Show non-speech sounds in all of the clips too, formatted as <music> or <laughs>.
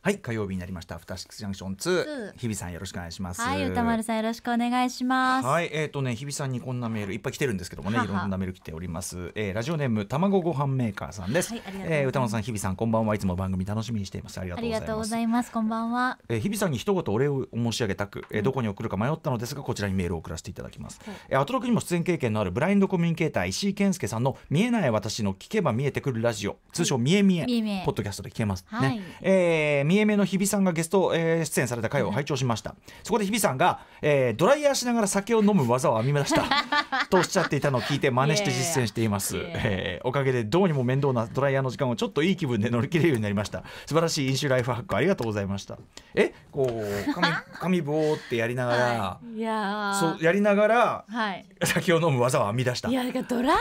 はい火曜日になりましたアフターシックスジャンクションツー日比さんよろしくお願いしますはい歌丸さんよろしくお願いしますはいえっ、ー、とね日比さんにこんなメールいっぱい来てるんですけどもねいろんなメール来ております、えー、ラジオネーム卵ご飯メーカーさんです、はい、えー、歌丸さん日比さんこんばんはいつも番組楽しみにしていますありがとうございますこんばんは、えー、日比さんに一言お礼を申し上げたく、えー、どこに送るか迷ったのですがこちらにメールを送らせていただきます、は、う、い、ん、アトロクにも出演経験のあるブラインドコミュニケーター石井健介さんの見えない私の聞けば見えてくるラジオ通称見え見え、はい、ポッドキャストで聞けますね、はい、えー三重目の日比さんがゲスト、えー、出演された回を拝聴しました、うん、そこで日比さんが、えー、ドライヤーしながら酒を飲む技を編み出した <laughs> とおっしゃっていたのを聞いて真似して実践しています、えおかげでどうにも面倒なドライヤーの時間をちょっといい気分で乗り切れるようになりました素晴らしい飲酒ライフハックありがとうございましたえこう髪髪ぼーってやりながら、<laughs> はい、やそうやりながら、はい、酒を飲む技を編み出したいやだからドライヤ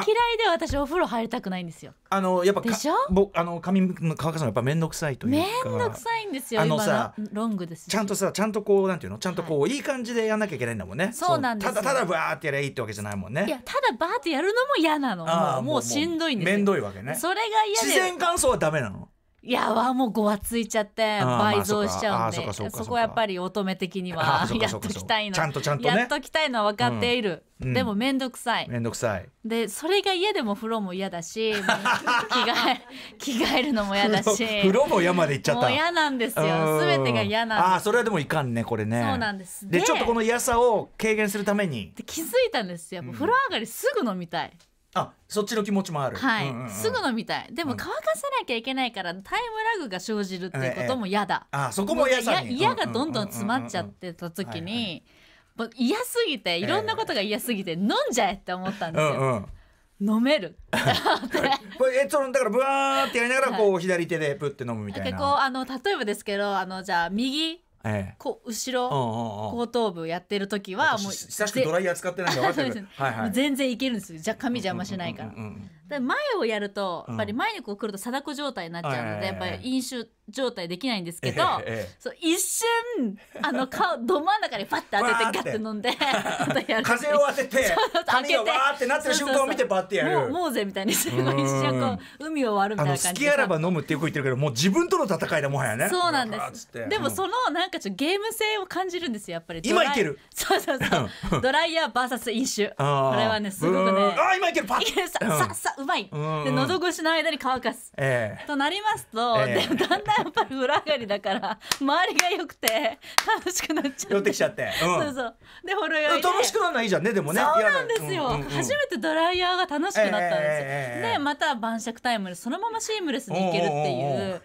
ーが嫌いで私お風呂入りたくないんですよあのやっぱかぼあの髪乾かすのやっぱ面倒くさいというか面んどくさいんですよあのさロングです、ちゃんとさちゃんとこうなんていうのちゃんとこう、はい、いい感じでやんなきゃいけないんだもんねそうなんですただただバあってやりゃいいってわけじゃないもんねいやただばあってやるのも嫌なのあもうしんどいんですめんどいわけねそれが嫌で自然乾燥はダメなのいやわもうごわついちゃって倍増しちゃうんで、そこはやっぱり乙女的にはやっときたいのちゃんとちゃんと、やっときたいのは分かっている、でも面倒くさい面倒くさいでそれが家でも風呂も嫌だし着替え着替えるのも嫌だし風呂も嫌まで行っちゃったもう嫌なんですよ全てが嫌なんですああそれはでもいかんねこれねそうなんですでちょっとこの嫌さを軽減するために気づいたんですよ風呂上がりすぐ飲みたい、あそっちの気持ちもある、はいすぐ飲みたいでも乾かさなきゃいけないからタイムラグが生じるっていうことも嫌だ、あそこも嫌さに嫌がどんどん詰まっちゃってた時に嫌すぎていろんなことが嫌すぎて飲んじゃえって思ったんですよ。飲める。こ <laughs> れえ、そのだからブワーってやりながらこう左手でプって飲むみたいな。こうあの例えばですけど、あのじゃあ右ええ、こ後ろ、後頭部やってる時はもう久しくドライヤー使ってないん <laughs> でかっはいはい、全然いけるんですよじゃ髪邪魔しないから。前をやるとやっぱり前にこう来ると貞子状態になっちゃうので、やっぱり飲酒状態できないんですけど、ええ、そう一瞬あの顔ど真ん中にパッて当ててガッて飲んで <laughs> 風を当てて髪がわーってなってる瞬間を見てバッてやるもうぜみたいにすごい一瞬こう海を割るみたいな感じ好きあらば飲むってよく言ってるけどもう自分との戦いだもはやねそうなんですでもそのなんかちょっとゲーム性を感じるんですよやっぱり今いけるそうそうそうドライヤー VS 飲酒これはねすごくねあ今いけるパッさささうまいで喉越しの間に乾かす、えとなりますと、ええ、でだんだんやっぱり裏上がりだから周りが良くて楽しくなっちゃって寄ってきちゃって、うん、そうそうでほろ酔い楽しくならないじゃんねでもねそうなんですよ、うんうん、初めてドライヤーが楽しくなったんですよ、えー、でまた晩酌タイムでそのままシームレスにいけるっていう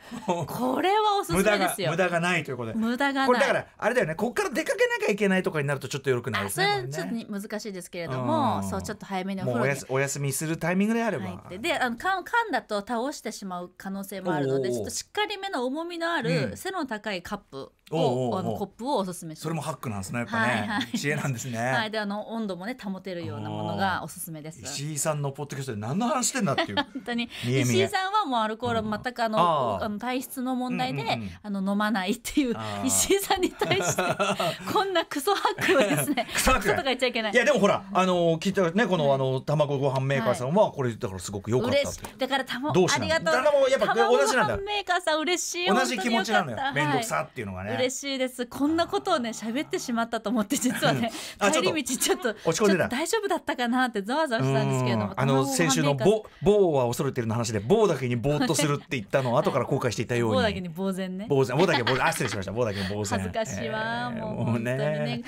これはおすすめですよ無駄がないということで無駄がないだからあれだよねここから出かけなきゃいけないとかになるとちょっとよくないですねそれちょっと、難しいですけれどもそうちょっと早めにお風呂にお休みするタイミングであればであの缶缶だと倒してしまう可能性もあるのでちょっとしっかりめの重みのある背の高いカップを、あのコップをおすすめしますそれもハックなんですねやっぱね、はいはい、知恵なんですね <laughs> はいであの温度もね保てるようなものがおすすめです石井さんのポッドキャストで何の話してんだっていう <laughs> 本当に石井さんはもうアルコール全くあのうん、あの体質の問題で、うんうんうん、あの飲まないっていう石井さんに対して <laughs> こんなクソハックをですねクソハックとか言っちゃいけないいやでもほらあの聞いたねこの、はい、あの卵ご飯メーカーさんはこれだからすごく良かっただからたもありがとうだからもうやっぱお出汁なんだメーカーさん嬉しいしい同じ気持ちなのよ面倒くさっていうのがね、嬉しいですこんなことをね喋ってしまったと思って実はね帰り道ちょっと落ち込んでた大丈夫だったかなってざわざわしたんですけどあの先週の棒「棒は恐れてる」の話で棒だけにぼーっとするって言ったのを後から後悔していたように棒だけに呆然ね呆然棒だけ呆然あ失礼しました棒だけ呆然恥ずかしいわ、もうね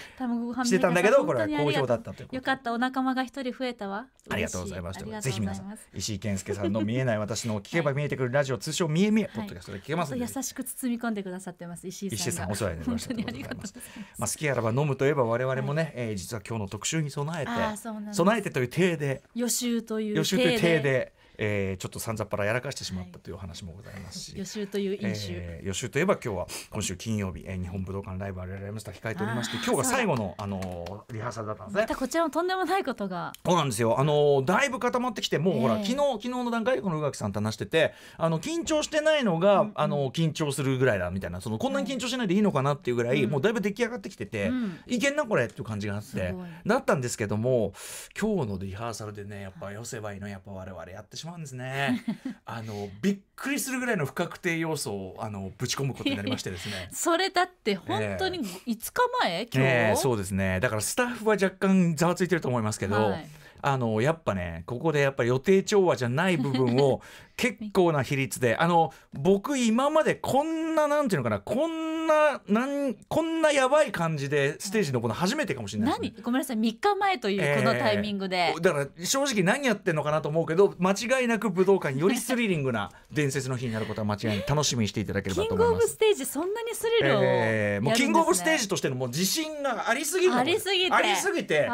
してたんだけどこれは好評だったというよかったお仲間が一人増えたわありがとうございましたぜひ皆さん石井健介さんの「見えない私の聞けば見えてくるラジオ」通称「見え見え」ポッドキャストで聞けますそう優しく包み込んでくださってます石井さんお世話になりましたまあ好きあらば飲むといえば我々もね、はえ実は今日の特集に備えて備えてという体で予習という予習という体でえー、ちょっとさんざっぱらやらかしてしまったという話もございますし、はい、予習という飲酒、えー、予習といえば今日は今週金曜日、えー、日本武道館ライブあれられました控えておりまして今日が最後のあのリハーサルだったんですねまたこちらもとんでもないことがそうなんですよあのだいぶ固まってきてもうほら、えー、昨日昨日の段階でこの宇垣さんと話しててあの緊張してないのが、うんうん、あの緊張するぐらいだみたいなそのこんなに緊張しないでいいのかなっていうぐらい、うん、もうだいぶ出来上がってきてて、うん、いけんなこれっていう感じがあってなったんですけども今日のリハーサルでねやっぱ寄せばいいのやっぱ我々やってしまううんですね <laughs> あのびっくりするぐらいの不確定要素をあのぶち込むことになりましてですね <laughs> それだって本当に5日前、えー、今日、えー、そうですねだからスタッフは若干ざわついてると思いますけど、はいあのやっぱねここでやっぱ予定調和じゃない部分を結構な比率であの僕今までこんななんていうのかなこんななんこんなやばい感じでステージのこの初めてかもしれない、ね、ごめんなさい3日前というこのタイミングで、えー、だから正直何やってんのかなと思うけど間違いなく武道館よりスリリングな伝説の日になることは間違いない楽しみにしていただければと思いますキングオブステージそんなにスリルを、ね、えー、もうキングオブステージとしてのもう自信がありすぎるありすぎてありすぎてもう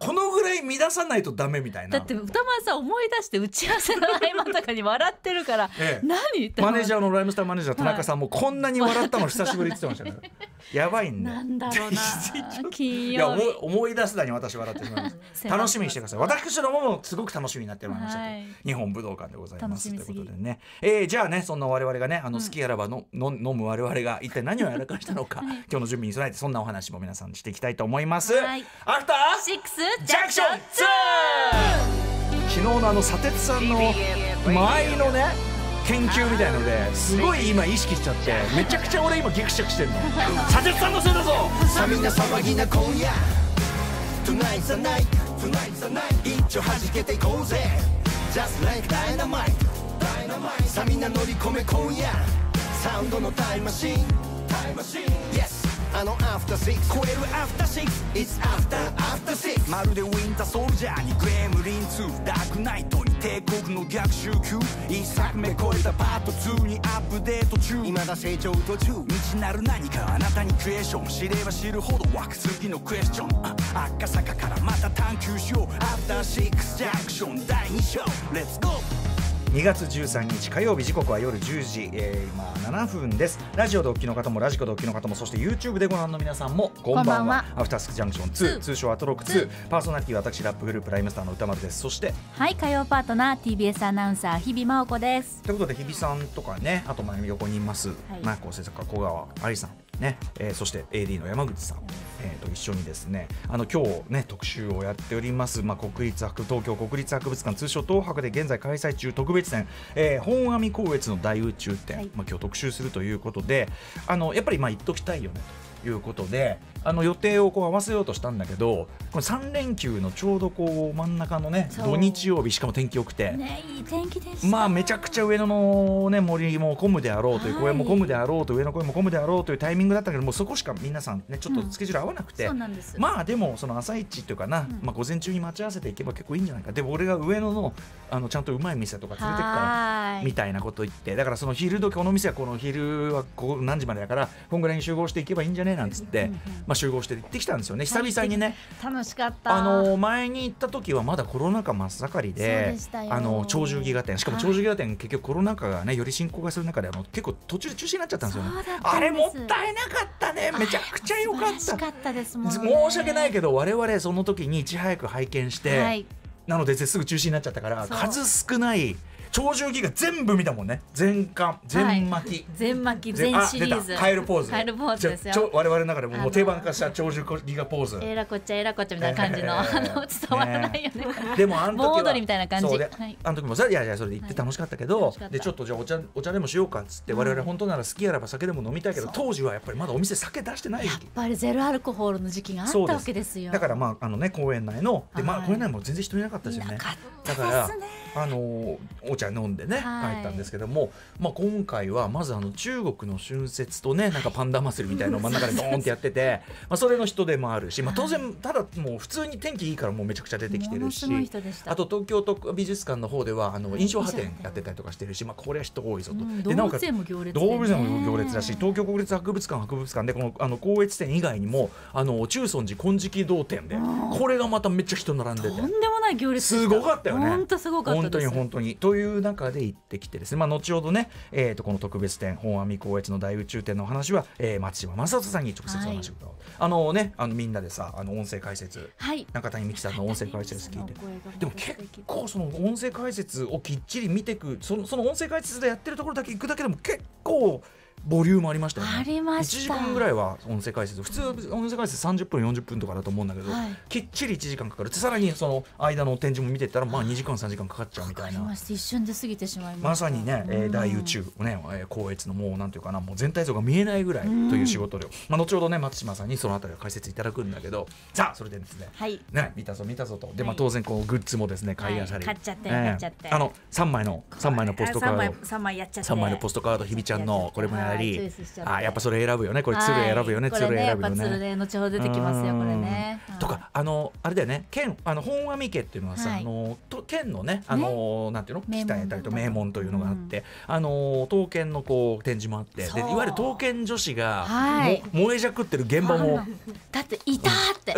このぐらい乱さないとダメみたいなだって歌丸さん思い出して打ち合わせの合間と中に笑ってるから、ええ、何ってマネージャーのライムスターマネージャー田中さんもこんなに笑ったの久しぶりって言ってましたねやばいんだなんだろうな <laughs> いや思い出すだに私笑ってしまいまし <laughs> 楽しみにしてください私のももすごく楽しみになってまいりました、はい、日本武道館でございますということでね、えー、じゃあねそんな我々がねあの好きやらばの、うん、の飲む我々が一体何をやらかしたのか、はい、今日の準備に備えてそんなお話も皆さんしていきたいと思います、はい、アフターシックスジャクション 2! 昨日のあの砂鉄さんの前のね研究みたいのですごい今意識しちゃってめちゃくちゃ俺今ギクシャクしてるの砂鉄さんのせいだぞさあみんな騒ぎな今夜 Tonight's the n i g 一丁弾けていこうぜ Just like dynamite さあみな乗り込め今夜サウンドのタイムマシンタイムマシン Yes あのアフターシックス超えるアフターシックス It's after after six まるでウィンターソルジャーにグレムリン2ダークナイトに帝国の逆襲級一作目超えたパート2にアップデート中未だ成長途中未知なる何かあなたにクエスチョン知れば知るほど湧く次のクエスチョン赤坂からまた探求しようアフターシックスジャンクション第2章レッツゴー2月13日火曜日時刻は夜10時、えー、今7分ですラジオ同期の方もラジコ同期の方もそして YouTube でご覧の皆さんもこんばんはんばんはアフタースクジャンクション2通称アトロック2パーソナリティ私ラップグループライムスターの歌丸ですそしてはい火曜パートナー TBS アナウンサー日比真央子ですということで日比さんとかねあと前横にいます、はい、マーコ制作家小川愛さんね、えー、そして AD の山口さん、えー、と一緒にですねあの今日ね特集をやっております、まあ、国立博東京国立博物館通称東博で現在開催中特別展、えー、本阿弥光悦の大宇宙展、はい、まあ、今日特集するということであのやっぱりまあ言っときたいよねということであの予定をこう合わせようとしたんだけどこの3連休のちょうどこう真ん中のね土日曜日しかも天気良くて、ね、いい天気でまあめちゃくちゃ上野の、ね、森も混むであろうという、公園も混むであろうと上野公園も混むであろうというタイミングだったけどもそこしか皆さん、ね、ちょっとスケジュール合わなくて、うん、まあでもその朝一というかな、うん、まあ、午前中に待ち合わせていけば結構いいんじゃないかでも俺が上野のあのちゃんとうまい店とか連れてくからみたいなこと言ってだからその昼時この店はこの昼はここ何時までだからこんぐらいに集合していけばいいんじゃねえなんつって。うんまあ、集合して行ってきたんですよね久々にね楽しかったあの前に行った時はまだコロナ禍真っ盛りであの長寿戯画展しかも長寿戯画展、結局コロナ禍がねより進行がする中であの結構途中で中止になっちゃったんですよねあれもったいなかったねめちゃくちゃ良かったかったですもん、ね、申し訳ないけどわれわれその時にいち早く拝見して、はい、なのですぐ中止になっちゃったから数少ない鳥獣戯画全部見たもんね全巻全巻き、全巻き全シリーズカエルポーズカエルポーズですよ我々の中でももう定番化した鳥獣戯画ポーズえらこっちゃえらこっちゃみたいな感じの、<laughs> あの伝わらないよねでもあの時盆踊りみたいな感じあの時もさいやいやそれで行って楽しかったけど、でちょっとじゃあお茶お茶でもしようかっつって我々本当なら好きやらば酒でも飲みたいけど当時はやっぱりまだお店酒出してないやっぱりゼロアルコホールの時期があったわけですよだからまああのね公園内のでまあ公園内も全然人いなかったですよねだからあのお茶飲んでね、帰ったんですけども、まあ、今回はまずあの中国の春節とねなんかパンダ祭りみたいなの真ん中でドーンってやっててまあそれの人出もあるし、まあ、当然ただもう普通に天気いいからもうめちゃくちゃ出てきてるしあと東京都美術館の方ではあの印象派展やってたりとかしてるし、まあ、これは人多いぞと、うん、でなおかつ動物園も行列だし東京国立博物館博物館でこのあの高越展以外にもあの中尊寺金色堂店でこれがまためっちゃ人並んでてとんでもない行列すごかったよね。本当すごかった本当に本当に。という中で行ってきてですね、まあ、後ほどね、えー、とこの特別展、本阿弥光悦の大宇宙展の話は、えー、松島正人さんに直接お話を伺う、はい、あのね、あのみんなでさ、あの音声解説、はい、中谷美紀さんの音声解説聞いて、でも結構、その音声解説をきっちり見ていく、そのその音声解説でやってるところだけ行くだけでも結構。ボリュームありましたよね。ありました。1時間ぐらいは音声解説、普通音声解説30分40分とかだと思うんだけど、はい、きっちり1時間かかる。さらにその間の展示も見てたらまあ2時間3時間かかっちゃうみたいな。ま一瞬で過ぎてしまいましまさにね、え、うん、大宇宙ね、え光悦のもうなんていうかな、もう全体像が見えないぐらいという仕事量。うん、まあ後ほどね松島さんにそのあたりを解説いただくんだけど、さあそれでですね、はい、ね見たぞ見たぞと、でまあ当然こうグッズもですね買いあされ、はい、買っちゃって、えー、買っちゃって。あの3枚の3枚のポストカード、3枚やっちゃって、3枚のポストカードひびちゃんのこれもやたりあやっぱそれ選ぶよねこれ鶴選ぶよね、はい、鶴選ぶよね鶴で後ほ出てきますよこれね、とかあのあれだよね県あの本阿弥家っていうのはさ、あのと県のねあのなんていうの北へたりと名門というのがあって、あの刀剣のこう展示もあってでいわゆる刀剣女子が、燃えじゃくってる現場もだっていたって、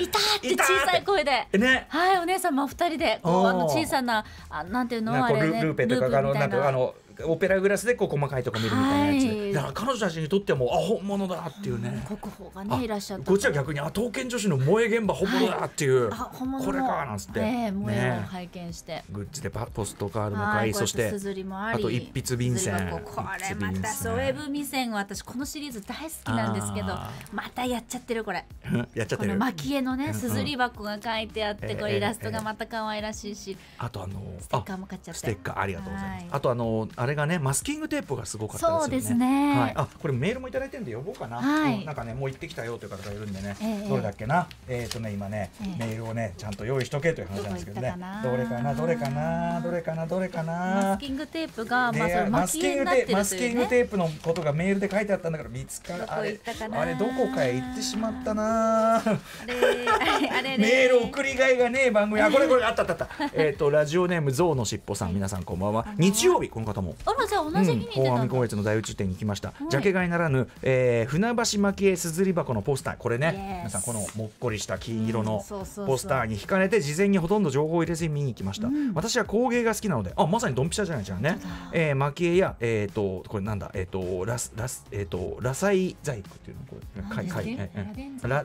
いたって小さい声でねはいお姉さんも二人でこうあの小さなあなんていうのあれねルーペとかあのなんかあのオペラグラスでこう細かいとこ見るみたいなやつはい、だから彼女たちにとってはもうあ本物だっていうね、うん、国宝がねいらっしゃったこっちは逆にあ刀剣女子の萌え現場本物だっていう、はい、これかなんつって、えー、萌えを拝見して、ね、グッズでパポストカードも買いそしてもああと一筆便箋これまたソウェブ未箋私このシリーズ大好きなんですけどまたやっちゃってるこれ <laughs> やっちゃってる蒔絵のねすずり箱が書いてあって、これイラストがまた可愛らしいし、あとあのステッカーも買っちゃってステッカーありがとうございます、あとあのあれれがねマスキングテープがすごかったですよね。そうですねはい、あこれメールもいただいてるんで呼ぼうかな、はい、なんかねもう行ってきたよという方がいるんでね、えー、どれだっけなえっ、ー、とね今ね、えー、メールをねちゃんと用意しとけという話なんですけどねどれかなどれかなどれかなどれかなマスキングテープが、まあ、そマスキングテープ、ね、マスキングテープのことがメールで書いてあったんだから見つかあれあれどこかへ行ってしまったなメール送りがいがね番組あこれこれあったあったあったえっとラジオネーム象のしっぽさん皆さんこんばんは日曜日この方もあらじゃあ同じ日に出た、うん、大網公越の大宇宙展に行きました、はい、ジャケ買いならぬ、えー、船橋巻絵すずり箱のポスターこれね皆さんこのもっこりした金色のポスターに引かれて事前にほとんど情報を入れずに見に行きました、うん、私は工芸が好きなのであまさにドンピシャじゃないじゃんね、えー、巻絵やえっ、ー、とこれなんだえっ、ー、とラスラスえっ、ー、とラサイ細工っていうのこれかい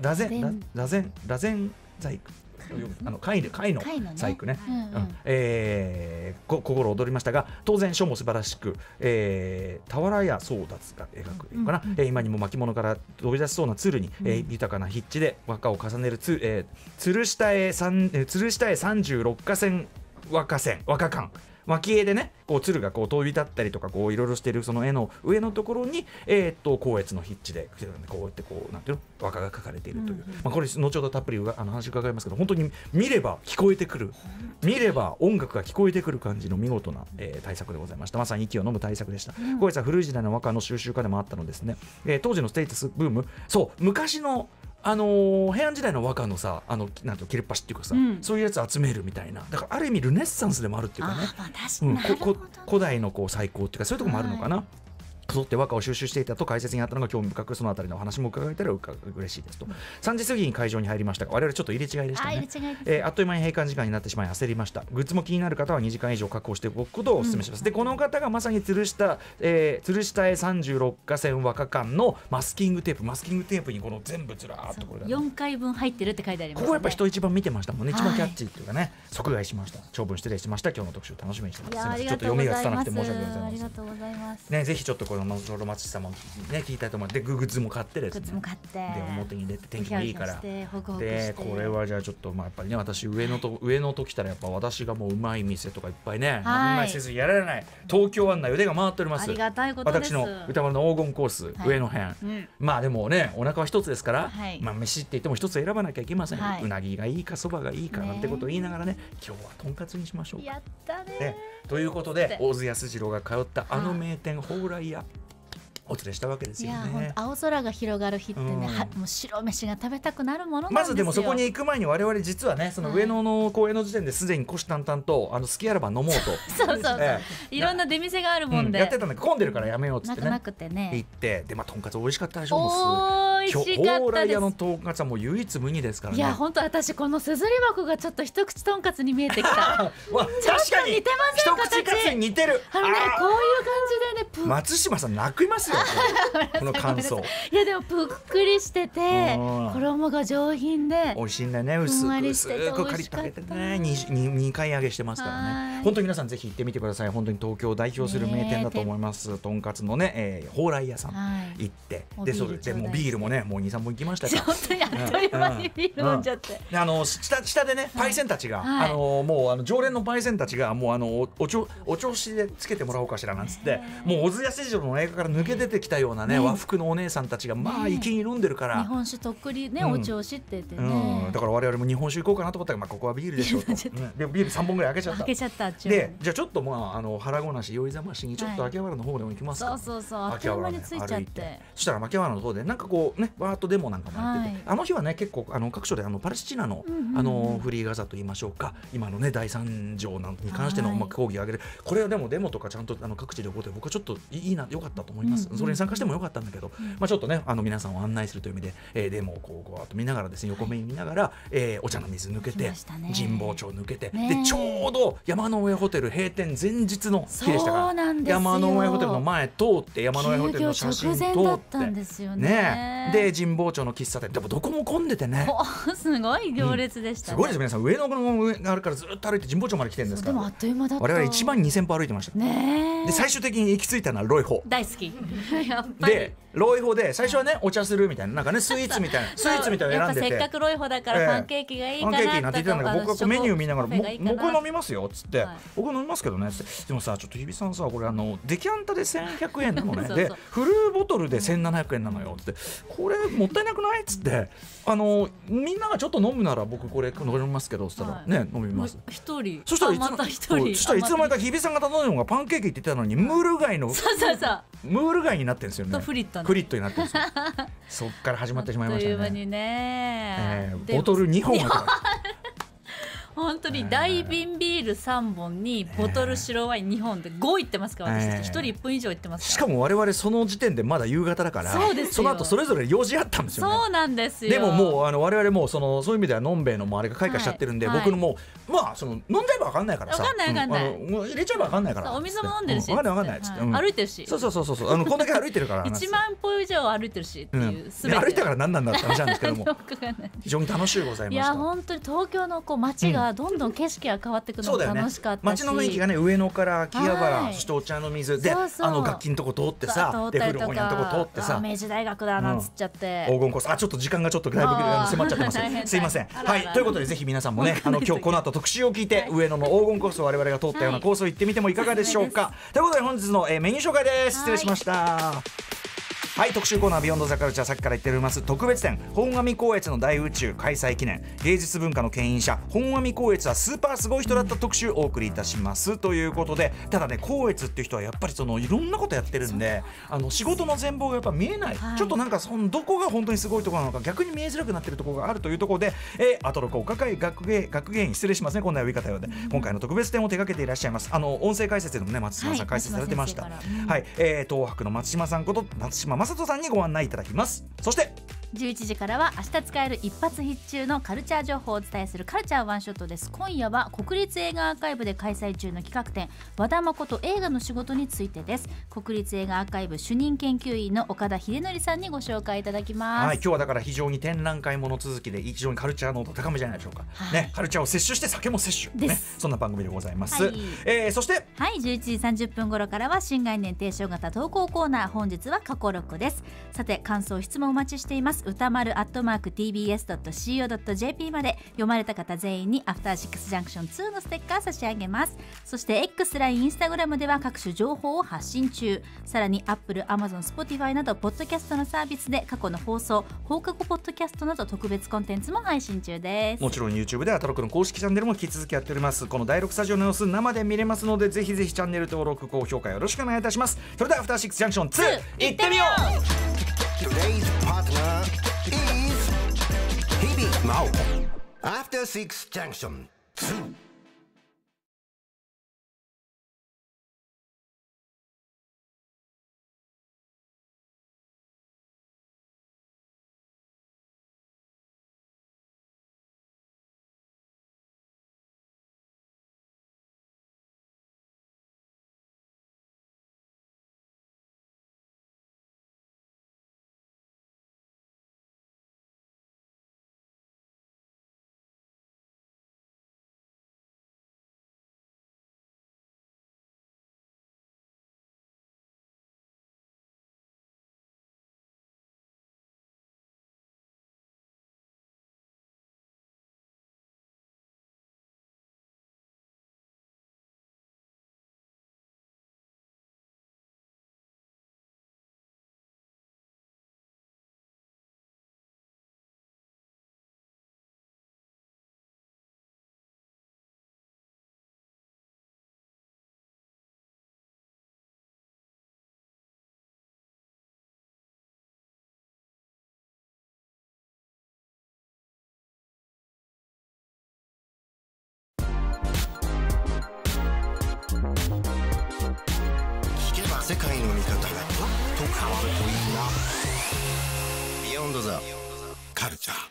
ラゼンラゼンラゼン細工あの貝で貝の細工ねえこ心躍りましたが当然書も素晴らしく、えー、俵や争奪が描くかな、うんうん、今にも巻物から飛び出しそうな鶴に、うん、えー、豊かな筆致で和歌を重ねるつ、えー、鶴下へ三鶴下へ十六河線和歌線和歌館蒔絵でね、こう、鶴がこう飛び立ったりとか、こう、いろいろしてるその絵の上のところに、えー、っと、光悦の筆致で、こうやってこう、なんていうの、和歌が書かれているという。うんまあ、これ、後ほどたっぷりあの話伺いますけど、本当に見れば聞こえてくる、見れば音楽が聞こえてくる感じの見事な、えー、対策でございました。まさに息を飲む対策でした。光悦は古い時代の和歌の収集家でもあったのですね、えー、当時のステータスブーム、そう、昔のあのー、平安時代の和歌のさあのなんと切れっ端っていうかさ、うん、そういうやつ集めるみたいなだからある意味ルネッサンスでもあるっていうかね、古代のこう最高っていうかそういうとこもあるのかな、はい、そって和歌を収集していたと解説にあったのが興味深くそのあたりのお話も伺えたら嬉しいですと、うん、3時過ぎに会場に入りましたが我々ちょっと入れ違いでしたねあ,、えー、あっという間に閉館時間になってしまい焦りましたグッズも気になる方は2時間以上確保しておくことをお勧めします、うん、でこの方がまさに鶴下、えー、鶴下へ36河川和歌館のマスキングテープマスキングテープにこの全部ずらっとこれが、ね、4回分入ってるって書いてあります、ね、ここやっぱ人一番見てましたもんね一番キャッチーっていうかね、即買いしました長文失礼しました今日の特集楽しみにしてますすませんちょっと読みがつかなくて申し訳ございませんありがとうございますねぜひちょっとこの松ロさんもね聞いたと思ってグッズも買ってですねグッズも買ってで表に出て天気もいいからでこれはじゃあちょっとまあやっぱりね私上野と上野と来たらやっぱ私がもううまい店とかいっぱいね案内せずやられない東京案内腕が回っておりますありがたいこと私の歌丸の黄金コース、上野編、まあでもねお腹は一つですから、まあ飯って言っても一つ選ばなきゃいけません、うなぎがいいかそばがいいかなんてことを言いながらね今日はとんかつにしましょうやったねということで大津安次郎が通ったあの名店、蓬莱屋お連れしたわけですよね。青空が広がる日ってね、うん、はもう白飯が食べたくなるものまずでもそこに行く前に我々実はねその上野の公園の時点ですでにたんたんとあの好きあらば飲もうと <laughs> そうそうそう、えー、いろんな出店があるもんで、うん、やってたんだけど混んでるからやめようっつってねなくなね行ってでまあとんかつ美味しかったでしょもう美味しかったですのとんかつはもう唯一無二ですからねいや本当私このすずり箱がちょっと一口とんかつに見えてきた <laughs> わ確かに似てません形一口かつに似てるあのねこういう感じでね松島さん泣きますよよこの感想いやでもぷっくりしてて衣が上品で美味しいんだね薄く薄くカリッと揚げてね 2, 回揚げしてますからね本当皆さんぜひ行ってみてください本当に東京を代表する名店だと思います、ね、とんかつのね、えー、蓬莱屋さん、行ってでそれでもビールもねもう23本行きましたから本当にあっという間にビール飲んじゃって、うんうん、あの下下でねパイセンたちが、はい、あのもうあの常連のパイセンたちがもうあのおおちょお調子でつけてもらおうかしらなんつってもう小津安二郎の映画から抜けて出てきたようなね、ね和服のお姉さんたちがまあ生きに飲んでるから、日本酒とっくりね、うん、お調子ってて、ねうん、だから我々も日本酒行こうかなと思ったら、まあ、ここはビールでしょうと <laughs> でビール3本ぐらい開けちゃった開けちゃったでじゃあちょっとまああの腹ごなし酔いざましにちょっと秋葉原の方でも行きますか、はい、そうそうそう秋葉原に着いちゃって、そしたら秋葉原の方でなんかこうねわーっとデモなんかもやってて、はい、あの日はね結構あの各所であのパレスチナの,、あのフリーガザといいましょうか今のね第三条なんに関しての、まあ、抗議を挙げるこれはでもデモとかちゃんとあの各地で起こって僕はちょっといいな良かったと思います、それに参加してもよかったんだけど、まあ、ちょっとねあの皆さんを案内するという意味で、えー、デモをこうこうと見ながらですね横目に見ながら、えー、お茶の水抜けて、神保町抜けて、でちょうど山の上ホテル閉店前日の日でしたから山の上ホテルの前通って山の上ホテルの写真通ってねで神保町の喫茶店でもどこも混んでてねすごい行列でした、すごいです皆さん上野の上があるからずっと歩いて神保町まで来てるんですからでもあっという間だった我々一番2000歩歩いてましたねで最終的に行き着いたのはロイホ大好きでロイホで最初はねお茶するみたいななんかね <laughs> スイーツみたいなスイーツみたいな選んでてせっかくロイホだからパンケーキがいいかな、パンケーキなんて言ってたんだけど僕がメニュー見ながら僕飲みますよっつって、は僕飲みますけどねでもさちょっと日比さんさこれあのデキャンタで1100円なのね <laughs> でフルボトルで1700円なのよっつってこれもったいなくないっつってあのみんながちょっと飲むなら僕これ飲みますけどっつったら、ね飲みます一人そしたらいつまたそしたらいつの間にか日比さんが頼んだのがパンケーキって言ってたのにムール貝のムール貝になってるんですよね。クリットになってるんですよ <laughs> そっから始まってしまいましたね。ねえー、ボトル2本が本当に大瓶ビール3本にボトル白ワイン2本で5いってますから私1人1分以上いってますしかも我々その時点でまだ夕方だからそうですその後それぞれ用事あったんですよ、ね、そうなんですよでももうあの我々もそのそういう意味ではのんべえのもあれが開花しちゃってるんで、はい、僕のもうまあその飲んじゃえば分かんないからさ分かんない分かんない、うん、入れちゃえば分かんないからお水も飲んでるし、うん、分かんない分かんないっつって、はいうん、歩いてるしそうそうそうそうあのこんだけ歩いてるから1万歩以上歩いてるしっていうすべ歩いたから何なんだって話なんですけども <laughs> 非常に楽しいございましたいや本当に東京のこう街がどんどん景色が変わってくのが楽しかった街、ね、の雰囲気がね上野から秋葉原、はい、てお茶の水であの楽器のとこ通ってさで古本屋のとこ通ってさ明治大学だなんつっちゃって、うん、黄金コースあちょっと時間がちょっとだいぶ迫っちゃってます <laughs> すいませんはいということでぜひ皆さんもね <laughs> あの今日この後特集を聞いて、はい、上野の黄金コースを我々が通ったようなコースを行ってみてもいかがでしょうか、はい、ということで本日の、えー、メニュー紹介です失礼しました。はい特集コーナー「ビヨンドザカルチャーさっきから言っております特別展本阿弥光悦の大宇宙開催記念芸術文化の牽引者本阿弥光悦はスーパーすごい人だった特集お送りいたしますということでただね光悦っていう人はやっぱりそのいろんなことやってるんであの仕事の全貌がやっぱ見えない、はい、ちょっとなんかそのどこが本当にすごいところなのか逆に見えづらくなってるところがあるというところで、えー、アトロお抱え学芸学芸員失礼しますねこんな呼び方よで、うん、今回の特別展を手掛けていらっしゃいますあの音声解説でもね松島さん解説されてました、はい、はい、えー、東博の松島さんこと松島正人さんにご案内いただきますそして11時からは明日使える一発必中のカルチャー情報をお伝えするカルチャーワンショットです今夜は国立映画アーカイブで開催中の企画展和田誠映画の仕事についてです国立映画アーカイブ主任研究員の岡田秀則さんにご紹介いただきます、はい、今日はだから非常に展覧会もの続きで非常にカルチャー濃度高めじゃないでしょうか、はい、ねカルチャーを摂取して酒も摂取ねそんな番組でございます、はい、えー、そしてはい11時30分頃からは新概念提唱型投稿コーナー本日は過去6ですさて感想質問お待ちしています歌丸アットマーク tbs.co.jp まで読まれた方全員にアフターシックスジャンクション2のステッカー差し上げますそして X ラインインスタグラムでは各種情報を発信中さらに Apple、Amazon、Spotify などポッドキャストのサービスで過去の放送放課後ポッドキャストなど特別コンテンツも配信中ですもちろん YouTube ではタロクの公式チャンネルも引き続きやっておりますこの第6スタジオの様子生で見れますのでぜひぜひチャンネル登録高評価よろしくお願いいたしますそれではアフターシックスジャンクション2いってみよう Today's partner is Hebe Mao. After Six Junction 2. ンドザカルチャー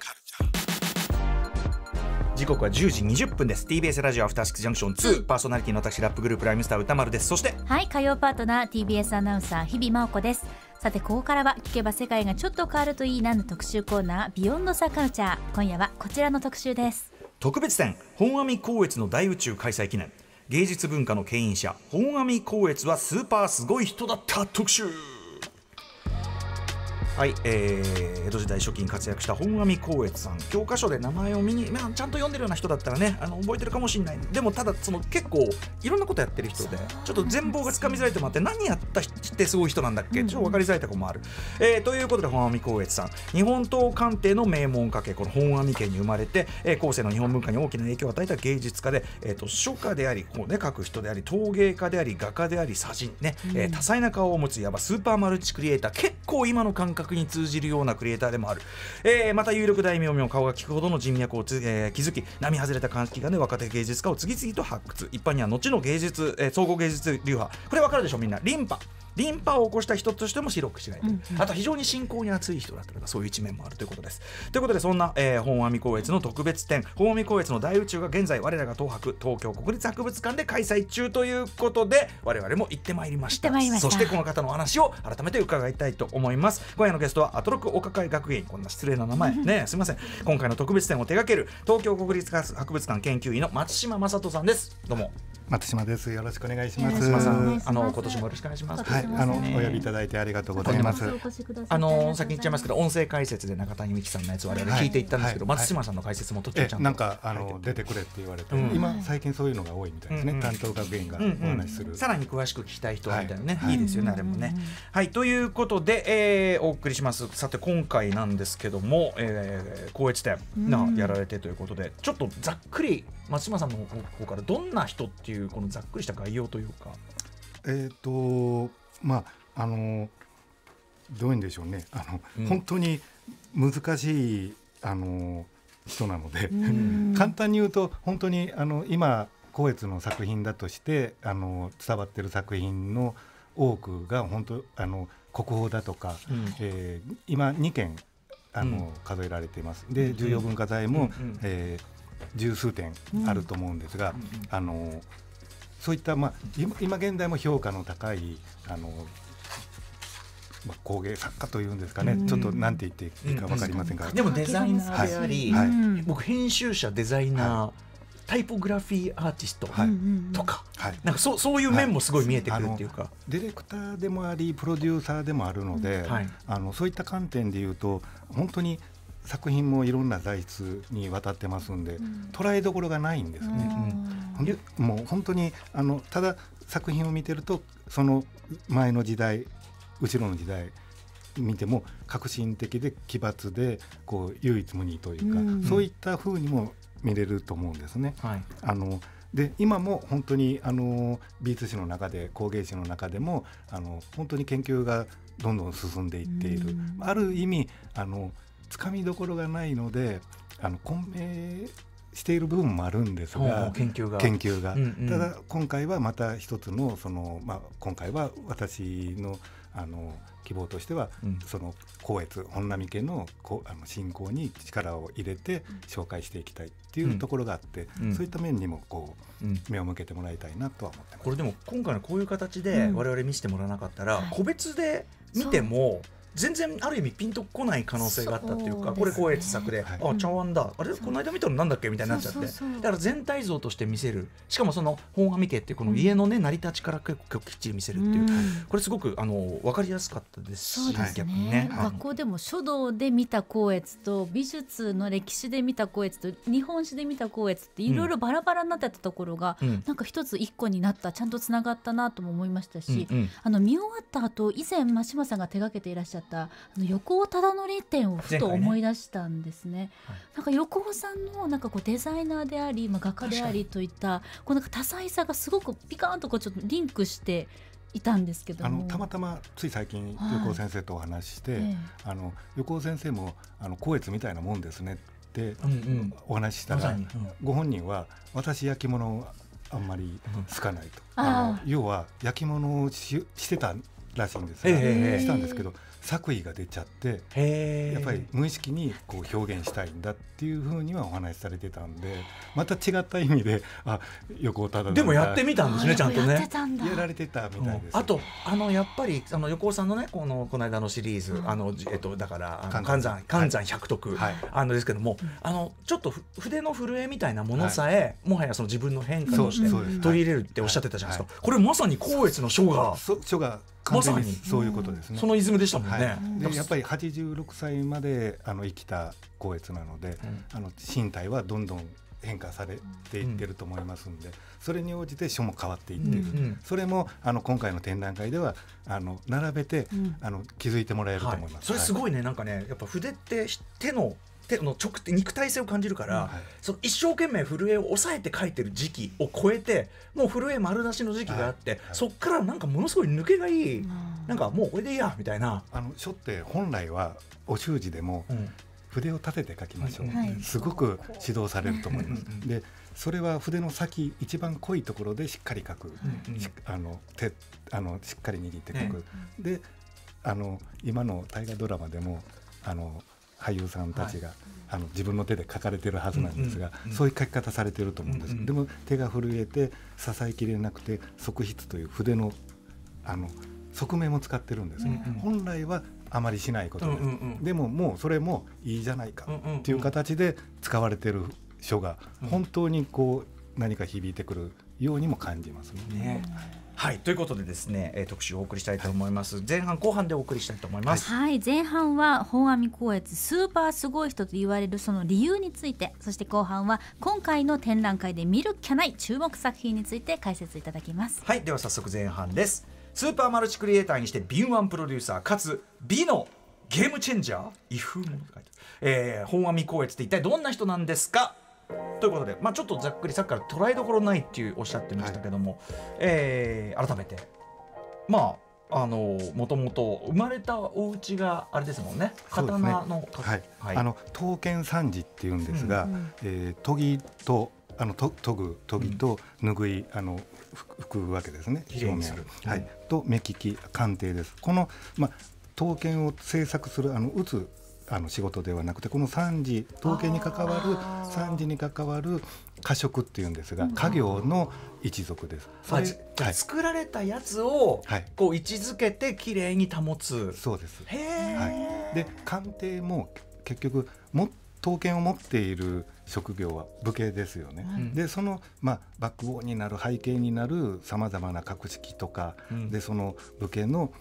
時刻は10時20分です TBS ラジオアフターシックスジャンクション2パーソナリティの私ラップグループライムスター歌丸ですそしてはい火曜パートナー TBS アナウンサー日々真央子ですさてここからは聞けば世界がちょっと変わるといいなの特集コーナービヨンドサカルチャー今夜はこちらの特集です特別展本阿弥光悦の大宇宙開催記念芸術文化の牽引者本阿弥光悦はスーパーすごい人だった特集はい、えー、江戸時代初期に活躍した本阿弥光悦さん教科書で名前を見に、まあ、ちゃんと読んでるような人だったらねあの覚えてるかもしれないでもただその結構いろんなことやってる人でちょっと全貌がつかみづらいともあって何やったってすごい人なんだっけ、ちょっと分かりづらいとこもある、えー、ということで本阿弥光悦さん日本刀鑑定の名門家系この本阿弥家に生まれて、えー、後世の日本文化に大きな影響を与えた芸術家で、えーと、書家でありこう、ね、書く人であり陶芸家であり画家であり茶人ね、うん、えー、多彩な顔を持ついわばスーパーマルチクリエイター結構今の感覚覚に通じるようなクリエイターでもある、えー、また有力大名名顔が利くほどの人脈をつ、えー、築き並外れた鑑識がね若手芸術家を次々と発掘一般には後の芸術、えー、総合芸術流派これ分かるでしょみんなリンパリンパを起こした人としても白くしないる、うんうん、あと非常に信仰に熱い人だったとかそういう一面もあるということです。ということでそんな、えー、本阿弥光悦の特別展本阿弥光悦の大宇宙が現在我らが東博東京国立博物館で開催中ということで我々も行ってまいりましたそしてこの方の話を改めて伺いたいと思います今夜のゲストはアトロクお抱え学芸員こんな失礼な名前ねすいません今回の特別展を手掛ける東京国立博物館研究員の松島正人さんですどうも松島ですよろしくお願いします松島さんあの今年もよろしくお願いします、はいあのお呼びいただいてありがとうございます。あの先に言っちゃいますけど、音声解説で中谷美紀さんのやつ我々聞いていったんですけど、松島さんの解説もとっちゃんとなんかあの出てくれって言われて、今最近そういうのが多いみたいですね。担当学員がお話する。さらに詳しく聞きたい人みたいなね、いいですよねあれもね。はいということでお送りします。さて今回なんですけども、高越店なやられてということで、ちょっとざっくり松島さんの方からどんな人っていうこのざっくりした概要というか。えっ、とまああのどういうんでしょうねあの、うん、本当に難しいあの人なので簡単に言うと本当にあの今光悦の作品だとしてあの伝わってる作品の多くが本当あの国宝だとか、うん、えー、今2件あの、うん、数えられています。で重要文化財も、うん、えー、十数点あると思うんですが、あのそういった、まあ、今現在も評価の高いあの、まあ、工芸作家というんですかね、ちょっとなんて言っていいか分かりませんが、でもデザイナーであり、はい僕編集者デザイナー、タイポグラフィーアーティストとか、はい、なんかそうそういう面もすごい見えてくるっていうか、はい、ディレクターでもありプロデューサーでもあるので、うんはい、あのそういった観点でいうと本当に作品もいろんな材質にわたってますんで、捉えどころがないんですね。うん、もう本当にあのただ作品を見てるとその前の時代後ろの時代見ても革新的で奇抜でこう唯一無二というか、うん、そういったふうにも見れると思うんですね。はい、あので今も本当にあの美術史の中で工芸史の中でもあの本当に研究がどんどん進んでいっている、うん、ある意味あのつかみどころがないのであの混迷している部分もあるんですが研究が研究が、うんうん、ただ今回はまた一つのその、まあ、今回は私のあの希望としては、うん、その光悦本並家のこあの信仰に力を入れて紹介していきたいっていうところがあって、うん、そういった面にもこう、うん、目を向けてもらいたいなとは思ってますこれでも今回のこういう形で我々見せてもらわなかったら、はい、個別で見ても全然ある意味ピンとこない可能性があったっていうかこれ光栄って作で、はい、あ茶碗だあれこの間見たのなんだっけみたいになっちゃってだから全体像として見せるしかもその本阿見てってこの家のね成り立ちから結構きっちり見せるっていう、これすごくあの分かりやすかったですし逆にね学校でも書道で見た光悦と美術の歴史で見た光悦と日本史で見た光悦っていろいろバラバラになってたところが、なんか一つ一個になったちゃんとつながったなとも思いましたし、あの見終わった後以前真島さんが手がけていらっしゃっったあの横尾忠則展をふと思い出したんですね、ねはい、なんか横尾さんのなんかこうデザイナーであり、まあ、画家でありといったこうなんか多彩さがすごくピカーンとこうちょっとリンクしていたんですけどあのたまたまつい最近横尾先生とお話しして、はい、あの横尾先生もあの光悦みたいなもんですねってお話ししたら、うんうん、ご本人は私焼き物あんまり好かないと、うん、あの要は焼き物をししてたらしいんですが、えー、したんですけど作為が出ちゃってやっぱり無意識にこう表現したいんだっていうふうにはお話しされてたんでまた違った意味であ横尾忠でもやってみたんですねちゃんとねやられてたみたいです、うん、あとあのやっぱりあの横尾さんのねこのこの間のシリーズ、うん、あのえっとだから関山百徳、はい、あのですけども、あのちょっと筆の震えみたいなものさえ、はい、もはやその自分の変化として取り入れるっておっしゃってたじゃないですか、はい、これまさに光悦の書が書が完全にそういうことですね。そのイズムでしたもんね。はい、やっぱり八十六歳まであの生きた光悦なので、うん、あの身体はどんどん変化されていってると思いますんで、それに応じて書も変わっていっている、うんうん、それもあの今回の展覧会ではあの並べて、うん、あの気づいてもらえると思います、はい、それすごいね、なんかねやっぱ筆って手の手の直肉体性を感じるから、はい、その一生懸命震えを抑えて描いてる時期を超えてもう震え丸出しの時期があって、はい、そこからなんかものすごい抜けがいい、はい、なんかもうこれでいいやみたいな。あの書って本来はお習字でも、うん筆を立てて書きましょう、はい、すごく指導されると思います。でそれは筆の先一番濃いところでしっかり書く、うんあの手あのしっかり握って書く、うんであの今の大河ドラマでもあの俳優さんたちが、はい、あの自分の手で書かれてるはずなんですが、うんうん、そういう書き方されてると思うんです、うんうん、でも手が震えて支えきれなくて側筆という筆のあの側面も使ってるんです、ね、うんうん、本来はあまりしないことです、うんうんうん、でももうそれもいいじゃないかっていう形で使われてる書が本当にこう何か響いてくるようにも感じますねねはいということでですね、えー、特集をお送りしたいと思います、はい、前半後半でお送りしたいと思いますはい前半は本阿弥光悦スーパーすごい人と言われるその理由についてそして後半は今回の展覧会で見るきゃない注目作品について解説いただきますはいでは早速前半ですスーパーマルチクリエイターにして敏腕プロデューサーかつ美のゲームチェンジャー威風もの書いてある、えー、本阿弥光悦って一体どんな人なんですかということで、まあ、ちょっとざっくりさっきから捉えどころないっていうおっしゃってましたけども、はい、えー、改めてまああのもともと生まれたお家があれですもんね刀の、刀剣三寺っていうんですが、うん、えー、研ぎとあのと研ぐ研ぎと拭い、うん、あの拭くわけですね表面、うん、はい、と目利き鑑定ですこの、まあ、刀剣を製作するあの打つあの仕事ではなくてこの三地統計に関わる三地に関わる家職っていうんですが家業の一族です。それはい、作られたやつを、こう位置づけてきれいに保つ。そうです。はい。で鑑定も結局も刀剣を持っている職業は武家ですよね、うん、でその、まあ、バックボーンになる背景になるさまざまな格式とか、うん、でその武家の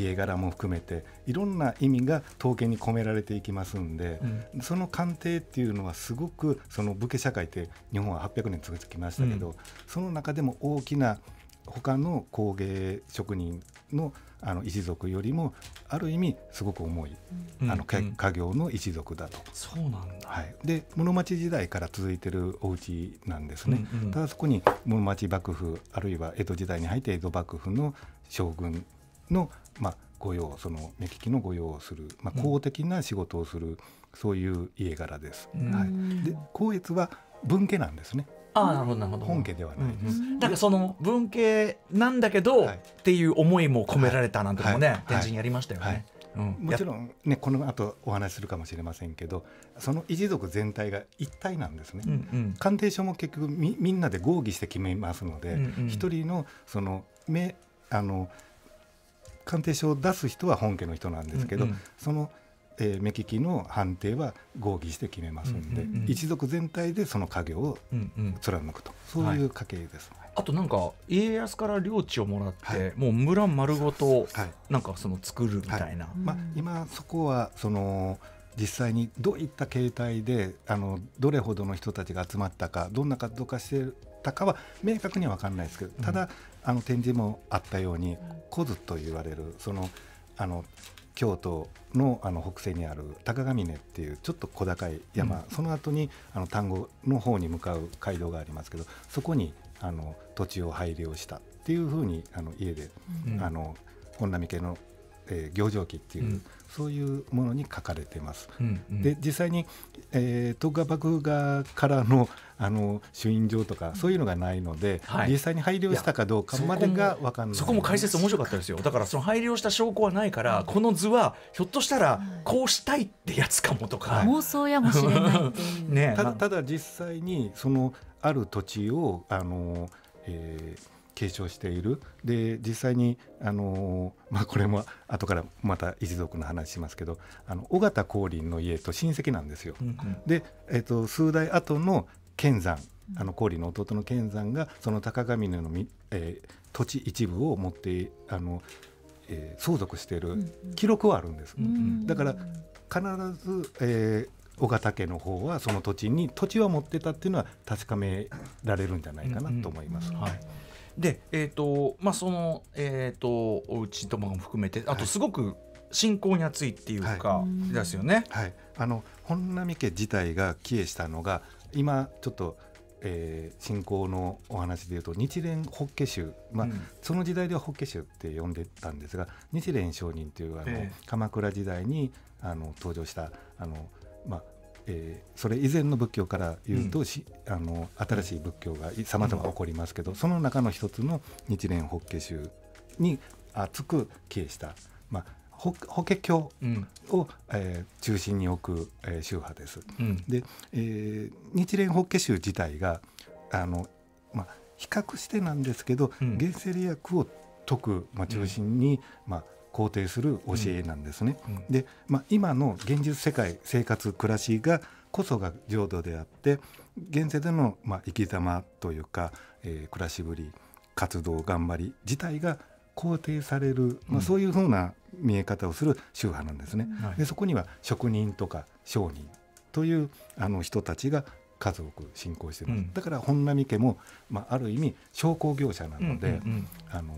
家柄も含めていろんな意味が統計に込められていきますんで、うん、その鑑定っていうのはすごくその武家社会って日本は800年続きましたけど、うん、その中でも大きな他の工芸職人のあの一族よりもある意味すごく重い、うん、あの家家業の一族だと。そうなんだ、はい、で室町時代から続いてるお家なんですね。うんうん、ただそこに室町幕府あるいは江戸時代に入って江戸幕府の将軍のまあ、御用その目利きの御用をする、まあ、公的な仕事をする、うん、そういう家柄です。はい、で光悦は文家なんですね。ああなるほどなるほど本家ではないです、うん、なんかその文系なんだけど、っていう思いも込められたなんてもね、はいはい、やりましたよね、はいうん、もちろん、ね、この後お話しするかもしれませんけどその一族全体が一体なんですね、うんうん、鑑定書も結局みみんなで合議して決めますので一、うんうん、人のその目あの鑑定書を出す人は本家の人なんですけど、うんうん、そのえー、目利きの判定は合議して決めますので、うんうんうん、一族全体でその家業を貫くと、うんうん、そういう家系です、はい、あとなんか家康から領地をもらって、はい、もう村丸ごとなんかその作るみたいな、はい、まあ、今そこはその実際にどういった形態であのどれほどの人たちが集まったかどんな活動化してたかは明確には分かんないですけどただ、あの展示もあったように小津と言われるそのあの京都のあの北西にある高ヶ峰っていうちょっと小高い山、うん、その後にあの丹後の方に向かう街道がありますけどそこにあの土地を配慮したっていうふうにあの家で、うん、あの本並家の、えー、行状記っていう、うんそういうものに書かれてます。うんうん、で実際に、えー、徳川幕府側からのあの朱印状とかそういうのがないので、はい、実際に配慮したかどうかまでが分かんないそこも解説面白かったですよだからその配慮した証拠はないから、うん、この図はひょっとしたらこうしたいってやつかもとか、はい、妄想やもしれない <laughs> ねただ実際にそのある土地をあの、えー継承しているで実際に、あのー、まあ、これも後からまた一族の話しますけどあの尾形光琳の家と親戚なんですよ。うんうん、で、えーと、数代後の剣山あの光琳の弟の剣山がその高上のみ、えー、土地一部を持ってあの、えー、相続している記録はあるんです。うんうん、だから必ず、えー尾形家の方はその土地に土地は持ってたっていうのは確かめられるんじゃないかなと思います。うんうん、はいで、えっ、ー、と、まあ、その、えっ、ー、と、おうちとも含めて、あとすごく信仰に熱いっていうか、ですよね。はい。あの、本並家自体が帰依したのが、今ちょっと。えー、信仰のお話でいうと日蓮法華宗、まあ、うん、その時代では法華宗って呼んでたんですが日蓮聖人というあの、えー、鎌倉時代にあの登場したあのえー、それ以前の仏教から言うと、うん、あの新しい仏教がさまざま起こりますけど、うん、その中の一つの日蓮法華宗に厚く帰依した、まあ、法華経を、えー、中心に置く、えー、宗派です。うん、で、えー、日蓮法華宗自体があの、まあ、比較してなんですけど、原生理薬を解く、まあ、中心に、まあ肯定する教えなんですね。うんうん、で、まあ、今の現実世界生活暮らしがこそが浄土であって現世での、まあ、生き様というか、えー、暮らしぶり活動頑張り自体が肯定される、まあ、そういうふうな見え方をする宗派なんですね。うんはい、でそこには職人とか商人というあの人たちが数多く信仰してます、うん、だから本並家も、まあ、ある意味商工業者なので、あの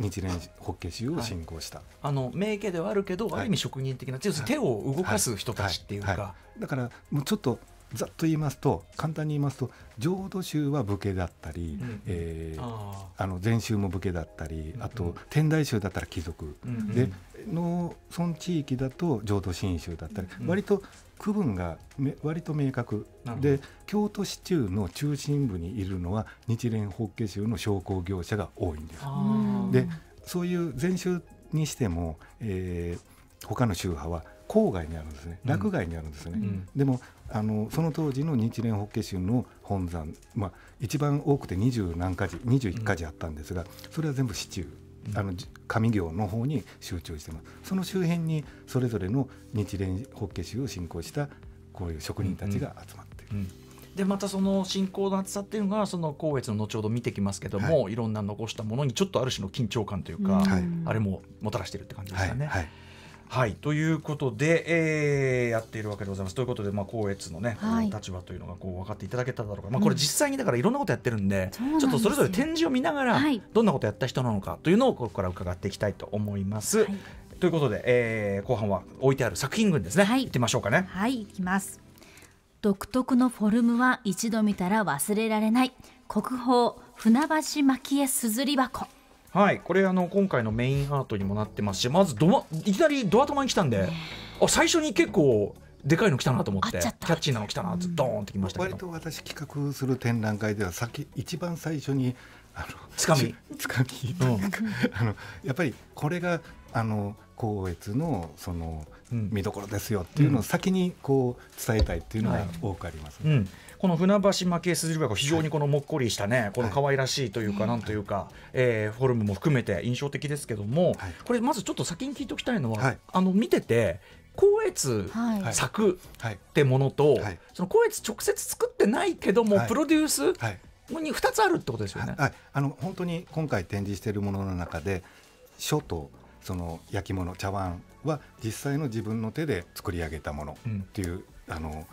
日蓮法華宗を信仰した、はい、あの名家ではあるけど、ある意味職人的な、はい、手を動かす人たちっていうか、だからもうちょっとざっと言いますと簡単に言いますと浄土宗は武家だったり、うん、えー、あの禅宗も武家だったり、うん、あと天台宗だったら貴族、うん、で農村地域だと浄土真宗だったり、割と区分が割と明確で京都市中の中心部にいるのは日蓮法華宗の商工業者が多いんです。でそういう禅宗にしても、えー、他の宗派は郊外にあるんですね落外にあるんですね、うん、でもあのその当時の日蓮法華宗の本山、まあ、一番多くて二十何か寺十一か寺あったんですが、それは全部市中あの上行の方に集中してますその周辺にそれぞれの日蓮法華宗を信仰したこういう職人たちが集まっている。うんうんでまたその信仰の厚さっていうのがその光悦の後ほど見てきますけども、はい、いろんな残したものにちょっとある種の緊張感というか、うんあれももたらしてるって感じですかね。はいはいはいということで、えー、やっているわけでございます。ということで、まあ、光悦のね、はい、立場というのがこう分かっていただけただろうか、まあ、これ実際にだからいろんなことやってるんでうん、ちょっとそれぞれ展示を見ながら、どんなことやった人なのかというのをここから伺っていきたいと思います。はい、ということで、えー、後半は置いてある作品群ですね、はい、ってみましょうかね。はいいきます独特のフォルムは一度見たら忘れられない国宝船橋蒔絵すずり箱はいこれあの今回のメインアートにもなってますしまずドいきなりドア玉に来たんで、あ最初に結構でかいの来たなと思ってキャッチーなの来たなずドーンってきましたけど割と私企画する展覧会では先一番最初にあのつかみ <laughs> つかみ、うん、あのやっぱりこれがあの光悦のその見どころですよっていうのを先にこう伝えたいっていうのが多くあります、ね、うんこの船橋負けスズリ箱非常にこのもっこりしたねこの可愛らしいというか、なんというか、えー、フォルムも含めて印象的ですけども、これまずちょっと先に聞いておきたいのは、あの見てて光悦作ってものと、その光悦直接作ってないけども、プロデュース、に2つあるってことですよね、はい、あの本当に今回展示しているものの中で書とその焼き物茶碗は実際の自分の手で作り上げたものっていう、うん、あの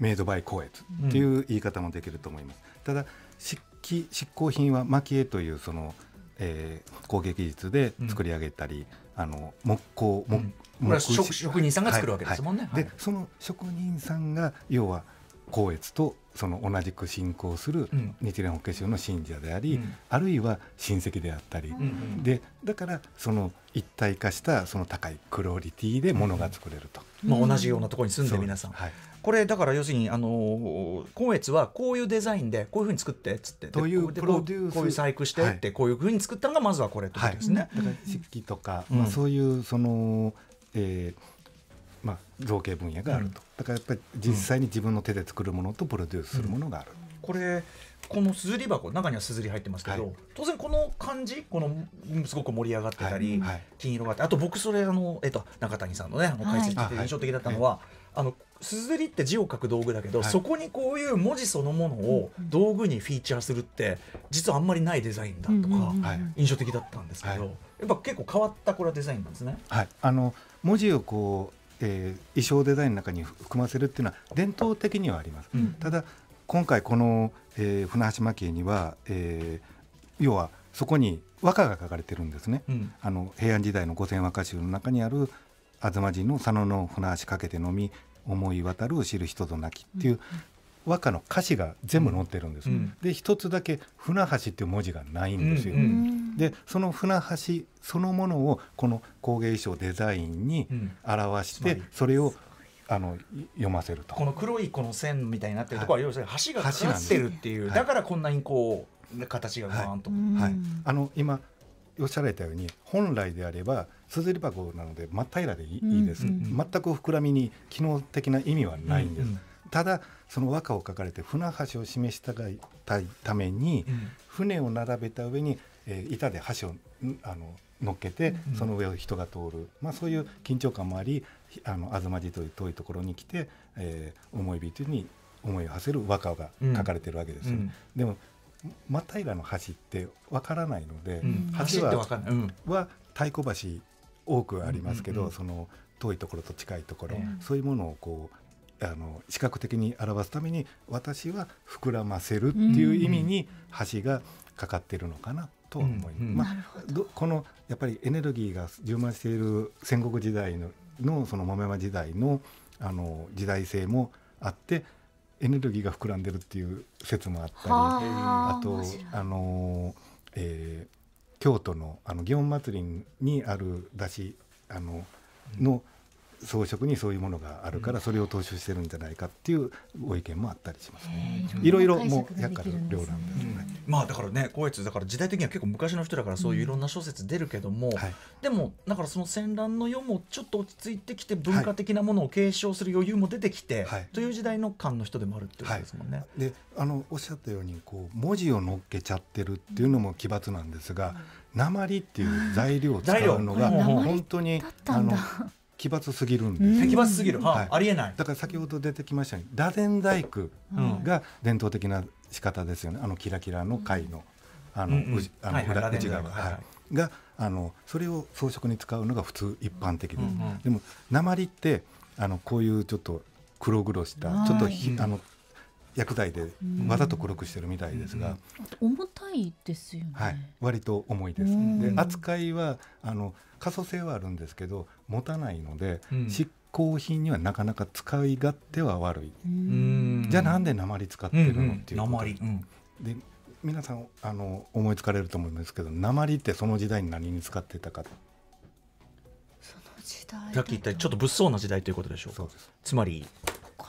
メイドバイ光悦ツっていう言い方もできると思います。うん、ただ漆器執行品は蒔絵というその、えー、工芸技術で作り上げたり、うん、あの木工木、うん、職人さんが作るわけですもんね。はいはい、でその職人さんが要は光悦とその同じく信仰する日蓮法華宗の信者であり、うん、あるいは親戚であったり、うんうん、でだからその一体化したその高いクオリティでものが作れると、うん、まあ、同じようなところに住んで皆さん、はい、これだから要するにあの今月はこういうデザインでこういうふうに作ってっつっていうプロデュースこういう細工してって、こういうふうに作ったのがまずはこれってことですね。だから漆器とか、まあ、そういうその、えー、まあ、造形分野があると、だからやっぱり実際に自分の手で作るものとプロデュースするものがある、うん、これこのすずり箱中にはすずり入ってますけど、はい、当然この感じこのすごく盛り上がってたり、はいはい、金色があってあと僕それあの、えっと、中谷さんのね解説で印象的だったのは、あのすずりって字を書く道具だけど、はい、そこにこういう文字そのものを道具にフィーチャーするって実はあんまりないデザインだとか、印象的だったんですけど、はい、やっぱ結構変わったこれはデザインなんですね。はい、あの文字をこう、えー、衣装デザインの中に含ませるっていうのは伝統的にはあります。うん、ただ今回この、えー、船橋蒔絵には、えー、要はそこに和歌が書かれてるんですね。うん、あの平安時代の五千和歌集の中にある東神の佐野の船橋かけてのみ思い渡る知る人となき」っていう和歌の歌詞が全部載ってるんです、うん、で一つだけ「船橋」っていう文字がないんですよ、うんうん、でその船橋そのものをこの工芸衣装デザインに表して、それをあの読ませるとこの黒いこの線みたいになってるところは要するに橋がかかってるっていう、だからこんなにこう形がガーンと、はい、はい、あの今おっしゃられたように本来であればすずり箱なので真っ平らでいいいいです、全く膨らみに機能的な意味はないんです、ただその和歌を書かれて船橋を示したがいたいために、船を並べた上に、えー、板で橋をあの乗っけてその上を人が通る、まあ、そういう緊張感もありあの東寺という遠いところに来て、えー、思い人に思いを馳せる和歌が書かれてるわけですよ、ね、でも真平の橋ってわからないので、うん、橋はは太鼓橋多くありますけど、その遠いところと近いところ、そういうものをこうあの視覚的に表すために私は膨らませるっていう意味に橋がかかってるのかなと思います。まあ、このやっぱりエネルギーが充満している戦国時代ののその豆山時代のあの時代性もあってエネルギーが膨らんでるっていう説もあったりあとあの、えー、京都のあの祇園祭りにある出汁あのの、うん装飾にそういうものがあるからそれを踏襲してるんじゃないかっていうご意見もあったりしますね。いろいろもう百花両乱ですね、うん。まあだからね光悦だから時代的には結構昔の人だからそういういろんな小説出るけども、うんはい、でもだからその戦乱の世もちょっと落ち着いてきて文化的なものを継承する余裕も出てきて、はい、という時代の感の人でもあるってことですもんね。はい、であのおっしゃったようにこう文字を乗っけちゃってるっていうのも奇抜なんですが。鉛っていう材料を使うのが本当にあの <laughs> 奇抜すぎるんです、奇抜すぎる、はい、ありえないだから先ほど出てきましたように螺鈿細工が伝統的な仕方ですよね、あのキラキラの貝のあの、うじあの裏、内側、はいがあのそれを装飾に使うのが普通一般的です、でも鉛ってあのこういうちょっと黒黒したちょっとひ、あの薬剤でわざと黒くしてるみたいですが、重たいですよね、はい、割と重いです、で扱いはあの可塑性はあるんですけど持たないので、うん、執行品にはなかなか使い勝手は悪いじゃあなんで鉛使ってるのっていう鉛、で皆さんあの思いつかれると思うんですけど鉛ってその時代に何に使ってたかその時代さっき言ったちょっと物騒な時代ということでしょうそうですつまり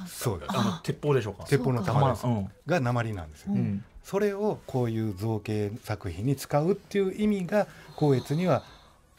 そうですあの鉄砲でしょうか鉄砲の玉です、うん、が鉛なんですよ、うん、それをこういう造形作品に使うっていう意味が光悦には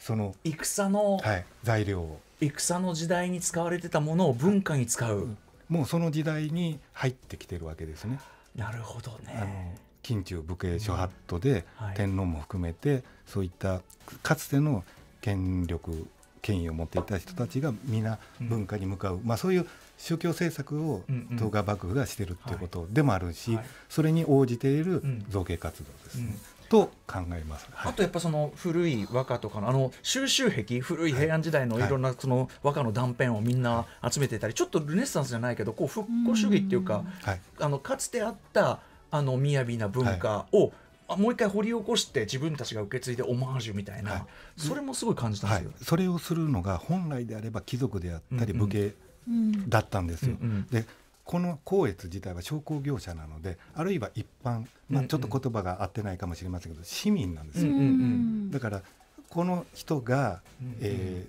その戦の、はい、材料を戦の時代に使われてたものを文化に使う、うん、もうその時代に入ってきてるわけですねなるほどね近中武家諸法度で、うんはい、天皇も含めてそういったかつての権力権威を持っていた人たちが皆文化に向かう、うん、まあ、そういう宗教政策を東賀幕府がしてるっていうことでもあるし、うんうんはい、それに応じている造形活動ですね。うんと考えます、はい、あとやっぱその古い和歌とかのあの収集癖古い平安時代のいろんなその和歌の断片をみんな集めてたりちょっとルネッサンスじゃないけどこう復興主義っていうか、あのかつてあったあの雅な文化を、もう一回掘り起こして自分たちが受け継いでオマージュみたいな、はい、それもすごい感じたんですよ、はい、それをするのが本来であれば貴族であったり武家だったんですよ。うんうん、でこの光悦自体は商工業者なのであるいは一般、まあ、ちょっと言葉が合ってないかもしれませんけど、市民なんですよ、だからこの人が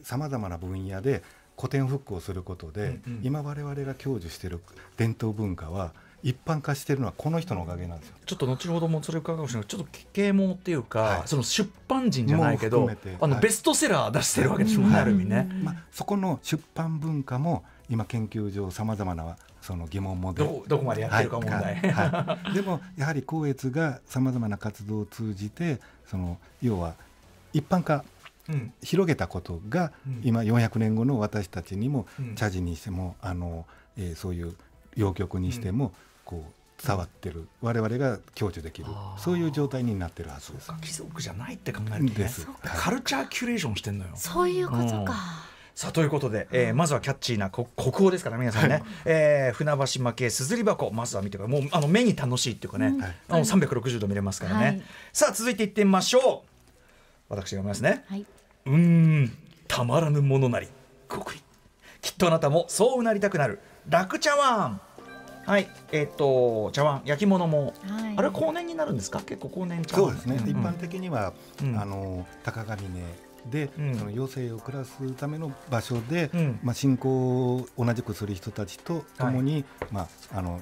さまざまな分野で古典復興することで、うんうん、今我々が享受している伝統文化は一般化してるのはこの人のおかげなんですよちょっと後ほどもそれ伺うかもしれないちょっと啓蒙っていうか、はい、その出版人じゃないけどあの、はい、ベストセラー出してるわけでしょ、うん、ある意味ね、まあ、そこの出版文化も今研究上さまざまなその疑問もどどこまでやってるか問題、はいはい、<laughs> でもやはり光悦がさまざまな活動を通じてその要は一般化、うん、広げたことが、うん、今400年後の私たちにも、うん、茶事にしてもあの、えー、そういう洋曲にしても、こう伝わってる我々が享受できるそういう状態になってるはずです貴族じゃないって考えると、ですカルチャーキュレーションしてんのよそういうことか、さあということで、えー、まずはキャッチーな国宝ですから皆さんね、はい、えー、船橋負けすずり箱まずは見てくださいもうあの目に楽しいっていうかね、うん、あの360度見れますからね、はい、さあ続いていってみましょう私が見ますね、はい、うんたまらぬものなり極意きっとあなたもそうなりたくなる楽茶碗はいえっ、ー、と茶碗焼き物も、はい、あれは後年になるんですか結構後年茶碗そうですね、うん、一般的には、うん、あの高紙ねで、うん、その余生を暮らすための場所で、うん、まあ、信仰を同じくする人たちとともに、はい、まあ、あの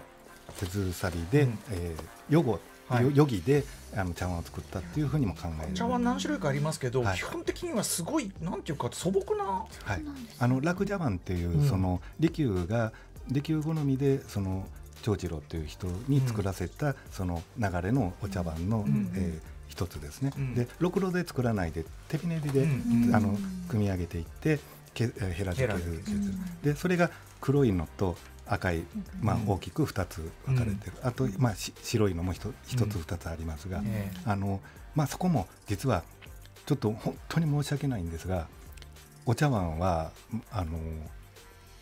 手ずさりで、うん、えー、予後はい、であの茶碗を作ったっていうふうにも考え茶碗何種類かありますけど、はい、基本的にはすごいなんていうか素朴な、はい、あの楽茶碗っていう、うん、その利休が利休好みでその長次郎っていう人に作らせた、うん、その流れのお茶碗の、うん、えー一つですね、うん、でろくろで作らないで手びねりで、あの組み上げていってけヘラで削るでそれが黒いのと赤い、まあ、大きく2つ分かれてる、あと、まあ、白いのも 1, 1つ2つありますが、あのまあ、そこも実はちょっと本当に申し訳ないんですがお茶碗はあの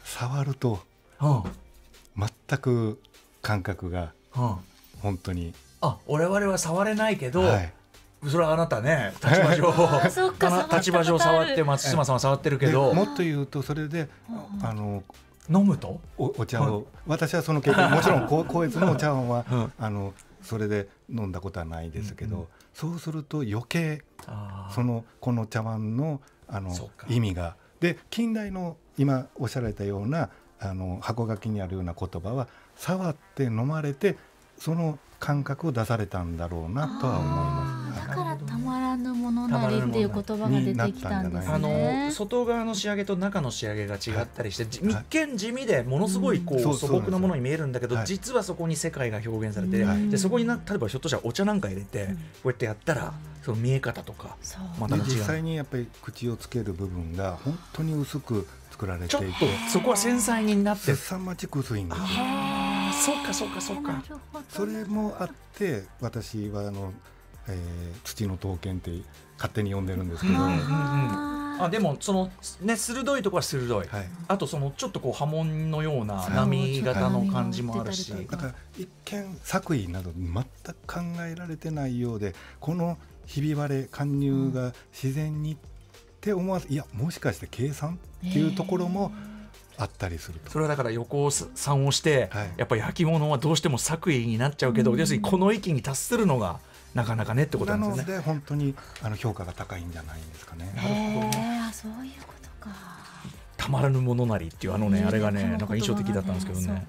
触ると全く感覚が本当に。あ我々は触れないけど、はい、それはあなたね立場上 <laughs> 立場上触って松島さんは触ってるけどもっと言うとそれであの飲むとお茶を、私はその経験 <laughs> もちろん高越のお茶碗は、うん、あのそれで飲んだことはないですけど、うんうん、そうすると余計そのこの茶碗のあの意味がで近代の今おっしゃられたようなあの箱書きにあるような言葉は触って飲まれてその感覚を出されたんだろうなとは思います。だからたまらぬものなりっていう言葉が出てきたんですね。あの外側の仕上げと中の仕上げが違ったりして、はい、一見地味でものすごいこう、うん、素朴なものに見えるんだけど、はい、実はそこに世界が表現されて、はい、でそこにな例えばひょっとしたらお茶なんか入れて、うん、こうやってやったら。その見え方とかまた実際にやっぱり口をつける部分が本当に薄く作られていてそこは繊細になって凄まじく薄いんですよそうかそうかそうかそれもあって私はあの、えー、土の刀剣って勝手に呼んでるんですけど、うんうんうん、あでもそのね鋭いとこは鋭い、はい、あとそのちょっとこう波紋のような波形の感じもあるしだから一見作為など全く考えられてないようでこのひび割れ貫入が自然にっって思わずいやもしかして計算っていうところもあったりするそれはだから横算をして、はい、やっぱり焼き物はどうしても作為になっちゃうけど、うん、要するにこの域に達するのがなかなかねってことなんですね。なので本当にあの評価が高いんじゃないですかね。なるほど、そういうことか。たまらぬものなりっていうあのね、あれがねなんか印象的だったんですけどね。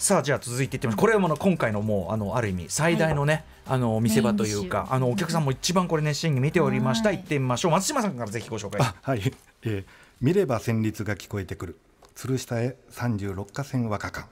さあじゃあ続いていってみましょうこれはも今回のもうあのある意味最大のね、はい、あの見せ場というかあのお客さんも一番これ熱、ね、心に見ておりました行ってみましょう松島さんからぜひご紹介あはい、えー、見れば旋律が聞こえてくる鶴下へ36河線若館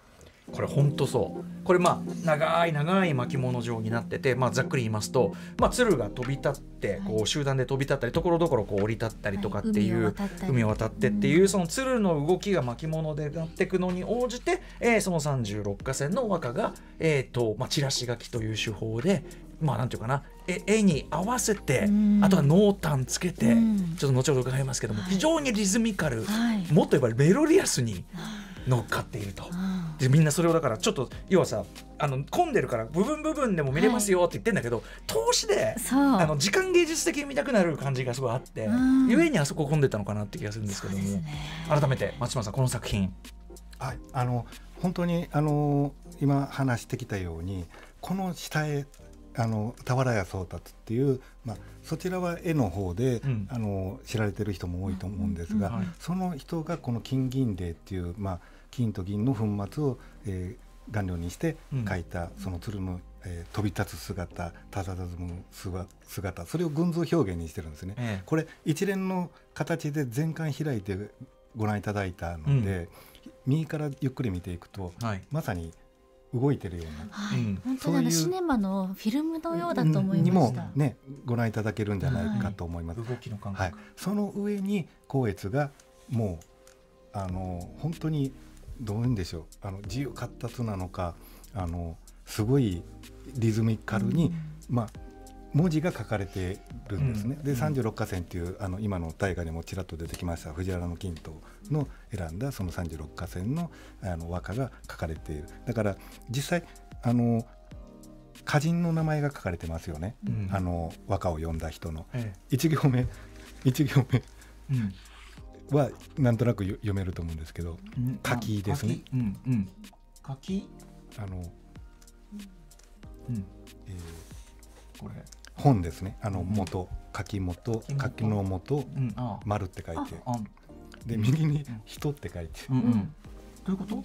これほんとそうこれまあ長い長い巻物状になってて、まあ、ざっくり言いますと、まあ、鶴が飛び立ってこう集団で飛び立ったりところどころこう降り立ったりとかっていう、はい、海を渡ってっていうその鶴の動きが巻物でなっていくのに応じて、えー、その36河線の和歌が、えーとまあ、チラシ書きという手法でまあなんていうかな絵に合わせて、あとは濃淡つけて、ちょっと後ほど伺いますけども、はい、非常にリズミカル、はい、もっと言えばメロディアスに。はい乗っかっていると、でみんなそれをだからちょっと要はさあの混んでるから部分部分でも見れますよって言ってんだけど、はい、投資であの時間芸術的に見たくなる感じがすごいあって、うん、故にあそこ混んでたのかなって気がするんですけども、ね、改めて松島さんこの作品。はいあの本当にあの今話してきたようにこの下絵あの俵屋宗達っていう、まあ、そちらは絵の方で、うん、あの知られてる人も多いと思うんですが、うんはい、その人がこの「金銀霊っていう、まあ、金と銀の粉末を、えー、顔料にして描いた、そのつるむ、えー、飛び立つ姿たたずむ姿それを群像表現にしてるんですね。ええ、これ一連の形で全巻開いてご覧いただいたので、うん、右からゆっくり見ていくと、はい、まさに動いてるような、はいうん、本当にあのシネマのフィルムのようだと思いましにもねご覧いただけるんじゃないかと思います。はい、動きの感覚、はい、その上に光悦がもうあの本当にどういうんでしょうあの自由闊達なのかあのすごいリズミカルに、うん、まあ、文字が書かれてるんですね、うん、で36河川っていうあの今の大河にもちらっと出てきました藤原の金等の選んだその三十六河川のあの和歌が書かれているだから実際あの歌人の名前が書かれてますよね、うん、あの和歌を読んだ人の、ええ、1行目一行目、うん、はなんとなく読めると思うんですけど、柿ですね。うんうん、柿あの、うんえー、これ本ですねあの元、柿元柿の元、丸って書いてで右に人って書いて。うんうん、どういうこと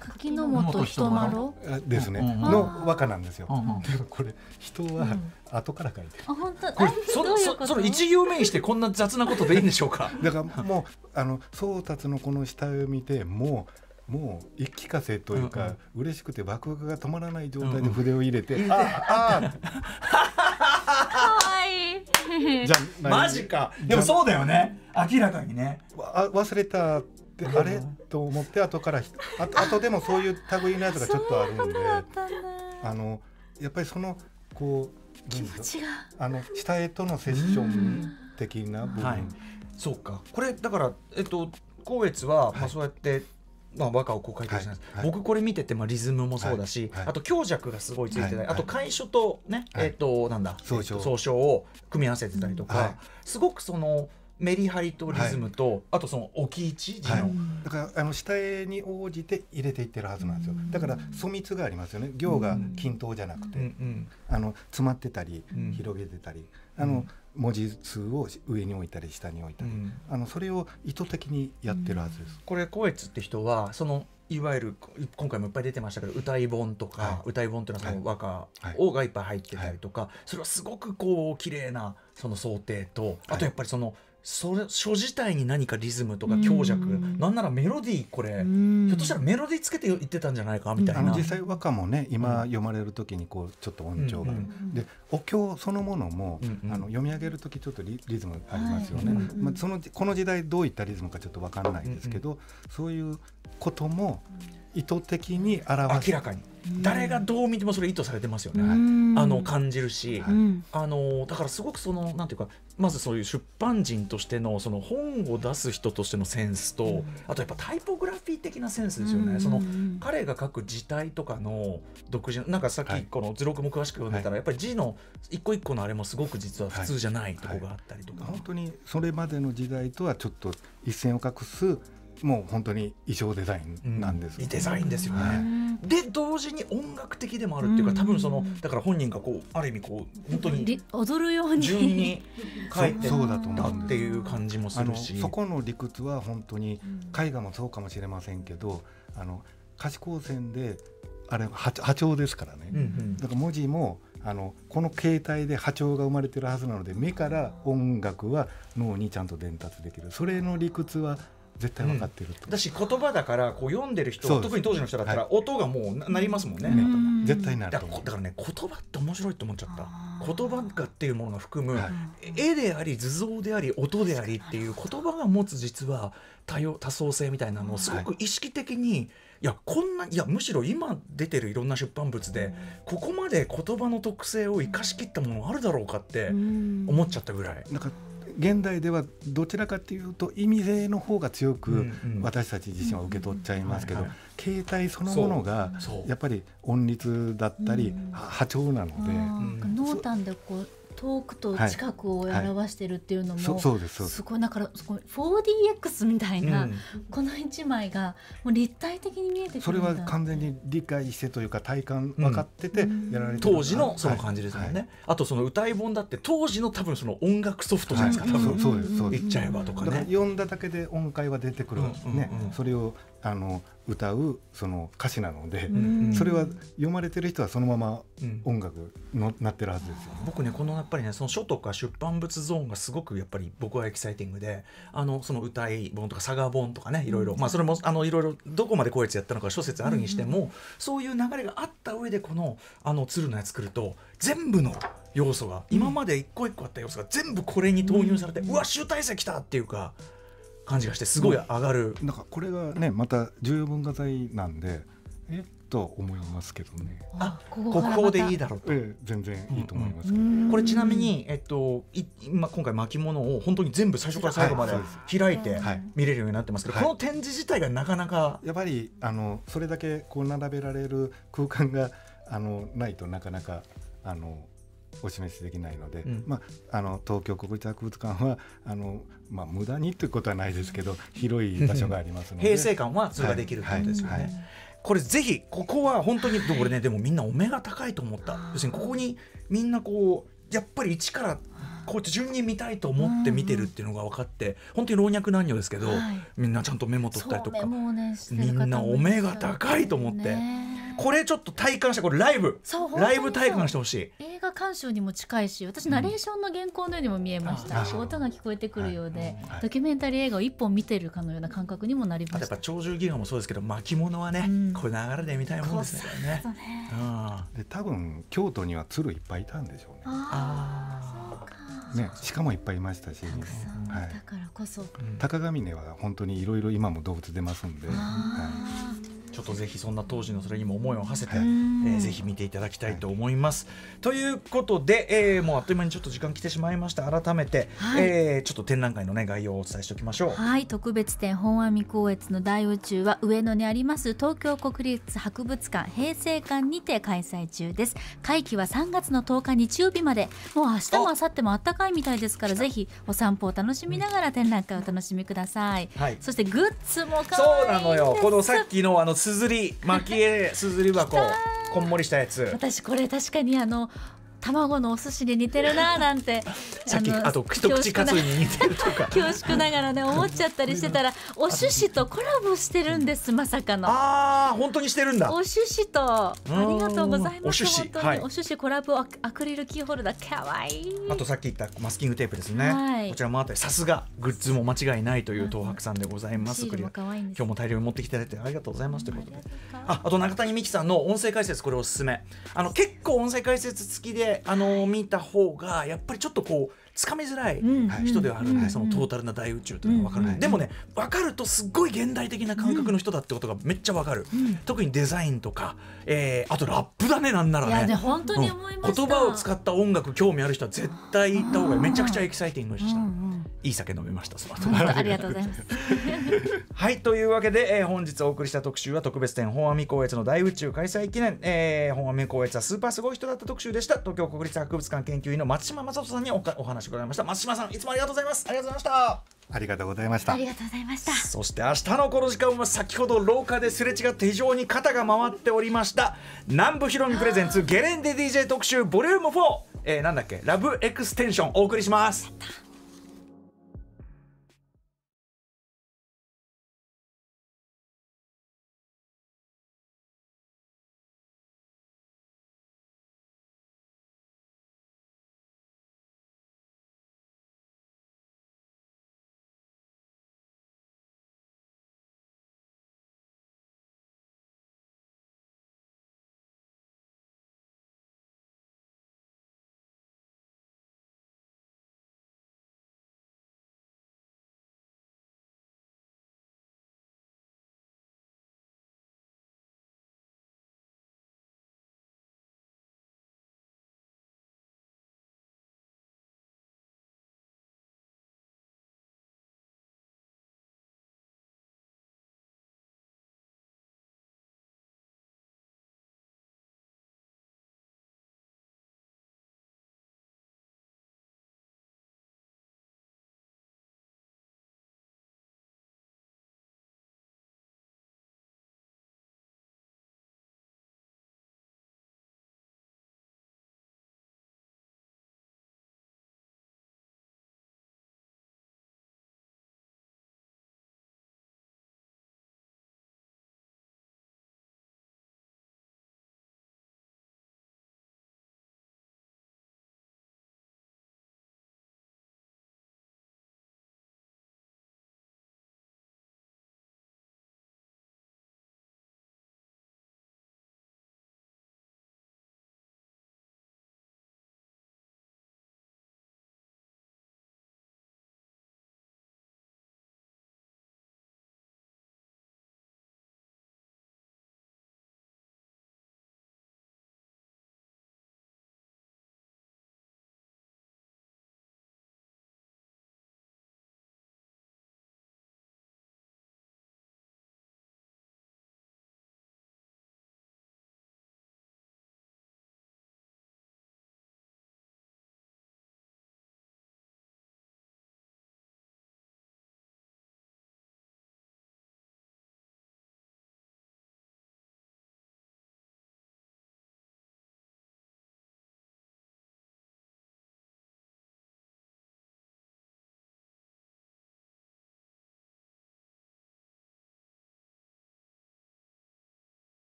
柿の本人丸ですね、の和歌なんですよ、これ人は後から書いてる、あ本当そのその一行目にしてこんな雑なことでいいんでしょうかだからもうあの宗達のこの下を見てもうもう一気かせというか、うん、嬉しくてワクワクが止まらない状態で筆を入れて、うんうん、あああじゃマジかでもそうだよね明らかにねわ忘れたであれと思って後からあ後でもそういう類のやつがちょっとあるんであのやっぱりそのこう気持ちがあの下絵とのセッション的な部分、はい、そうかこれだからえっと光悦は、まあ、そうやって、まあ、和歌をこう書いてるじゃないですか、はい僕これ見てて、まあ、リズムもそうだし、はい、あと強弱がすごいついてない、あと楷書とね、えっ、となんだ総称を組み合わせてたりとか、すごくそのメリハリとリズムと、はい、あとその置き位置の、はい、だからあの下絵に応じて入れていってるはずなんですよだから粗密がありますよね行が均等じゃなくて、うん、あの詰まってたり、うん、広げてたり、あのう文字数を上に置いたり下に置いたり、うん、あのそれを意図的にやってるはずです。これ光悦って人はそのいわゆる今回もいっぱい出てましたけど歌い本とか、はい、歌い本っていうのはその和歌をがいっぱい入ってたりとか、はいはい、それはすごくこう綺麗なその想定とあとやっぱりその、それ書自体に何かリズムとか強弱、うん、なんならメロディーこれ、うん、ひょっとしたらメロディーつけて言ってたんじゃないかみたいな、実際和歌もね今読まれる時にこうちょっと音調が、うん、でお経そのものも、うんうん、あの読み上げる時ちょっとリズムありますよね、はい、まあ、そのこの時代どういったリズムかちょっと分かんないですけど、そういうことも意図的に表す明らかに誰がどう見てもそれ意図されてますよね、あの感じるし、あのだからすごくそのなんていうかまずそういう出版人としてのその本を出す人としてのセンスと、あとやっぱタイポグラフィー的なセンスですよね、その彼が書く字体とかの独自なんかさっきこの図録も詳しく読んでたら、やっぱり字の一個一個のあれもすごく実は普通じゃないとこがあったりとか、本当にそれまでの時代とはちょっと一線を画すもう本当に衣装デザインなんです、ね、うん、デザインですよね、はい、で同時に音楽的でもあるっていうか多分そのだから本人がこうある意味こう本当に踊るように順に書いてたっていう感じもするしそこの理屈は本当に絵画もそうかもしれませんけどあの可視光線であれ波波長ですからね、うんうん、だから文字もあのこの形態で波長が生まれてるはずなので目から音楽は脳にちゃんと伝達できるそれの理屈は絶対分かってると、うん、だし言葉だからこう読んでる人特に当時の人だったら音がもうなりますもんね、絶対なるだからね言葉って面白いと思っちゃった言葉がっていうものが含む、はい、絵であり図像であり音でありっていう言葉が持つ実は多様多層性みたいなのをすごく意識的に、はいいやこんないやむしろ今出てるいろんな出版物でここまで言葉の特性を生かしきったものあるだろうかって思っちゃったぐらい。なんか現代ではどちらかというと意味性の方が強く私たち自身は受け取っちゃいますけど携帯そのものがやっぱり音律だったり波長なので。濃淡でこう遠くと近くを表してるっていうのも、そうですすごいだからすごい 4DX みたいな、この一枚がもう立体的に見えてくるそれは完全に理解してというか体感分かっててやられてる、うん、当時のその感じですもんね、はい、あとその歌い本だって当時の多分その音楽ソフトじゃないですか、多分そうですそうです言っちゃえばとかねだか読んだだけで音階は出てくる、ねそれをあの歌うその歌詞なので、それは読まれてる人はそのまま音楽の、なってるはずですよ、ね、僕ねこのやっぱりねその書とか出版物ゾーンがすごくやっぱり僕はエキサイティングであのその歌い本とか佐賀本とかねいろいろ、まあそれもあのいろいろどこまでこいつやったのか諸説あるにしても、そういう流れがあった上でこのあの鶴のやつ来ると全部の要素が今まで一個一個あった要素が全部これに投入されて、うわ集大成きたっていうか。感じがしてすごい上がる、うん、なんかこれがねまた重要文化財なんでえと思いますけどね。あ、国宝でいいだろうと、ええ、全然いいと思いますけど、うんうん、これちなみにえっと今今回巻物を本当に全部最初から最後まで開いて見れるようになってますけど、はい、この展示自体がなかなかやっぱりあのそれだけこう並べられる空間があのないとなかなかあのお示しできないので、うん、まあ、あの東京国立博物館はあのまあ、無駄にということはないですけど広い場所がありますので平成館は通過できるということですよね。はいはいはい、これぜひここは本当にこれねでもみんなお目が高いと思った要するにここにみんなこうやっぱり一からこうやって順に見たいと思って見てるっていうのが分かって、本当に老若男女ですけど、みんなちゃんとメモ取ったりとか、みんなお目が高いと思って。これちょっと体感してこれライブライブ体感してほしい映画鑑賞にも近いし私ナレーションの原稿のようにも見えました、うん、音が聞こえてくるようで、ドキュメンタリー映画を一本見てるかのような感覚にもなりましやっぱ鳥獣戯画もそうですけど巻物はね、うん、これ流れで見たいもんですよねね、うん、で多分京都には鶴いっぱいいたんでしょうねああね、鹿もいっぱいいましたし、はい、だからこそ、高上根は本当にいろいろ今も動物出ますんで。はいちょっとぜひそんな当時のそれにも思いを馳せて、えー、ぜひ見ていただきたいと思います。ということで、えー、もうあっという間にちょっと時間来てしまいました改めて、はい、えー、ちょっと展覧会の、ね、概要をお伝えしておきましょう。はい特別展本阿弥光悦の大宇宙は上野にあります東京国立博物館平成館にて開催中です。会期は3月の1日日曜日までもう明日も明後日も暖かいみたいですからぜひお散歩を楽しみながら展覧会を楽しみください。はい、そしてグッズも可愛いそうなのよこのさっきのあのすずり巻絵すずり箱 <laughs> こんもりしたやつ私これ確かにあの卵のお寿司に似てるななんてさっきあと一口かつに似てるとか恐縮ながらね思っちゃったりしてたらお寿司とコラボしてるんですまさかのああ本当にしてるんだお寿司とありがとうございます本当に、はい、お寿司コラボアクリルキーホルダーかわいいあとさっき言ったマスキングテープですね、はい、こちらもあってさすがグッズも間違いないという東博さんでございます、今日も大量に持ってきていただいてありがとうございますということでああと中谷美紀さんの音声解説これおすすめあの結構音声解説付きでであの見た方がやっぱりちょっとこうつかみづらい人ではあるんで、そのトータルな大宇宙というのが分かる、でもね分かるとすっごい現代的な感覚の人だってことがめっちゃ分かる、特にデザインとか、えー、あとラップだねなんならね言葉を使った音楽興味ある人は絶対行った方がめちゃくちゃエキサイティングでした。いい酒飲めましたありがとうございます <laughs> はいというわけで、えー、本日お送りした特集は特別展本阿弥光悦の大宇宙開催記念、えー、本阿弥光悦はスーパーすごい人だった特集でした東京国立博物館研究員の松島正人さんにおかお話してくいました松島さんいつもありがとうございますありがとうございましたありがとうございましたありがとうございましたそして明日のこの時間は先ほど廊下ですれ違って非常に肩が回っておりました南部ひろみプレゼンツゲレンデ DJ 特集ボリューム4、えー、なんだっけラブエクステンションお送りします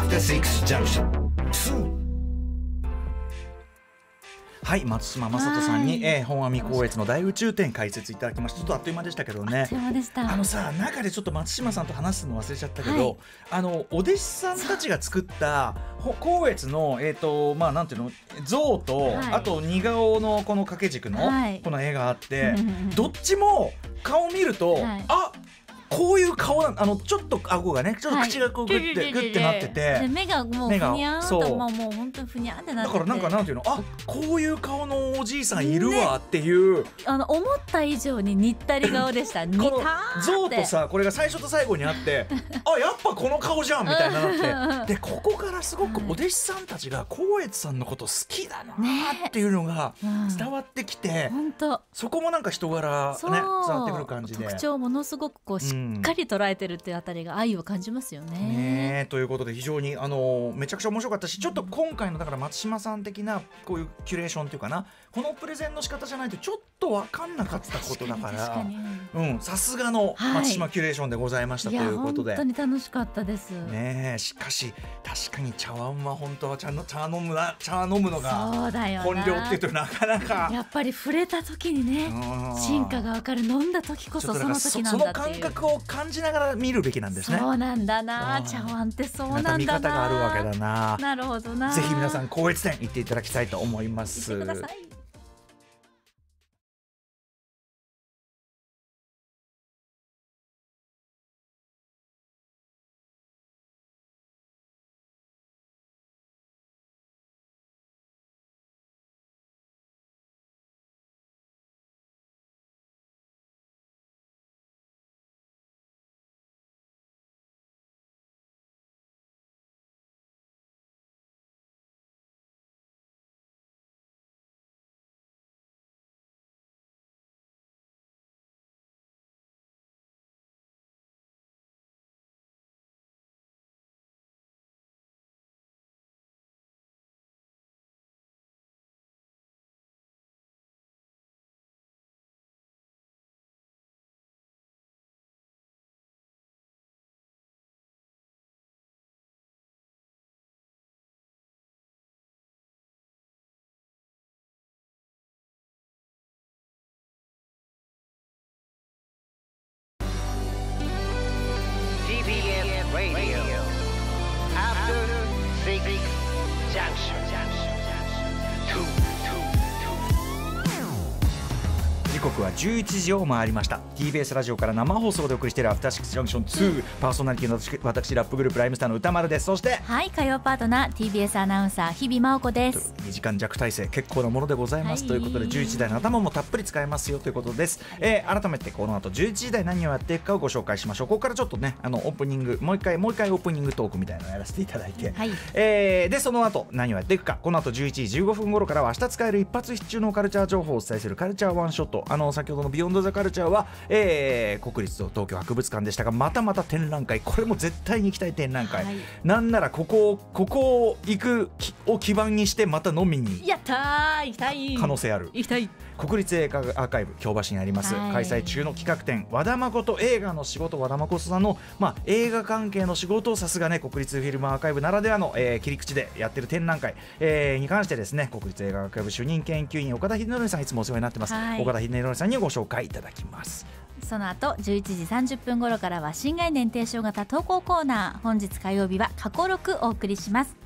After Six Junction はい松島雅人さんに、えー、本阿弥光悦の大宇宙展解説いただきましたちょっとあっという間でしたけどねあのさ中でちょっと松島さんと話すの忘れちゃったけど、はい、あのお弟子さんたちが作った <laughs> 光悦のえっ、ー、とまあなんていうの像と、はい、あと似顔のこの掛け軸の、はい、この絵があって、どっちも顔見ると、はい、あこういう顔なんあのちょっと顎がねちょっと口がこうグッて、グッてなってて目がもうふにゃんともうもう本当にふにゃんってなってだからなんかなんていうのあこういう顔のおじいさんいるわっていう、ね、あの思った以上ににったり顔でした <laughs> 似たーゾとさこれが最初と最後にあって <laughs> あやっぱこの顔じゃんみたいななってでここからすごくお弟子さんたちが光悦さんのこと好きだなっていうのが伝わってきて、ねうん、そこもなんか人柄ね伝わってくる感じで特徴ものすごくこうしっっかり捉えてるっていうあたりが愛を感じますよね。ねということで非常にあのめちゃくちゃ面白かったしちょっと今回のだから松島さん的なこういうキュレーションっていうかなこのプレゼンの仕方じゃないとちょっと分かんなかったことだからさすがの松島キュレーションでございましたということで、はい、本当に楽しかったですねしかし確かに茶碗は本当は茶の茶飲むな茶飲むのが本領っていうとなかなかやっぱり触れた時にね進化が分かる飲んだ時こそその時なんだその感覚を感じながら見るべきなんですねそうなんだな茶碗ってそうなんだななるほどなぜひ皆さん高越店行っていただきたいと思います。11時を回りました TBS ラジオから生放送でお送りしている「アフターシックスジャンクション2」うパーソナリティの私ラップグループライムスターの歌丸ですそしてはい火曜パートナー TBS アナウンサー日比真央子です2時間弱体制結構なものでございます、はい、ということで11時台の頭もたっぷり使えますよということです、えー、改めてこの後11時台何をやっていくかをご紹介しましょうここからちょっとねあのオープニングもう一回もう一回オープニングトークみたいなのをやらせていただいて、はい、えー、でその後何をやっていくかこの後11時15分頃からは明日使える一発必中のカルチャー情報をお伝えするカルチャーワンショットあの先局の「ビヨンド・ザ・カルチャーは」えー、国立東京博物館でしたがまたまた展覧会これも絶対に行きたい展覧会、はい、なんならここをここを行くを基盤にしてまた飲みにやった行きたい可能性ある行きたい国立映画アーカイブ京橋にあります、はい、開催中の企画展和田誠映画の仕事和田誠さんの、まあ、映画関係の仕事をさすがね国立フィルムアーカイブならではの、えー、切り口でやってる展覧会、えー、に関してですね国立映画アーカイブ主任研究員岡田秀則さんいつもお世話になってます、はい、岡田秀則さんにご紹介いただきますその後11時30分頃からは新概念提唱型投稿コーナー本日火曜日は過去6お送りします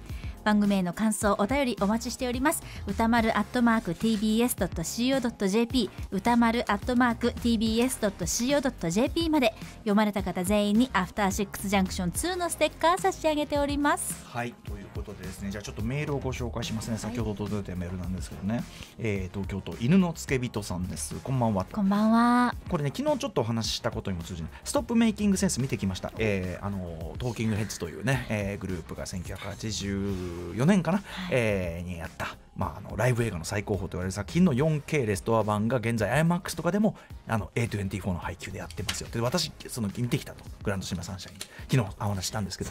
番組への感想お便りお待ちしております歌丸アットマーク tbs.co.jp 歌丸アットマーク tbs.co.jp まで読まれた方全員にアフターシックスジャンクション2のステッカー差し上げておりますはいということでですねじゃあちょっとメールをご紹介しますね、はい、先ほど届いたメールなんですけどね、えー、東京都犬の付け人さんですこんばんはこんばんはこれね昨日ちょっとお話ししたことにも通じないストップメイキングセンス見てきました、えー、あのトーキングヘッズというね、えー、グループが1980 94年かな、はい、えー、にやった。まあ、あのライブ映画の最高峰と言われる作品の 4K レストア版が現在 IMAX とかでもあの A24 の配給でやってますよで私その見てきたとグランドシマサンシャイン昨日お話したんですけど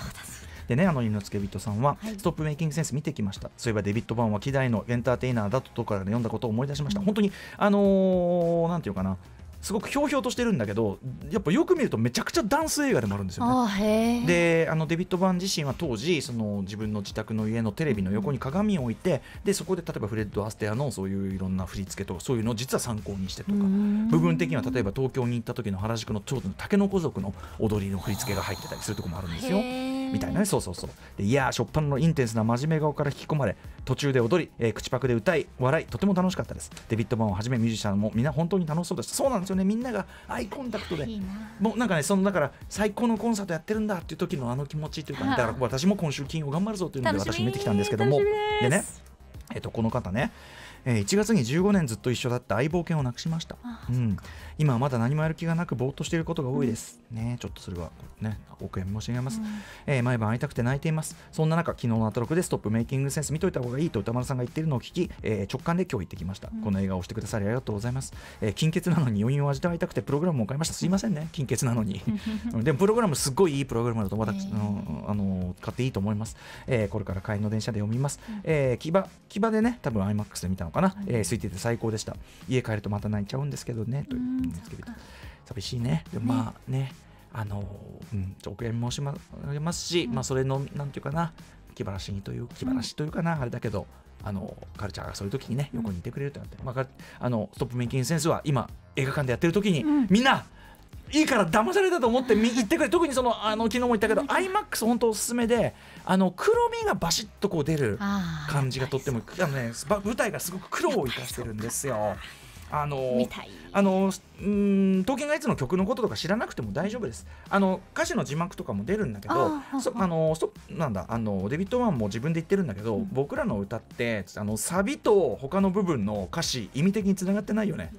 でねあの猪之助人さんは、はい、ストップメイキングセンス見てきましたそういえばデビッド・バンは希代のエンターテイナーだととから、読んだことを思い出しました、うん、本当にあのー、なんていうかなすごくひょうひょうとしてるんだけどやっぱよく見るとめちゃくちゃダンス映画でもあるんですよね。であのデビッド・バン自身は当時その自分の自宅の家のテレビの横に鏡を置いてでそこで例えばフレッド・アステアのそういういろんな振り付けとかそういうのを実は参考にしてとか部分的には例えば東京に行った時の原宿のの竹の子族の踊りの振り付けが入ってたりするとこもあるんですよ。みたいなねそうそうそうでいやしょっぱなのインテンスな真面目顔から引き込まれ途中で踊り、えー、口パクで歌い笑いとても楽しかったですデビッド・バンをはじめミュージシャンも皆本当に楽しそうですそうなんですよよねみんながアイコンタクトでもうなんかねそのだから最高のコンサートやってるんだっていう時のあの気持ちというか、ね、だから私も今週金曜頑張るぞというので私見てきたんですけどもでねえっとこの方ねえ1月に15年ずっと一緒だった相棒犬をなくしました、うん、今はまだ何もやる気がなくぼーっとしていることが多いです、ね、ちょっとそれは、ね、お悔やみ申し上げます、うん、えー、毎晩会いたくて泣いていますそんな中昨日のアトロクでストップメイキングセンス見といた方がいいと歌丸さんが言っているのを聞き、えー、直感で今日行ってきました、うん、この映画をしてくださりありがとうございます、えー、金欠なのに余韻を味わいたくてプログラムを買いました <laughs> すいませんね金欠なのに <laughs> でもプログラムすごいいいプログラムだと私、えー、あの買っていいと思います、えー、これから帰りの電車で読みます、うん、えー、牙牙でね多分 iMAX で見たのかな、うん、えー、空いてて最高でした家帰るとまた泣いちゃうんですけどねと寂しいねでもまあねあの、うん、お悔やみ申し上げますし、まあ、それの、なんていうかな、気晴らしにという、気晴らしというかな、あれだけど、あのカルチャーがそういう時にね横にいてくれるとなって、まあ、あのストップメイキングセンスは今映画館でやってる時に、みんないいから騙されたと思って行ってくれ特にそのあの昨日も言ったけど iMAX 本当おすすめであの黒みがバシッとこう出る感じがとってもあの、ね、舞台がすごく黒を生かしてるんですよ。あのあのうん刀剣がいつの曲のこととか知らなくても大丈夫ですあの歌詞の字幕とかも出るんだけどあのそなんだあのデビッド・ワンも自分で言ってるんだけど、うん、僕らの歌ってあのサビと他の部分の歌詞意味的につながってないよね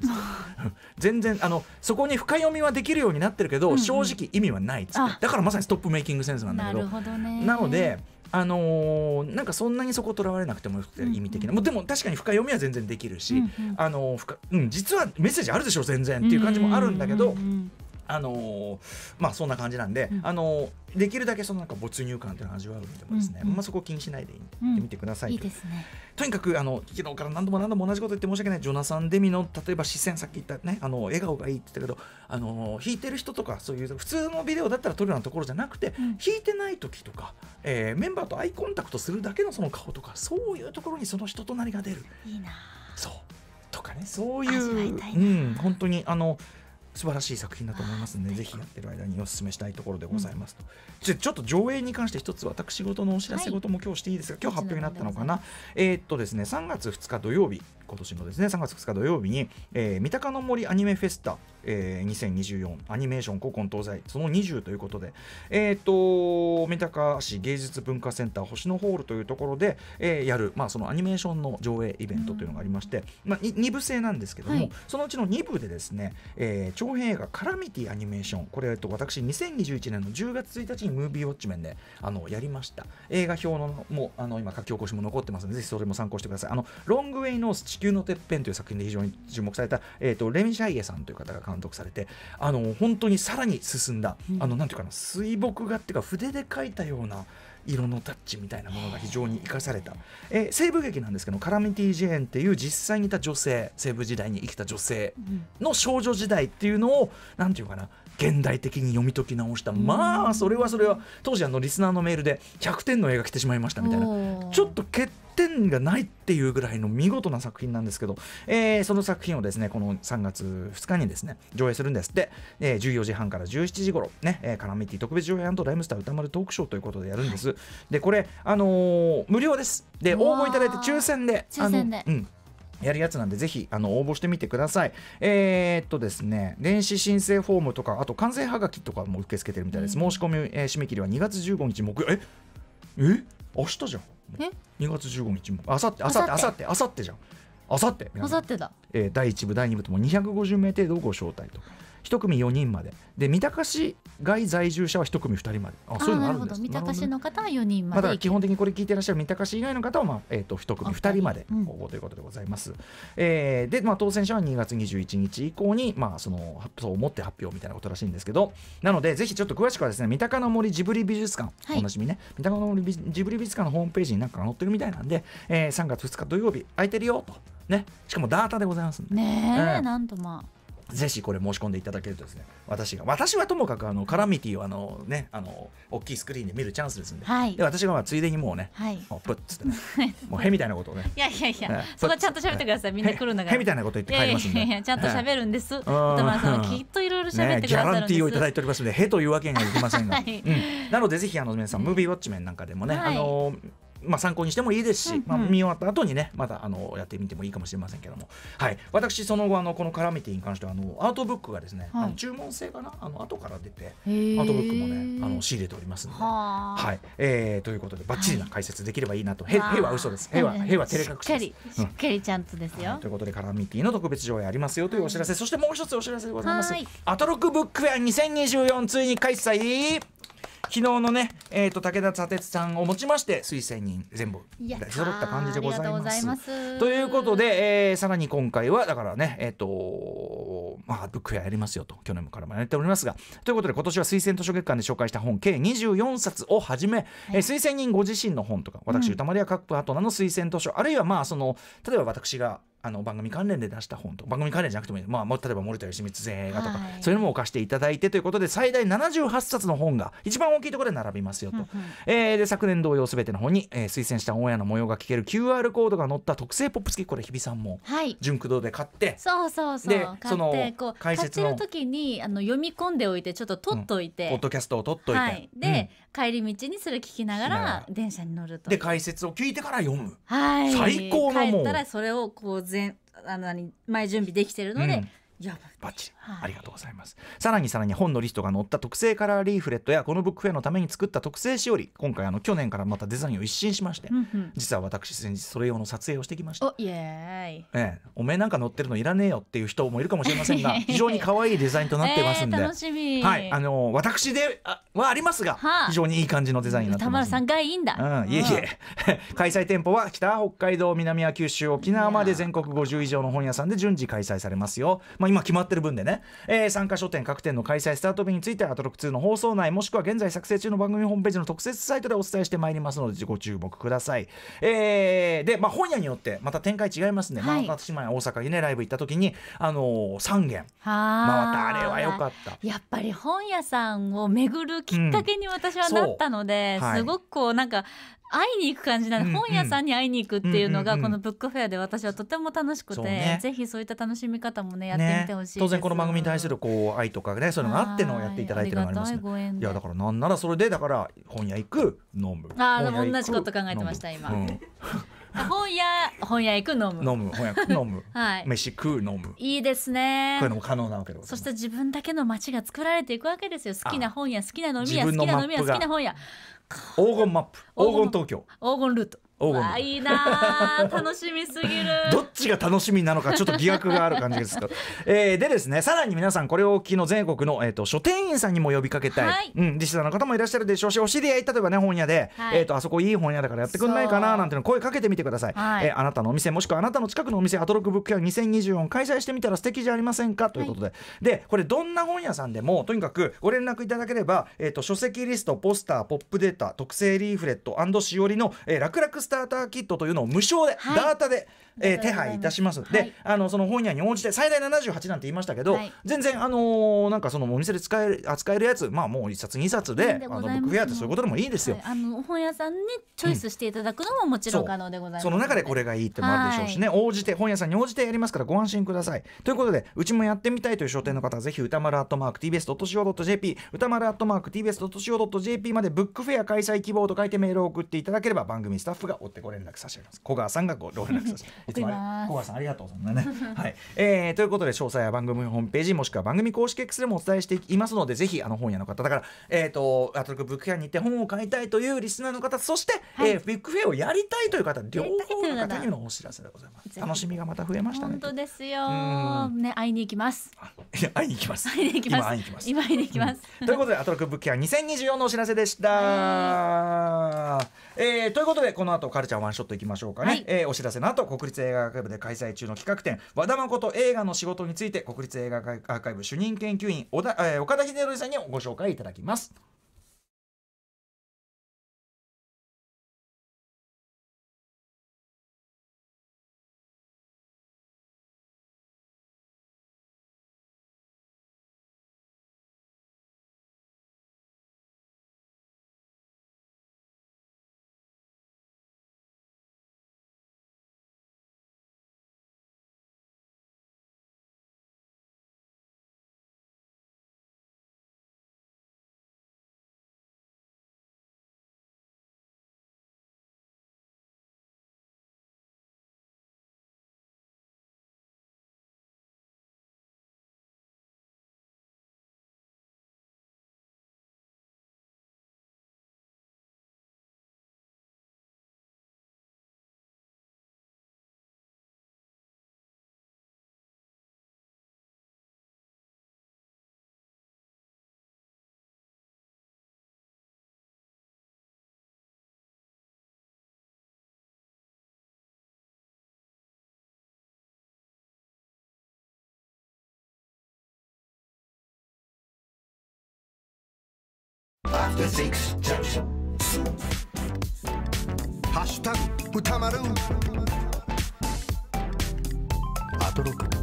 <laughs> 全然あのそこに深読みはできるようになってるけど、うんうん、正直意味はないっっだからまさにストップメイキングセンスなんだけどなるほどねなのであのー、なんかそんなにそこをとらわれなくてもよくて意味的な、うんうん、でも確かに深読みは全然できるし、うんうん、あのー、うん、実はメッセージあるでしょ全然っていう感じもあるんだけど、うんうんうんあのまあそんな感じなんで、うん、あのできるだけそのなんか没入感っていうのを味わうのでもですね、うんうん、まあそこを気にしないでいってみてくださいと、うん、いいですねとにかくあの昨日から何度も何度も同じこと言って申し訳ないジョナサン・デミの例えば視線さっき言ったねあの笑顔がいいって言ったけどあの弾いてる人とかそういう普通のビデオだったら撮るようなところじゃなくて、うん、弾いてない時とか、えー、メンバーとアイコンタクトするだけのその顔とかそういうところにその人となりが出るいいなそうとかねそういういい、うん、本当にあの素晴らしい作品だと思いますので、ぜひやってる間にお勧めしたいところでございますと、うん、ちょっと上映に関して一つ私事のお知らせ事も今日していいですが、はい、今日発表になったのかな、えー、っとですね、3月2日土曜日、今年のですね、3月2日土曜日に、えー、三鷹の森アニメフェスタえー、2024アニメーション古今東西その20ということで、えーと、三鷹市芸術文化センター星野ホールというところで、えー、やる、まあ、そのアニメーションの上映イベントというのがありまして、うん、まあ、2部制なんですけども、はい、そのうちの2部でですね、えー、長編映画「カラミティアニメーション」これ、えっと、私2021年の10月1日にムービーウォッチメンであのやりました映画表のもあの今書き起こしも残ってますのでぜひそれも参考してくださいあの「ロングウェイノース地球のてっぺん」という作品で非常に注目された、えーと、レミ・シャイエさんという方が監監督されてあの本当にさらに進んだ、うん、あのなんていうかな水墨画っていうか筆で描いたような色のタッチみたいなものが非常に生かされた、えー、西部劇なんですけどカラミティ・ジェーンっていう実際にいた女性西部時代に生きた女性の少女時代っていうのを何て言うかな現代的に読み解き直した、まあそれはそれは当時あのリスナーのメールで100点の映画来てしまいましたみたいなちょっと欠点がないっていうぐらいの見事な作品なんですけど、えー、その作品をですねこの3月2日にですね上映するんですって、えー、14時半から17時頃ね、えー、カラミティ特別上映ライムスター歌丸トークショーということでやるんです、でこれあのー、無料ですで応募いただいて抽選で抽選であの、うんやるやつなんで、ぜひ、あの、応募してみてください。えー、っとですね、電子申請フォームとか、あと完成はがきとかも受け付けてるみたいです。申し込み、えー、締め切りは2月15日木曜、ええ明日じゃん。え ?2 月15日も、あさって、あさって、あさって、あさってじゃん。あさって。あさってだ。えー、第1部、第2部とも250名程度ご招待と。1組4人までで三鷹市外在住者は1組2人まであそういうのあるんで三鷹市の方は4人まで、ま基本的にこれ聞いてらっしゃる三鷹市以外の方は、まあえー、と1組2人まで応募ということでございます、うん、えー、で、まあ、当選者は2月21日以降に、まあ、そのそう思って発表みたいなことらしいんですけどなのでぜひちょっと詳しくはですね三鷹の森ジブリ美術館、はい、おなじみね三鷹の森ジブリ美術館のホームページになんか載ってるみたいなんで、えー、3月2日土曜日空いてるよとねしかもダータでございますねねえ、なんとまあぜひこれ申し込んでいただけるとですね、私が、私はともかくあのカラミティをあのね、あの大きいスクリーンで見るチャンスですんで、はい、で私がまあついでにもうね、はい、もうプッつって、ね、もうへみたいなことをね、<laughs> いやいやいや、ね、そこちゃんと喋ってください、みんな来るんだから、へみたいなこと言って帰りますんで、いやいやいやちゃんと喋るんです、本村さんきっといろいろ喋ってくださるんです、ね、ギャランティーをいただいておりますので、へというわけにはいきませんが、はいうん、なのでぜひあの皆さん、ムービーウォッチメンなんかでもね、はい、あのまあ、参考にしてもいいですし、うんうん、まあ、見終わった後にねまたあのやってみてもいいかもしれませんけども、はい、私その後あのこのカラミティに関してはあのアートブックがですね、はい、あの注文制かなあの後から出てアートブックもねあの仕入れておりますのでは、はいえー、ということでばっちりな解説できればいいなと「へ」は嘘です「へ」は「へ」は照れ隠しですしっかりちゃんとですよ、はい、ということでカラミティの特別上映ありますよというお知らせ、そしてもう一つお知らせでございますアトロックブックフェア2024ついに開催昨日のね、えーと、武田砂鉄さんをもちまして推薦人全部揃った感じでございますということで、えー、さらに今回はだからねえっ、ー、とまあブックややりますよと去年からもやっておりますがということで今年は推薦図書月間で紹介した本計24冊をはじめ、はい、えー、推薦人ご自身の本とか私、歌丸やカップアートナの推薦図書あるいはまあその例えば私があの番組関連で出した本と番組関連じゃなくてもいい、まあ、例えば森田芳光全映画とか、はい、そういうのもお貸していただいてということで最大78冊の本が一番大きいところで並びますよと、うんうん、えー、で昨年同様すべての本に、えー、推薦したオンエアの模様が聞ける QR コードが載った特製ポップ付きこれ日比さんも、はい、純駆動で買ってそうそうそうでその解説の買ってる時にあの読み込んでおいてちょっと取っといて、うん、ポッドキャストを取っといて、はい、で、帰り道にそれ聞きながら電車に乗るとで解説を聞いてから読む、はい、最高のもう帰ったらそれをこう前あの前準備できてるので、うん、やばいバッチリ、はい、ありがとうございますさらにさらに本のリストが載った特製カラーリーフレットやこのブックフェアのために作った特製しおり今回あの去年からまたデザインを一新しまして、うんうん、実は私先日それ用の撮影をしてきましたおイーイ、ええ、おめえなんか載ってるのいらねえよっていう人もいるかもしれませんが <laughs> 非常に可愛いデザインとなってますんで、えー、楽しみはいあの私ではありますが、はあ、非常にいい感じのデザインになってます田村さんがいいんだ、うん、いえいえ <laughs> 開催店舗は北北海道南は九州沖縄まで全国50以上の本屋さんで順次開催されますよまあ今決まってってる分でね、えー、参加書店各店の開催スタート日についてアトロック2の放送内もしくは現在作成中の番組ホームページの特設サイトでお伝えしてまいりますのでご注目ください、えー、で、まあ、本屋によってまた展開違いますね、はい、まあ、私前大阪にねライブ行った時に、あのー、3軒回ったあれは良かったやっぱり本屋さんを巡るきっかけに私はなったので、うんはい、すごくこうなんか会いに行く感じなの、うん本屋さんに会いに行くっていうのが、このブックフェアで私はとても楽しくて、ね、ぜひそういった楽しみ方もねやってみてほしい、ね、当然この番組に対するこう愛とかねそういうのがあってのやっていただいてるのがありますねいやだからなんならそれでだから本屋行く飲むああでも同じこと考えてました今、うん本屋本屋行く飲む飲む本屋飲む、はい、飯食う飲むいいですねこういうのも可能なわけでそして自分だけの街が作られていくわけですよ好きな本屋好きな飲み屋好きな飲み屋好きな本屋黄金マップ黄金東京黄金ルートわいいな <laughs> 楽しみすぎるどっちが楽しみなのかちょっと疑惑がある感じですが、<laughs> えー、でですねさらに皆さんこれを昨聞きの全国の、えーと、書店員さんにも呼びかけたい、はい、うん、リスナーの方もいらっしゃるでしょうしお知り合い例えばね本屋で、はい、えーと、あそこいい本屋だからやってくんないかななんての声かけてみてください、はい、えー、あなたのお店もしくはあなたの近くのお店アトロックブックフェア2024開催してみたら素敵じゃありませんかということで、でこれどんな本屋さんでもとにかくご連絡いただければ、えーと、と書籍リストポスターポップデータ特製リーフレットしおりの、えー、楽々スタターターキットというのを無償で、はい、ダータで、えー、手配いたします、はい、であのその本屋に応じて最大78なんて言いましたけど、はい、全然あのー、なんかそのお店で使える扱えるやつまあもう1冊2冊であのブックフェアってそういうことでもいいですよ、あの本屋さんにチョイスしていただくのももちろん可能でございます、うん、その中でこれがいいってもあるでしょうしね、応じて本屋さんに応じてやりますからご安心くださいということでうちもやってみたいという商店の方はぜひ歌丸アットマーク tbs.co.jp 歌丸アットマーク tbs.co.jp までブックフェア開催希望と書いてメールを送っていただければ番組スタッフがが追ってご連絡差し上げます小川さんがご連絡差し上げます <laughs> 小川さんありがとうそんなね、<laughs> はいえー、ということで詳細は番組ホームページもしくは番組公式 X でもお伝えしていますのでぜひあの本屋の方だから、えーと、アトロクブックフェアに行って本を買いたいというリスナーの方そして、はい、えー、ビッグフェアをやりたいという方両方の方にもお知らせでございます楽しみがまた増えましたね本当ですよ、ね、会いに行きます会いに行きます会いに行きます今会いに行きます、うん、ということでアトロクブックフェア2024のお知らせでした、えー、ということでこの後後カルチャーワンショットいきましょうかね、はい、えー、お知らせの後国立映画学ーカで開催中の企画展和田誠映画の仕事について国立映画アーカイブ主任研究員小田、えー、岡田秀則さんにご紹介いただきます。ハッシュ「アトロック」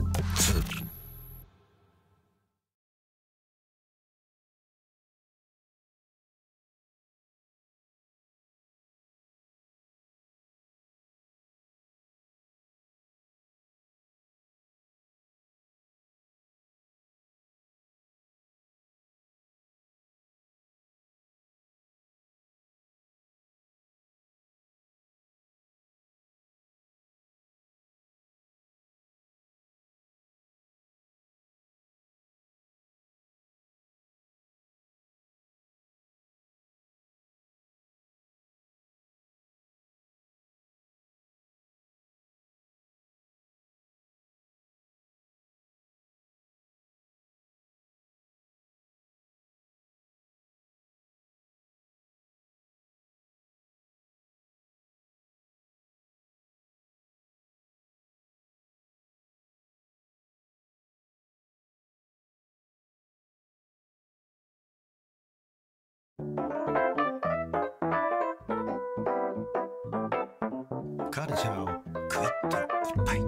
っぱい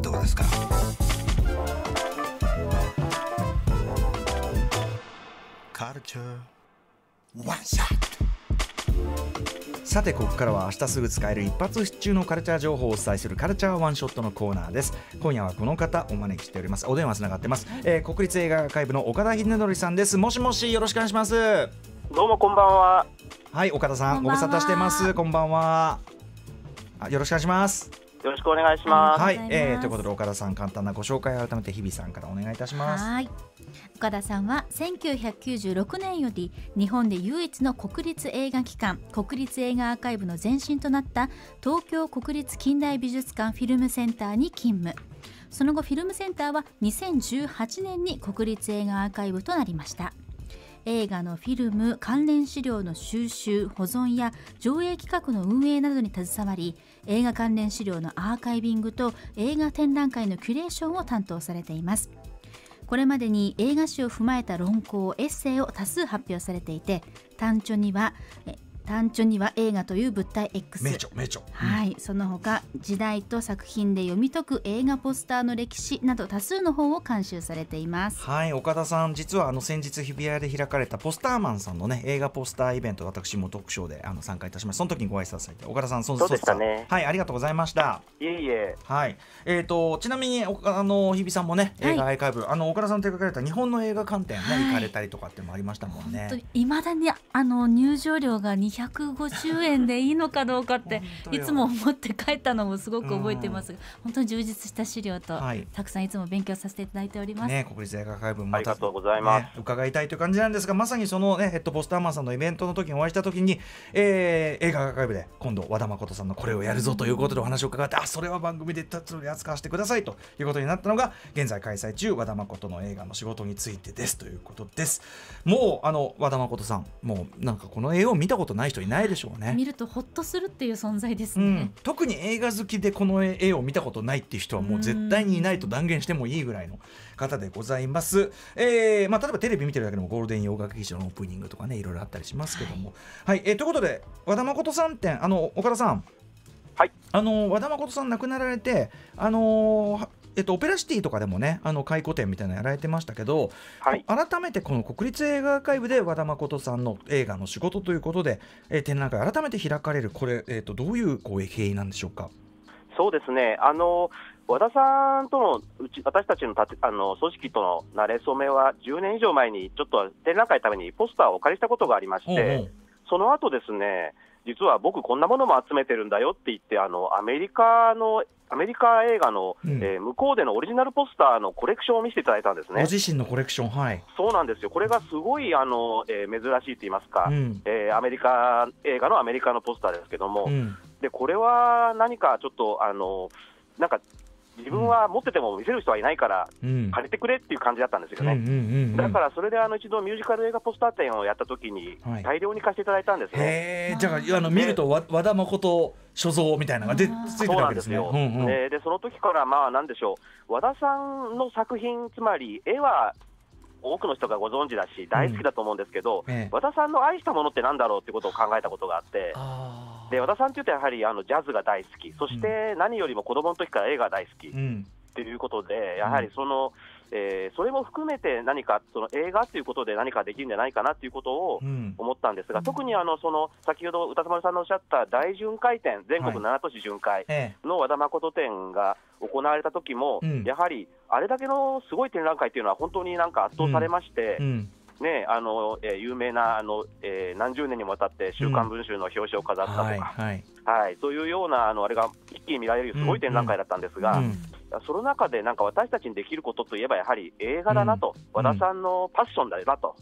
どうですかカルチャーワンショットさてここからは明日すぐ使える一発必中のカルチャー情報をお伝えするカルチャーワンショットのコーナーです今夜はこの方お招きしておりますお電話つながってます、えー、国立映画学会部の岡田秀則さんですもしもしよろしくお願いしますどうもこんばんははい岡田さんご無沙汰してますこんばんはあよろしくお願いしますよろしくお願いします。はい、えー、ということで岡田さん簡単なご紹介を改めて日比さんからお願いいたします。はい岡田さんは1996年より日本で唯一の国立映画機関国立映画アーカイブの前身となった東京国立近代美術館フィルムセンターに勤務その後フィルムセンターは2018年に国立映画アーカイブとなりました映画のフィルム関連資料の収集保存や上映企画の運営などに携わり映画関連資料のアーカイビングと映画展覧会のキュレーションを担当されていますこれまでに映画史を踏まえた論考エッセイを多数発表されていて単著には単純には映画という物体 X 名著名著、はい、その他時代と作品で読み解く映画ポスターの歴史など多数の本を監修されていますはい岡田さん実はあの先日日比谷で開かれたポスターマンさんのね映画ポスターイベント私も特賞であの参加いたしましたその時にご挨拶されて岡田さんそうでしたねはいありがとうございましたいえいえはいえっ、ー、とちなみにあの日比さんもね映画アイカイブ、はい、あの岡田さんと書かれた日本の映画観点ね、はい、行かれたりとかってもありましたもんね本当に未だにあの入場料が2 250円でいいのかどうかっていつも思って帰ったのもすごく覚えてます本当に充実した資料と、はい、たくさんいつも勉強させていただいております。ね、国立大学会分また、伺いたいという感じなんですがまさにその、ね、ヘッドポスターマンさんのイベントの時にお会いした時に、えー、映画学会部で今度和田誠さんのこれをやるぞということでお話を伺って、うん、あそれは番組でつ扱わせてくださいということになったのが現在開催中和田誠の映画の仕事についてですということです。もうあの和田誠さんもうなんかこの絵を見たことないない人いないでしょうね見るとホッとするっていう存在ですね、うん、特に映画好きでこの絵を見たことないっていう人はもう絶対にいないと断言してもいいぐらいの方でございます、えーまあ、例えばテレビ見てるだけでもゴールデン洋楽劇場のオープニングとかねいろいろあったりしますけども、はい、はい、えー、ということで和田誠さん点あの岡田さんはい、あの和田誠さん亡くなられて、あのー、えっと、オペラシティとかでもねあの回顧展みたいなのやられてましたけど、はい、改めてこの国立映画アーカイブで和田誠さんの映画の仕事ということで、えー、展覧会改めて開かれるこれ、えー、とどういうこう経緯なんでしょうか。そうですねあの和田さんとのうち私たちのたあの組織とのなれ初めは10年以上前にちょっと展覧会のためにポスターをお借りしたことがありまして、ううその後ですね実は僕、こんなものも集めてるんだよって言って、あのアメリカのアメリカ映画の、うん、えー、向こうでのオリジナルポスターのコレクションを見せていただいたんですね。ご自身のコレクション、はい。そうなんですよ。これがすごいあの、えー、珍しいと言いますか、うん、えー、アメリカ映画のアメリカのポスターですけども、うん、でこれは何かちょっとあのなんか自分は持ってても見せる人はいないから、借りてくれっていう感じだったんですよね、だからそれであの一度ミュージカル映画ポスター展をやった時に、大量に貸していただいたんですね、はい、へじゃああの見ると和田誠所蔵みたいなのが出ついてるわけですねそでその時からまあなんでしょう和田さんの作品つまり絵は多くの人がご存知だし大好きだと思うんですけど、うんええ、和田さんの愛したものってなんだろうってことを考えたことがあって。あで和田さんというと、やはりあのジャズが大好き、そして何よりも子供の時から映画大好きと、うん、いうことで、やはりその、えー、それも含めて何かその映画ということで何かできるんじゃないかなということを思ったんですが、うん、特にあのその先ほど歌丸さんのおっしゃった大巡回展、全国7都市巡回の和田誠展が行われた時も、はいええ、やはりあれだけのすごい展覧会というのは、本当になんか圧倒されまして。うんね、あの、えー、有名なあの、えー、何十年にもわたって「週刊文春」の表紙を飾ったとか、うんはいはい、はい、そういうようなあのあれが一気に見られるすごい展覧会だったんですが、うんうん、その中でなんか私たちにできることといえばやはり映画だなと、和田さんのパッションだなと、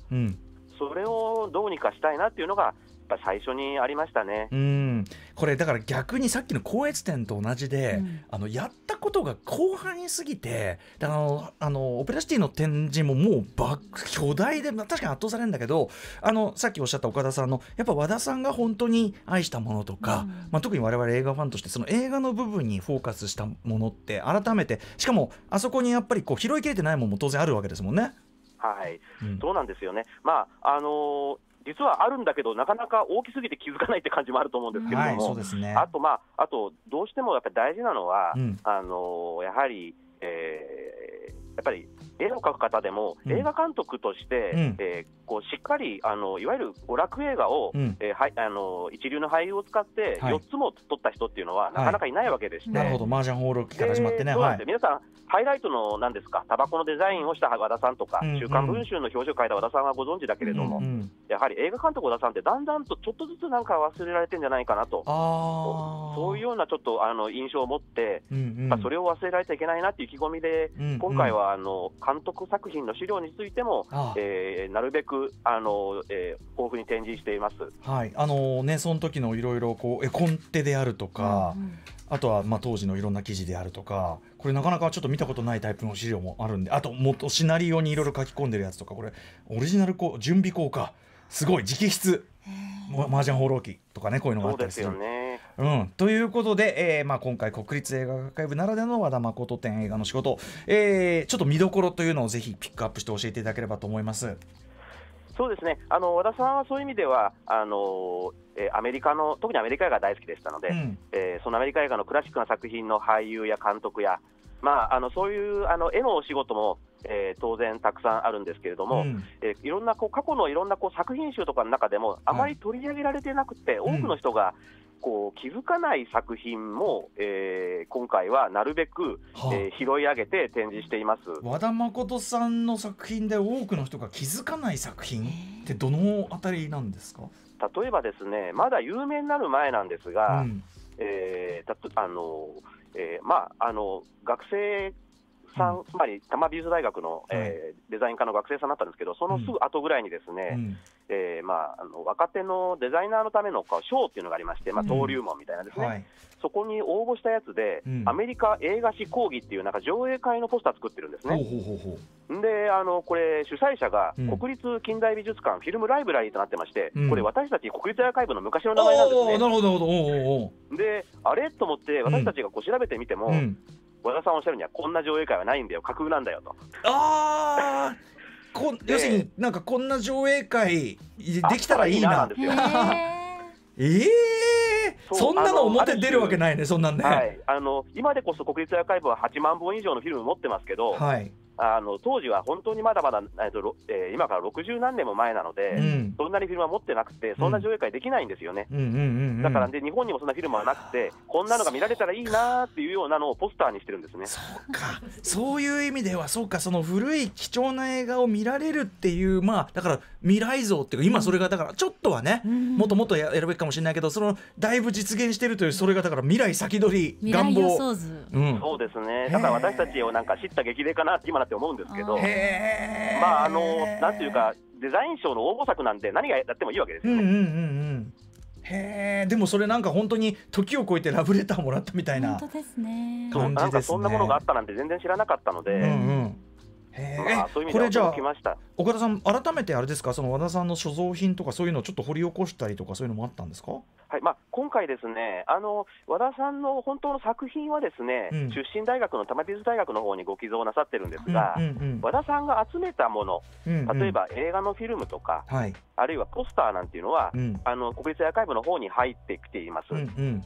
それをどうにかしたいなっていうのがっぱ最初にありましたねうんこれだから逆にさっきの高越点と同じで、うん、あのやったことが広範囲すぎてあのあのオペラシティの展示ももうば巨大で確かに圧倒されるんだけどあのさっきおっしゃった岡田さんのやっぱ和田さんが本当に愛したものとか、うん、まあ、特に我々映画ファンとしてその映画の部分にフォーカスしたものって改めてしかもあそこにやっぱりこう拾いきれてないものも当然あるわけですもんね。はい、うん、そうなんですよね、まああのー、実はあるんだけど、なかなか大きすぎて気づかないって感じもあると思うんですけれども、はいね、あと、まあ、あとどうしてもやっぱり大事なのは、うん、あのやはり、えー、やっぱり絵を描く方でも、映画監督として、うん、えー、こうしっかりあのいわゆる娯楽映画を、うん、えー、はい、あの一流の俳優を使って4つも撮った人っていうのは、はい、なかなかいないわけでして、はい、なるほどマージャンホールから始まってね、はい、皆さんハイライトの何ですかタバコのデザインをした和田さんとか、うんうん、週刊文春の表紙を書いた和田さんはご存知だけれども、うんうん、やはり映画監督和田さんってだんだんとちょっとずつなんか忘れられてんじゃないかなとそういうようなちょっとあの印象を持って、うんうん、まあ、それを忘れられちゃいけないなっていう意気込みで、今回はあの監督作品の資料についても、あえー、なるべくあの、えー、豊富に展示しています、はいあのね、その時のいろいろ絵コンテであるとか、うんうん、あとは、まあ、当時のいろんな記事であるとかこれなかなかちょっと見たことないタイプの資料もあるんであともっとシナリオにいろいろ書き込んでるやつとかこれオリジナルこう準備効かすごい直筆麻雀放浪記とかねこういうのがあったりする。そうですよねうん、ということで、えーまあ、今回国立映画学会部ならではの和田誠展映画の仕事、えー、ちょっと見どころというのをぜひピックアップして教えていただければと思います。そうですねあの和田さんはそういう意味ではあの、えー、アメリカの特にアメリカ映画大好きでしたので、うん、えー、そのアメリカ映画のクラシックな作品の俳優や監督や、まあ、あのそういうあの絵のお仕事も、えー、当然たくさんあるんですけれども、うん、えー、いろんなこう過去のいろんなこう作品集とかの中でもあまり取り上げられてなくて、はい、多くの人が、うんこう気づかない作品も、えー、今回はなるべく、はあ、えー、拾い上げて展示しています和田誠さんの作品で多くの人が気づかない作品ってどのあたりなんですか例えばですねまだ有名になる前なんですが、うん、えー、あのえー、まああの学生さん、うん、つまり多摩美術大学の、えー、デザイン科の学生さんだったんですけど、そのすぐ後ぐらいにですね、えまあ、の若手のデザイナーのための賞っていうのがありまして、まあ、登竜門みたいなですね、うんはい、そこに応募したやつで、アメリカ映画史講義っていう、なんか上映会のポスター作ってるんですね。であのこれ、主催者が国立近代美術館フィルムライブラリーとなってまして、これ、私たち国立アーカイブの昔の名前なんですね。であれと思って、私たちがこう調べてみても、和田さんおっしゃるにはこんな上映会はないんだよ架空なんだよとああ要するになんかこんな上映会できたらいいなええー、そんなの表出るわけないねそんなんね、はい、あの今でこそ国立アーカイブは8万本以上のフィルム持ってますけど、はい、あの当時は本当にまだまだ、えっとえー、今から60何年も前なので、うん、そんなにフィルムは持ってなくて、そんな上映会できないんですよね、だからで日本にもそんなフィルムはなくて、こんなのが見られたらいいなっていうようなのをポスターにしてるんですねそうか、そういう意味では、そうか、その古い貴重な映画を見られるっていう、まあ、だから未来像っていうか、今、それがだから、ちょっとはね、うん、もっともっとやるべきかもしれないけど、そのだいぶ実現してるという、それがだから未来先取り、願望。うん、そうですねだから私たちをなんか知った激励かなって今って思うんですけど、まああのなんていうかデザイン賞の応募作なんで何がやってもいいわけですよね。うんうんうんへえでもそれなんか本当に時を超えてラブレターもらったみたいな感じですね。そなんかそんなものがあったなんて全然知らなかったので、うんうん、まあ、そういう意味では驚きま岡田さん、改めてあれですか、その和田さんの所蔵品とか、そういうのをちょっと掘り起こしたりとか、そういうのもあったんですか、はいまあ、今回、ですねあの和田さんの本当の作品は、ですね、うん、出身大学の玉美術大学の方にご寄贈なさってるんですが、うんうんうん、和田さんが集めたもの、例えば映画のフィルムとか、はい、あるいはポスターなんていうのは、うん、あの国立アーカイブの方に入ってきています。うんうん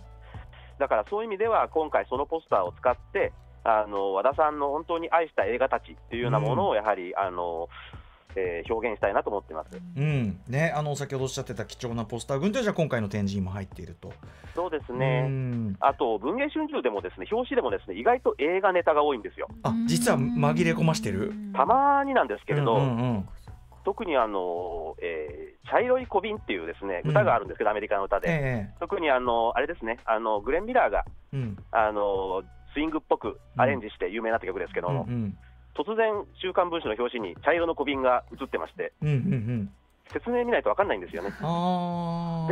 だからそういう意味では今回そのポスターを使ってあの和田さんの本当に愛した映画たちっていうようなものをやはり、うん、あのえー、表現したいなと思ってます、うんね、あの先ほどおっしゃってた貴重なポスター群というのは今回の展示にも入っているとそうですね、あと文藝春秋でもですね表紙でもですね意外と映画ネタが多いんですよあ実は紛れ込ましてるたまになんですけれど、うんうんうん、特にあの、えー、茶色い小瓶っていうですね歌があるんですけど、うん、アメリカの歌で、えー、特にあのあれですねあのグレン・ミラーが、うん、あのスイングっぽくアレンジして有名なった曲ですけども、うんうん、突然、週刊文春の表紙に茶色の小瓶が映ってまして、うんうんうん、説明見ないと分かんないんですよね。で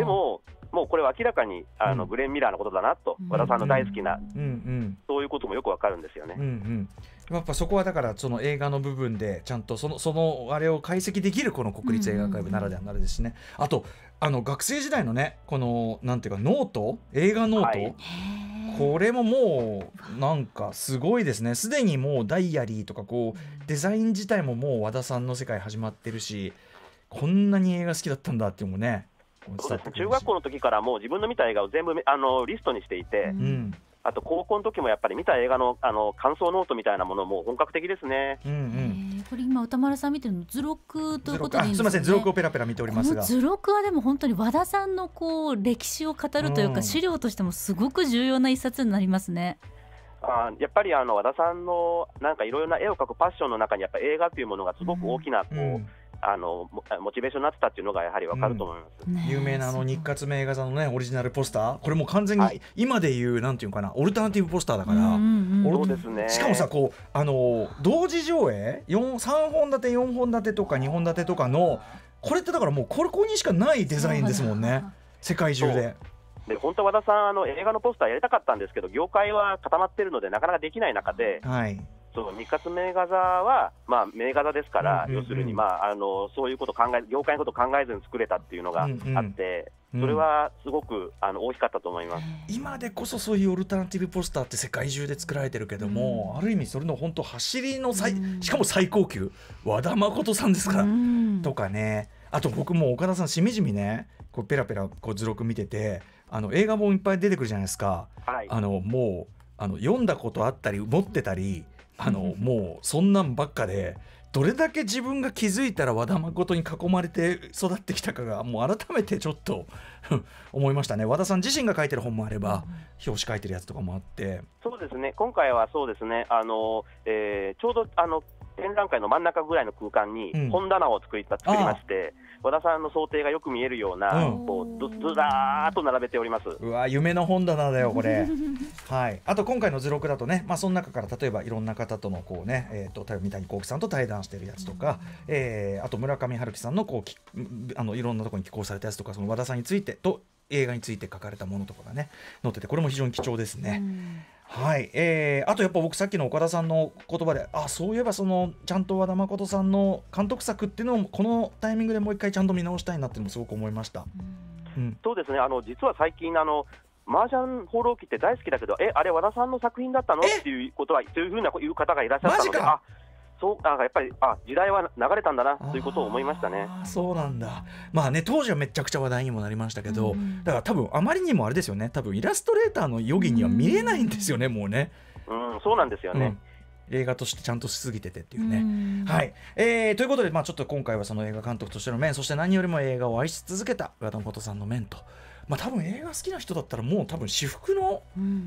ももうこれは明らかにあの、うん、グレン・ミラーのことだなと、和田さんの大好きな、うんうん、そういうこともよくわかるんですよね。うんうんやっぱそこはだからその映画の部分でちゃんとそのそのあれを解析できるこの国立映画会部ならではなるですね、うんうん、あとあの学生時代のねこのなんていうかノート映画ノート、はい、これももうなんかすごいですねすでにもうダイアリーとかこうデザイン自体ももう和田さんの世界始まってるしこんなに映画好きだったんだっていうのもねそうです中学校の時からもう自分の見た映画を全部あのリストにしていて、うん、あと高校の時もやっぱり見た映画のあの感想ノートみたいなものも本格的ですね。うんうん、これ今歌丸さん見てるの図録ということで、ね、すみません図録をペラペラ見ております図録はでも本当に和田さんのこう歴史を語るというか、うん、資料としてもすごく重要な一冊になりますね。あやっぱりあの和田さんのなんかいろいろな絵を描くパッションの中にやっぱ映画というものがすごく大きなこう、うんあのモチベーションになってたっていうのがやはりわかると思います、うん有名なあの日活名画座のねオリジナルポスターこれも完全に今でいう、はい、なんていうかなオルタナティブポスターだから、うんうん、ね、しかもさこうあの同時上映3本立て4本立てとか2本立てとかのこれってだからもうこれこにしかないデザインですもんね世界中で。で本当和田さんあの映画のポスターやりたかったんですけど業界は固まってるのでなかなかできない中で、はい、と日活名画座は、まあ、名画座ですから、うんうんうん、要するに、まあ、あのそういうこと考え業界のこと考えずに作れたっていうのがあって、うんうん、それはすごくあの大きかったと思います今でこそそういうオルタナティブポスターって世界中で作られてるけども、うん、ある意味それの本当走りの最、うん、しかも最高級和田誠さんですから、うん、とかねあと僕も岡田さんしみじみねこうペラペラこう図録見ててあの映画本いっぱい出てくるじゃないですか。はい、あのもうあの読んだことあったり持ってたりあのもうそんなんばっかで。どれだけ自分が気づいたら和田誠に囲まれて育ってきたかがもう改めてちょっと <laughs> 思いましたね和田さん自身が書いてる本もあれば、表紙書いてるやつとかもあってそうですね今回はそうですねあの、えー、ちょうどあの展覧会の真ん中ぐらいの空間に本棚を作り,、作りまして、和田さんの想定がよく見えるような、うん、こうずずらーっと並べておりますうわ夢の本棚だよこれ <laughs> はいあと今回の図録だとね、まあ、その中から例えばいろんな方とのこうね、えーと、と三谷幸喜さんと対談してるやつとか、うん、えー、あと村上春樹さんのこうあのいろんなところに寄稿されたやつとかその和田さんについてと映画について書かれたものとかがね載っててこれも非常に貴重ですね。うんはい、えー、あとやっぱ僕さっきの岡田さんの言葉であそういえばそのちゃんと和田誠さんの監督作っていうのをこのタイミングでもう一回ちゃんと見直したいなってのもすごく思いました。うん、そうですねあの実は最近あの麻雀放浪記って大好きだけど、え、あれ、和田さんの作品だったのっていうことは、というふうないう方がいらっしゃったので、あそうあやっぱりあ時代は流れたんだなということを思いましたねそうなんだまあね当時はめちゃくちゃ話題にもなりましたけど、うん、だから多分あまりにもあれですよね多分イラストレーターの余儀には見えないんですよね、うん、もうねうんそうなんですよね、うん映画としてちゃんとしすぎててっていうね。うはいえー、ということで、まあ、ちょっと今回はその映画監督としての面そして何よりも映画を愛し続けた和田誠さんの面とまあ、多分映画好きな人だったらもう多分私服の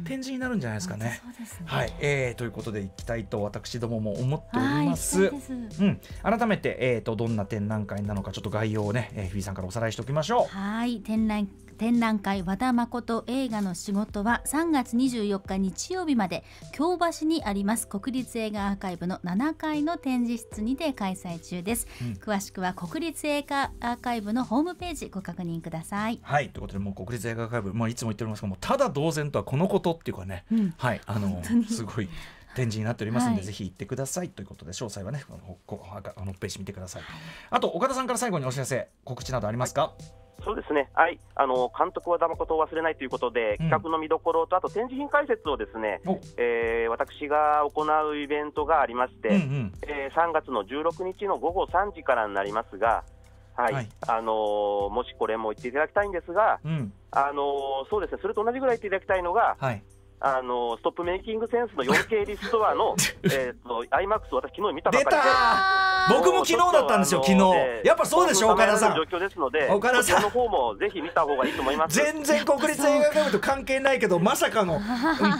展示になるんじゃないですかね。うん、はい、えー、ということでいきたいと私どもも思っております。すうん、改めて、えーと、とどんな展覧会なのかちょっと概要をね、えー、日比さんからおさらいしておきましょう。はい展覧展覧会和田誠映画の仕事は3月24日日曜日まで京橋にあります国立映画アーカイブの7階の展示室にて開催中です、うん、詳しくは国立映画アーカイブのホームページご確認くださいはいということでもう国立映画アーカイブ、まあ、いつも言っておりますがもうただ同然とはこのことっていうかね、うん、はいあのすごい展示になっておりますので、はい、ぜひ行ってくださいということで詳細はねあのホッあのページ見てください、はい、あと岡田さんから最後にお知らせ告知などありますか、はいそうですね、はい、あの監督はだまことを忘れないということで、企画の見どころと、あと展示品解説をですね、えー、私が行うイベントがありまして、うんうん、えー、3月の16日の午後3時からになりますが、はい、はい、あのー、もしこれも言っていただきたいんですが、うん、あのそうですね、それと同じぐらい言っていただきたいのが、はいあのストップメイキングセンスの 4K リストアの <laughs> えっと IMAX 私昨日見たばかりで僕も昨日だったんですよ昨日、えー、やっぱそうでしょ岡田さん状況ですので岡田さんの方もぜひ見た方がいいと思います全然国立映画館と関係ないけど <laughs> まさかの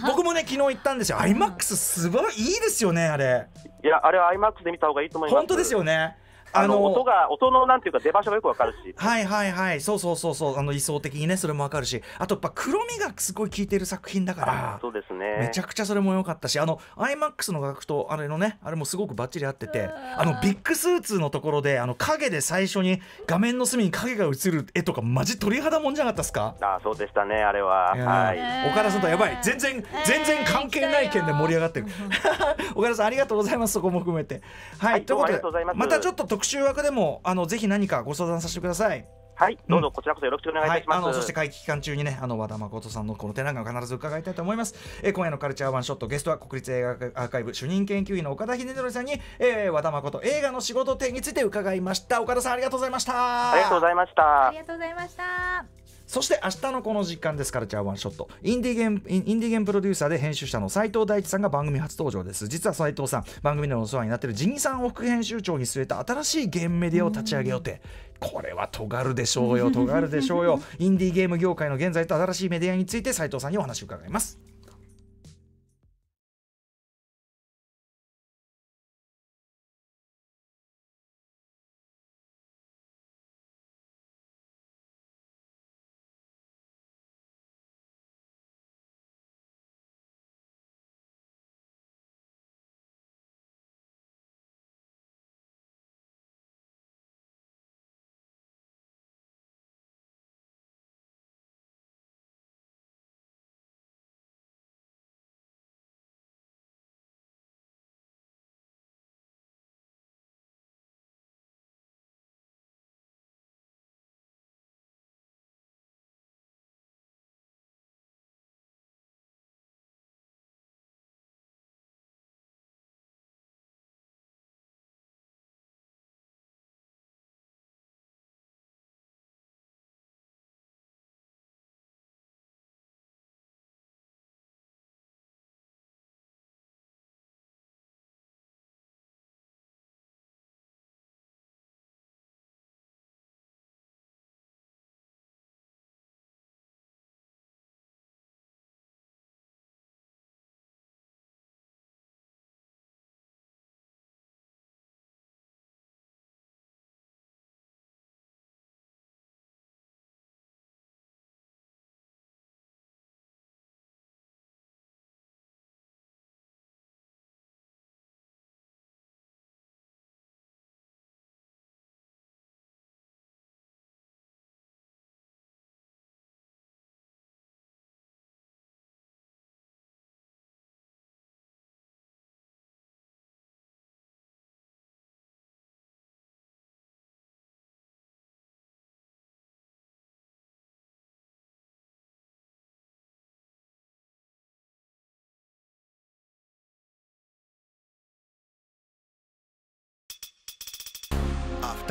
僕もね昨日行ったんですよ IMAX すごいいいですよねあれいやあれは IMAX で見た方がいいと思います本当ですよねあの音が音のなんていうか出場所がよくわかるしはいはいはいそうそうそうそうあの理想的にねそれもわかるしあとやっぱ黒みがすごい効いてる作品だからそうですねめちゃくちゃそれも良かったしあの iMAX の楽譜とあれのねあれもすごくばっちり合っててあのビッグスーツのところであの影で最初に画面の隅に影が映る絵とかマジ鳥肌もんじゃなかったですかあそうでしたねあれは、はい岡田さんとやばい全然全然関係ない件で盛り上がってる <laughs> 岡田さんありがとうございますそこも含めてはい、はい、ということでまたちょっと特集枠でもあのぜひ何かご相談させてください。はい、どうぞこちらこそよろしくお願いいたします。はい、あのそして会期期間中にね、あの和田誠さんのこの展覧会を必ず伺いたいと思います。え今夜のカルチャーワンショットゲストは国立映画アーカイブ主任研究員の岡田秀則さんに、えー、和田誠映画の仕事点について伺いました。岡田さんありがとうございました。ありがとうございました。ありがとうございました。そして明日のこの時間です、カルチャーワンショット。インディゲン、インディゲンプロデューサーで編集者の斉藤大地さんが番組初登場です。実は斉藤さん、番組でのお世話になっているジニさんを副編集長に据えた新しいゲームメディアを立ち上げ予定。これは尖るでしょうよ、尖るでしょうよ。インディーゲーム業界の現在と新しいメディアについて斉藤さんにお話を伺います。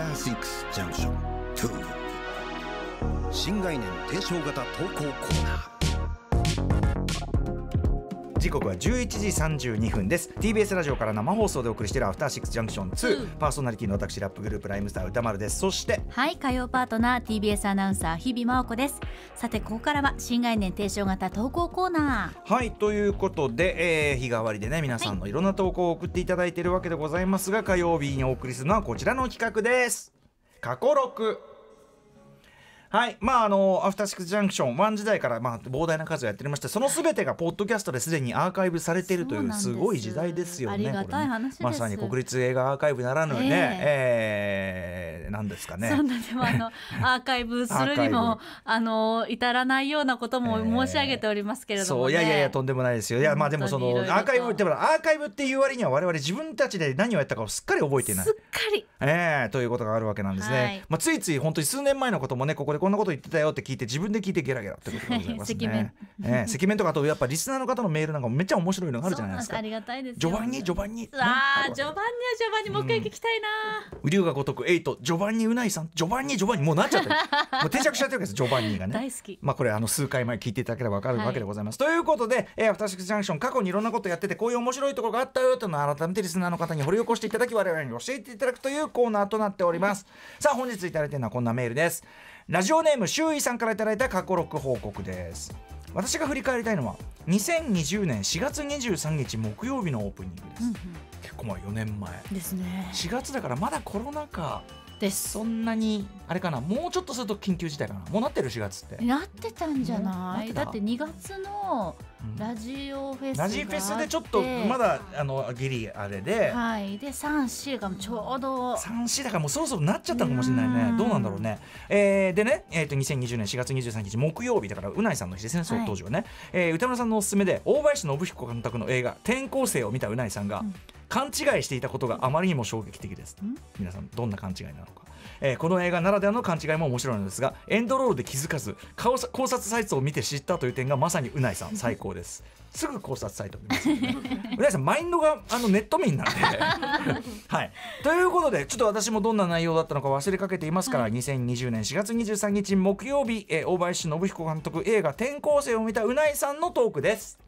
ターシックスジャンクション2新概念提唱型投稿コーナー時刻は11時32分です TBS ラジオから生放送でお送りしているアフターシックスジャンクション2、うん、パーソナリティの私ラップグループライムスター歌丸ですそしてはい火曜パートナー TBS アナウンサー日比真央子ですさてここからは新概念提唱型投稿コーナーはいということで、えー、日替わりでね皆さんのいろんな投稿を送っていただいているわけでございますが、はい、火曜日にお送りするのはこちらの企画です過去6はいまああのアフターシックスジャンクションワン時代からまあ膨大な数をやっておりましてそのすべてがポッドキャストですでにアーカイブされているというすごい時代ですよね。ありがたい話ですまさに国立映画アーカイブならぬね、えー、えー、なんですかね。そんなでもあの <laughs> アーカイブするにもあの至らないようなことも申し上げておりますけれども、ねえー、そういやいやいやとんでもないですよ。いやまあでもそのアーカイブってアーカイブっていう割には我々自分たちで何をやったかをすっかり覚えていない。すっかり。ええー、ということがあるわけなんですね。はい、まあついつい本当に数年前のこともねここでこんなこと言ってたよって聞いて自分で聞いてゲラゲラってことでございますね。<laughs> えー、赤面とかあとやっぱリスナーの方のメールなんかもめっちゃ面白いのがあるじゃないですか。ありがたいです。序盤に序盤に。わあ序盤に序盤にもう一回聞きたいな。雨竜が如くエイト序盤にうないさん序盤に序盤にもうなっちゃってる。<laughs> もう定着しちゃってるわけです序盤にがね。大好き。まあこれあの数回前聞いていただければわかるわけでございます。はい、ということで、えー、アフターシックスジャンクション過去にいろんなことやっててこういう面白いところがあったよというのを改めてリスナーの方に掘り起こしていただき我々に教えていただくというコーナーとなっております。さあ本日いただいているのはこんなメールです。ラジオネーム周囲さんからいただいた過去録報告です私が振り返りたいのは2020年4月23日木曜日のオープニングです、うんうん、結構まあ4年前ですね4月だからまだコロナ禍ですそんなにあれかなもうちょっとすると緊急事態かなもうなってる4月ってなってたんじゃないだって2月のラジオフェスラジフェスでちょっとまだあのギリあれで、はい、で34がちょうど34だからもうそろそろなっちゃったかもしれないねどうなんだろうね、えー、でね、えー、と2020年4月23日木曜日だからうないさんの日ですね、その当時はね、えー、歌村さんのおすすめで大林信彦監督の映画「転校生」を見たうないさんが、うん、勘違いしていたことがあまりにも衝撃的です、皆さんどんな勘違いなのかえー、この映画ならではの勘違いも面白いのですがエンドロールで気づかず考察サイトを見て知ったという点がまさにうないさん最高ですすぐ考察サイト見ます、ね、<laughs> うないさんマインドがあのネット民なんで <laughs> はいということでちょっと私もどんな内容だったのか忘れかけていますから、はい、2020年4月23日木曜日、えー、大林信彦監督映画「転校生」を見たうないさんのトークです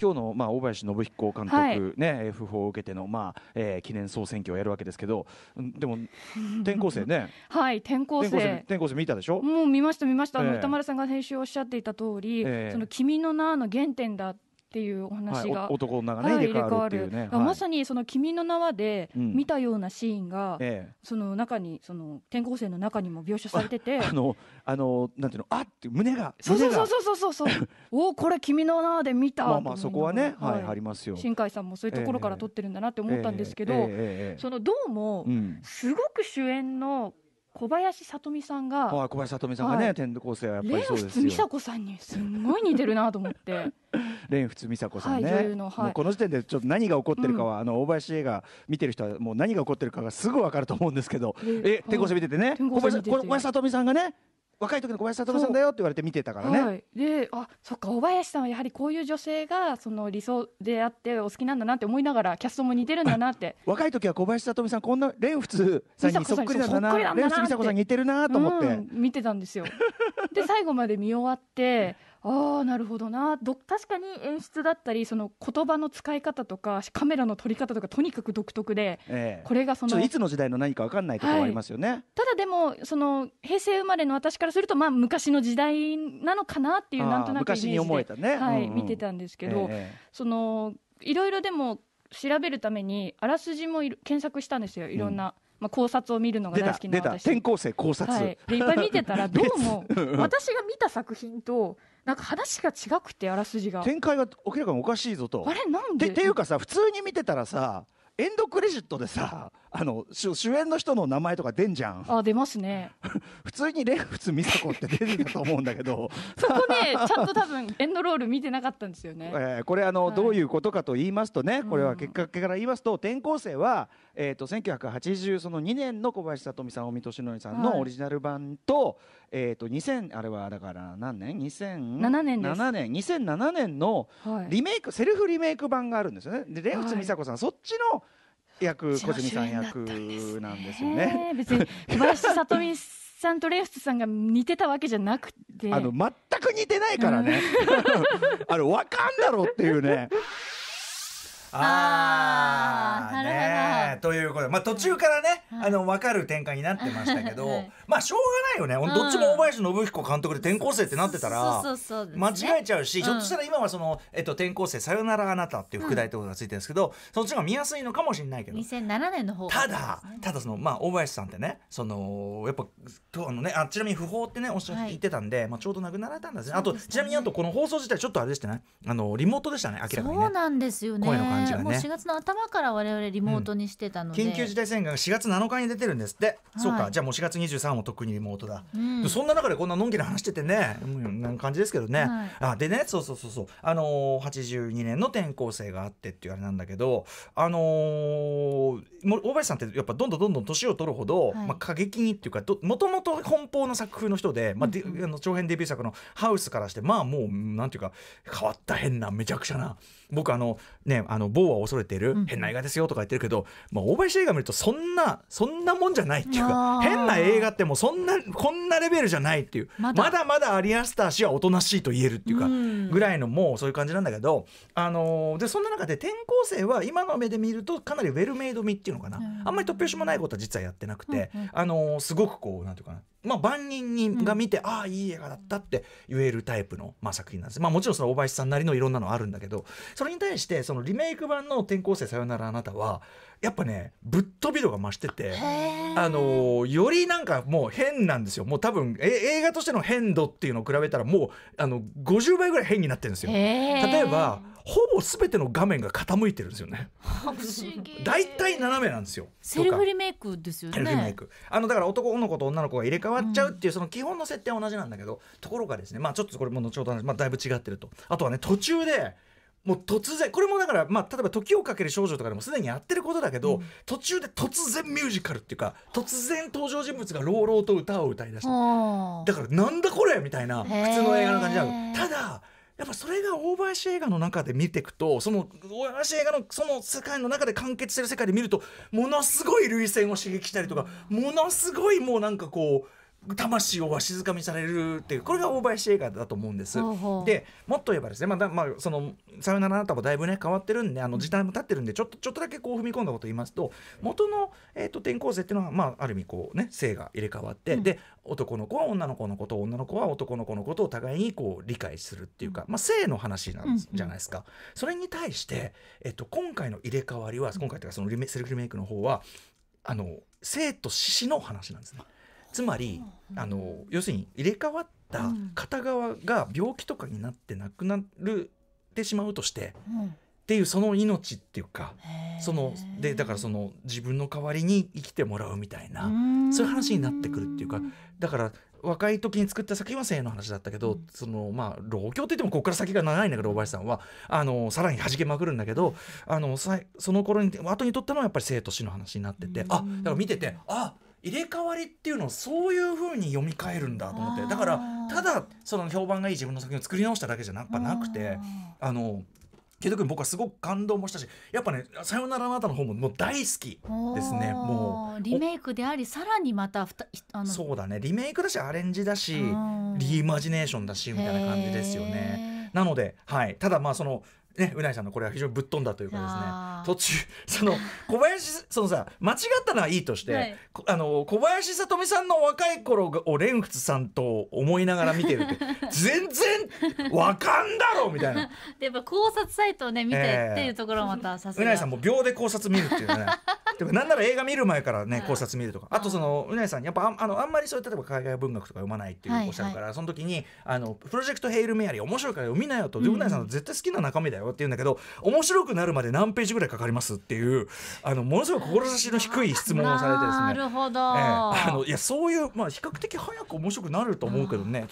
今日のまあ大林信彦監督ね、はい、訃報を受けてのまあ、えー、記念総選挙をやるわけですけど、でも <laughs> 転校生ね。はい転校生転校生見たでしょ。もう見ました見ました。あの歌丸さんが編集おっしゃっていた通り、その君の名の原点だっていうお話が、はい、男女がね、入れ替わるっていうね、はい、まさにその「君の名は」で見たようなシーンが、うん、その中にその転校生の中にも描写されてて <laughs> あのあのなんていうのあって胸がそうそうそうそうそうそうおこれ「君の名は」で見たまあまあそこはね、はいありますよ新海さんもそういうところから撮ってるんだなって思ったんですけど、えーえーえー、そのどうも、うすごく主演の小林さとみさんが、はい、小林さとみさんがね、はい、天童構成はやっぱりそうですよ。レンフツミサコさんにすごい似てるなと思って。<laughs> レンフツミサコさんね。はい、のはい、この時点でちょっと何が起こってるかは、うん、あの大林映画見てる人はもう何が起こってるかがすぐわかると思うんですけど、え天候星見ててね、小林小林さとみさんがね若い時の小林聡さんだよって言われて見てたからね。はい、であそっか小林さんはやはりこういう女性がその理想であってお好きなんだなって思いながらキャストも似てるんだなって若い時は小林聡さんこんな蓮仏さんにそっくりなんだな蓮美佐子さん似てるなと思って、うん、見てたんですよ。で最後まで見終わってああなるほどなど確かに演出だったりその言葉の使い方とかカメラの撮り方とかとにかく独特で、ええ、これがそのいつの時代の何か分かんないところありますよね、はい、ただでもその平成生まれの私からするとまあ昔の時代なのかなっていうなんとなくイメージで昔に思えたね、はい、うんうん、見てたんですけど、え、そのいろいろでも調べるためにあらすじも検索したんですよいろんな。うんまあ、考察を見るのが大好きな私転校生考察、はい、でいっぱい見てたら <laughs> どうも私が見た作品となんか話が違くてあらすじが展開が明らかにおかしいぞとあれなんでっていうかさ普通に見てたらさエンドクレジットでさあの主演の人の名前とか出んじゃんあ出ますね <laughs> 普通にレフツ美佐子って出てたと思うんだけど <laughs> そこねちゃんと多分エンドロール見てなかったんですよね、えー、これあの、はい、どういうことかと言いますとねこれは結果から言いますと転校生はえーと、と1982その2年の小林聡美さん大見俊典さんのオリジナル版とはい、えーと、と2000あれはだから何年2007年です7年2007年のリメイク、はい、セルフリメイク版があるんですよね。でレオツ美佐子さん、そっちの役小泉さん役なんですよね。別に小林聡美さんとレフスさんが似てたわけじゃなくてあの全く似てないからね、う <laughs> ん、あれ分かんだろうっていうねああ、なるほど。ということで、まあ途中からね、あの分かる展開になってましたけど、まあしょうがないよね。どっちも大林信彦監督で転校生ってなってたら、間違えちゃうし、ひょっとしたら今はそのえっと転校生さよならあなたっていう副題とがついてるんですけど、そっちが見やすいのかもしれないけど。2007年の方。ただただそのまあ大林さんってね、そのやっぱとあのね、あちなみに不法ってねおっしゃって言ってたんで、まあちょうど亡くなられたんですね。あとちなみにあとこの放送自体ちょっとあれでしたね、あのリモートでしたね明らかにそうなんですよね。声の感じ。じがねもう4月の頭から我々リモートにしてたので、うん、緊急事態宣言が4月7日に出てるんですって、はい、そうかじゃあもう4月23日も特にリモートだ、うん、そんな中でこんなのんきな話しててね、うん、なん感じですけどね、はい、あでねそうそうそうそうあのー、82年の転校生があってっていうあれなんだけどあのー、大林さんってやっぱどんどんどんどん年を取るほど、はい、まあ、過激にっていうかもともと奔放な作風の人で、まあ、であの長編デビュー作の「ハウス」からしてまあもうなんていうか変わった変なめちゃくちゃな。僕あのねあの某は恐れてる変な映画ですよとか言ってるけど、まあ、大林映画見るとそんなそんなもんじゃないっていうか変な映画ってもうそんなこんなレベルじゃないっていうまだまだアリアスター氏はおとなしいと言えるっていうか、ぐらいのもうそういう感じなんだけどあのでそんな中で転校生は今の目で見るとかなりウェルメイド味っていうのかな、あんまり突拍子もないことは実はやってなくて、あのすごくこうなんていうかなまあ、万人にが見て、うん、ああいい映画だったって言えるタイプの、まあ、作品なんです、まあ、もちろんその大林さんなりのいろんなのあるんだけどそれに対してそのリメイク版の「転校生さよならあなたは」やっぱねぶっ飛び度が増しててあのよりなんかもう変なんですよもう多分え映画としての変度っていうのを比べたらもうあの50倍ぐらい変になってるんですよ。例えばほぼ全ての画面が傾いてるんですよね。大体斜めなんですよ。セルフリメイクですよね。あのだから男の子と女の子が入れ替わっちゃうっていう、その基本の設定は同じなんだけど、うん、ところがですね、まあちょっとこれも後ほどまあだいぶ違ってると。あとはね途中でもう突然これもだから、まあ、例えば「時をかける少女」とかでもすでにやってることだけど、うん、途中で突然ミュージカルっていうか突然登場人物が朗々と歌を歌いだしただからなんだこれみたいな普通の映画の感じなのただやっぱそれが大林映画の中で見ていくとその大林映画のその世界の中で完結してる世界で見るとものすごい涙腺を刺激したりとかものすごいもうなんかこう。魂をわしづかみされるっていうこれが大林映画だと思うんです。でもっと言えばですねまだ、まあ、その「さよならあなた」もだいぶね変わってるんであの時代も経ってるんでちょっとちょっとだけこう踏み込んだこと言いますと元の、えーと、転校生っていうのは、まあ、ある意味こうね性が入れ替わって、うん、で男の子は女の子のことを女の子は男の子のことを互いにこう理解するっていうか、まあ、性の話なんじゃないですか。うんうん、それに対して、えーと、今回の入れ替わりは今回というかそのリメセルフリメイクの方はあの生と死の話なんですね。つまり、あの要するに入れ替わった片側が病気とかになって亡くなるてしまうとして、っていうその命っていうかそのでだからその自分の代わりに生きてもらうみたいなそういう話になってくるっていうかだから若い時に作った作品は生の話だったけど、そのまあ老朽って言ってもここから先が長いんだけど大林さんはあのさらに弾けまくるんだけどあのさその頃に後にとったのはやっぱり生と死の話になってて、あだから見ててあ入れ替わりっていうのをそういうふうに読み替えるんだと思ってだからただその評判がいい自分の作品を作り直しただけじゃななくてあのケイ君僕はすごく感動もしたしやっぱね「さよならあなた」の方ももう大好きですねもうリメイクでありさらにまたあのそうだねリメイクだしアレンジだしリイマジネーションだしみたいな感じですよね。なので、はい、ただまあそのね、うないさんのこれは非常にぶっ飛んだというかですね途中 <laughs> その小林そのさ間違ったのはいいとして、はい、あの小林さとみさんの若い頃を蓮仏さんと思いながら見てるって <laughs> 全然わかんだろみたいな。<laughs> でやっぱ考察サイトをね見てっていうところまたさすが、うないさんも秒で考察見るっていうね。でもなんなら映画見る前からね考察見るとかあとそのうなぎさんやっぱあのあんまりそういう例えば海外文学とか読まないっていうおっしゃるから、はいはい、その時にあの「プロジェクトヘイル・メアリー」面白いから読みなよと、うん、うなぎさん絶対好きな中身だよよって言うんだけど面白くなるまで何ページぐらいかかりますっていうあのものすごく志の低い質問をされてですねなるほど、えー、あのいやそういう、まあ、比較的早く面白くなると思うけどね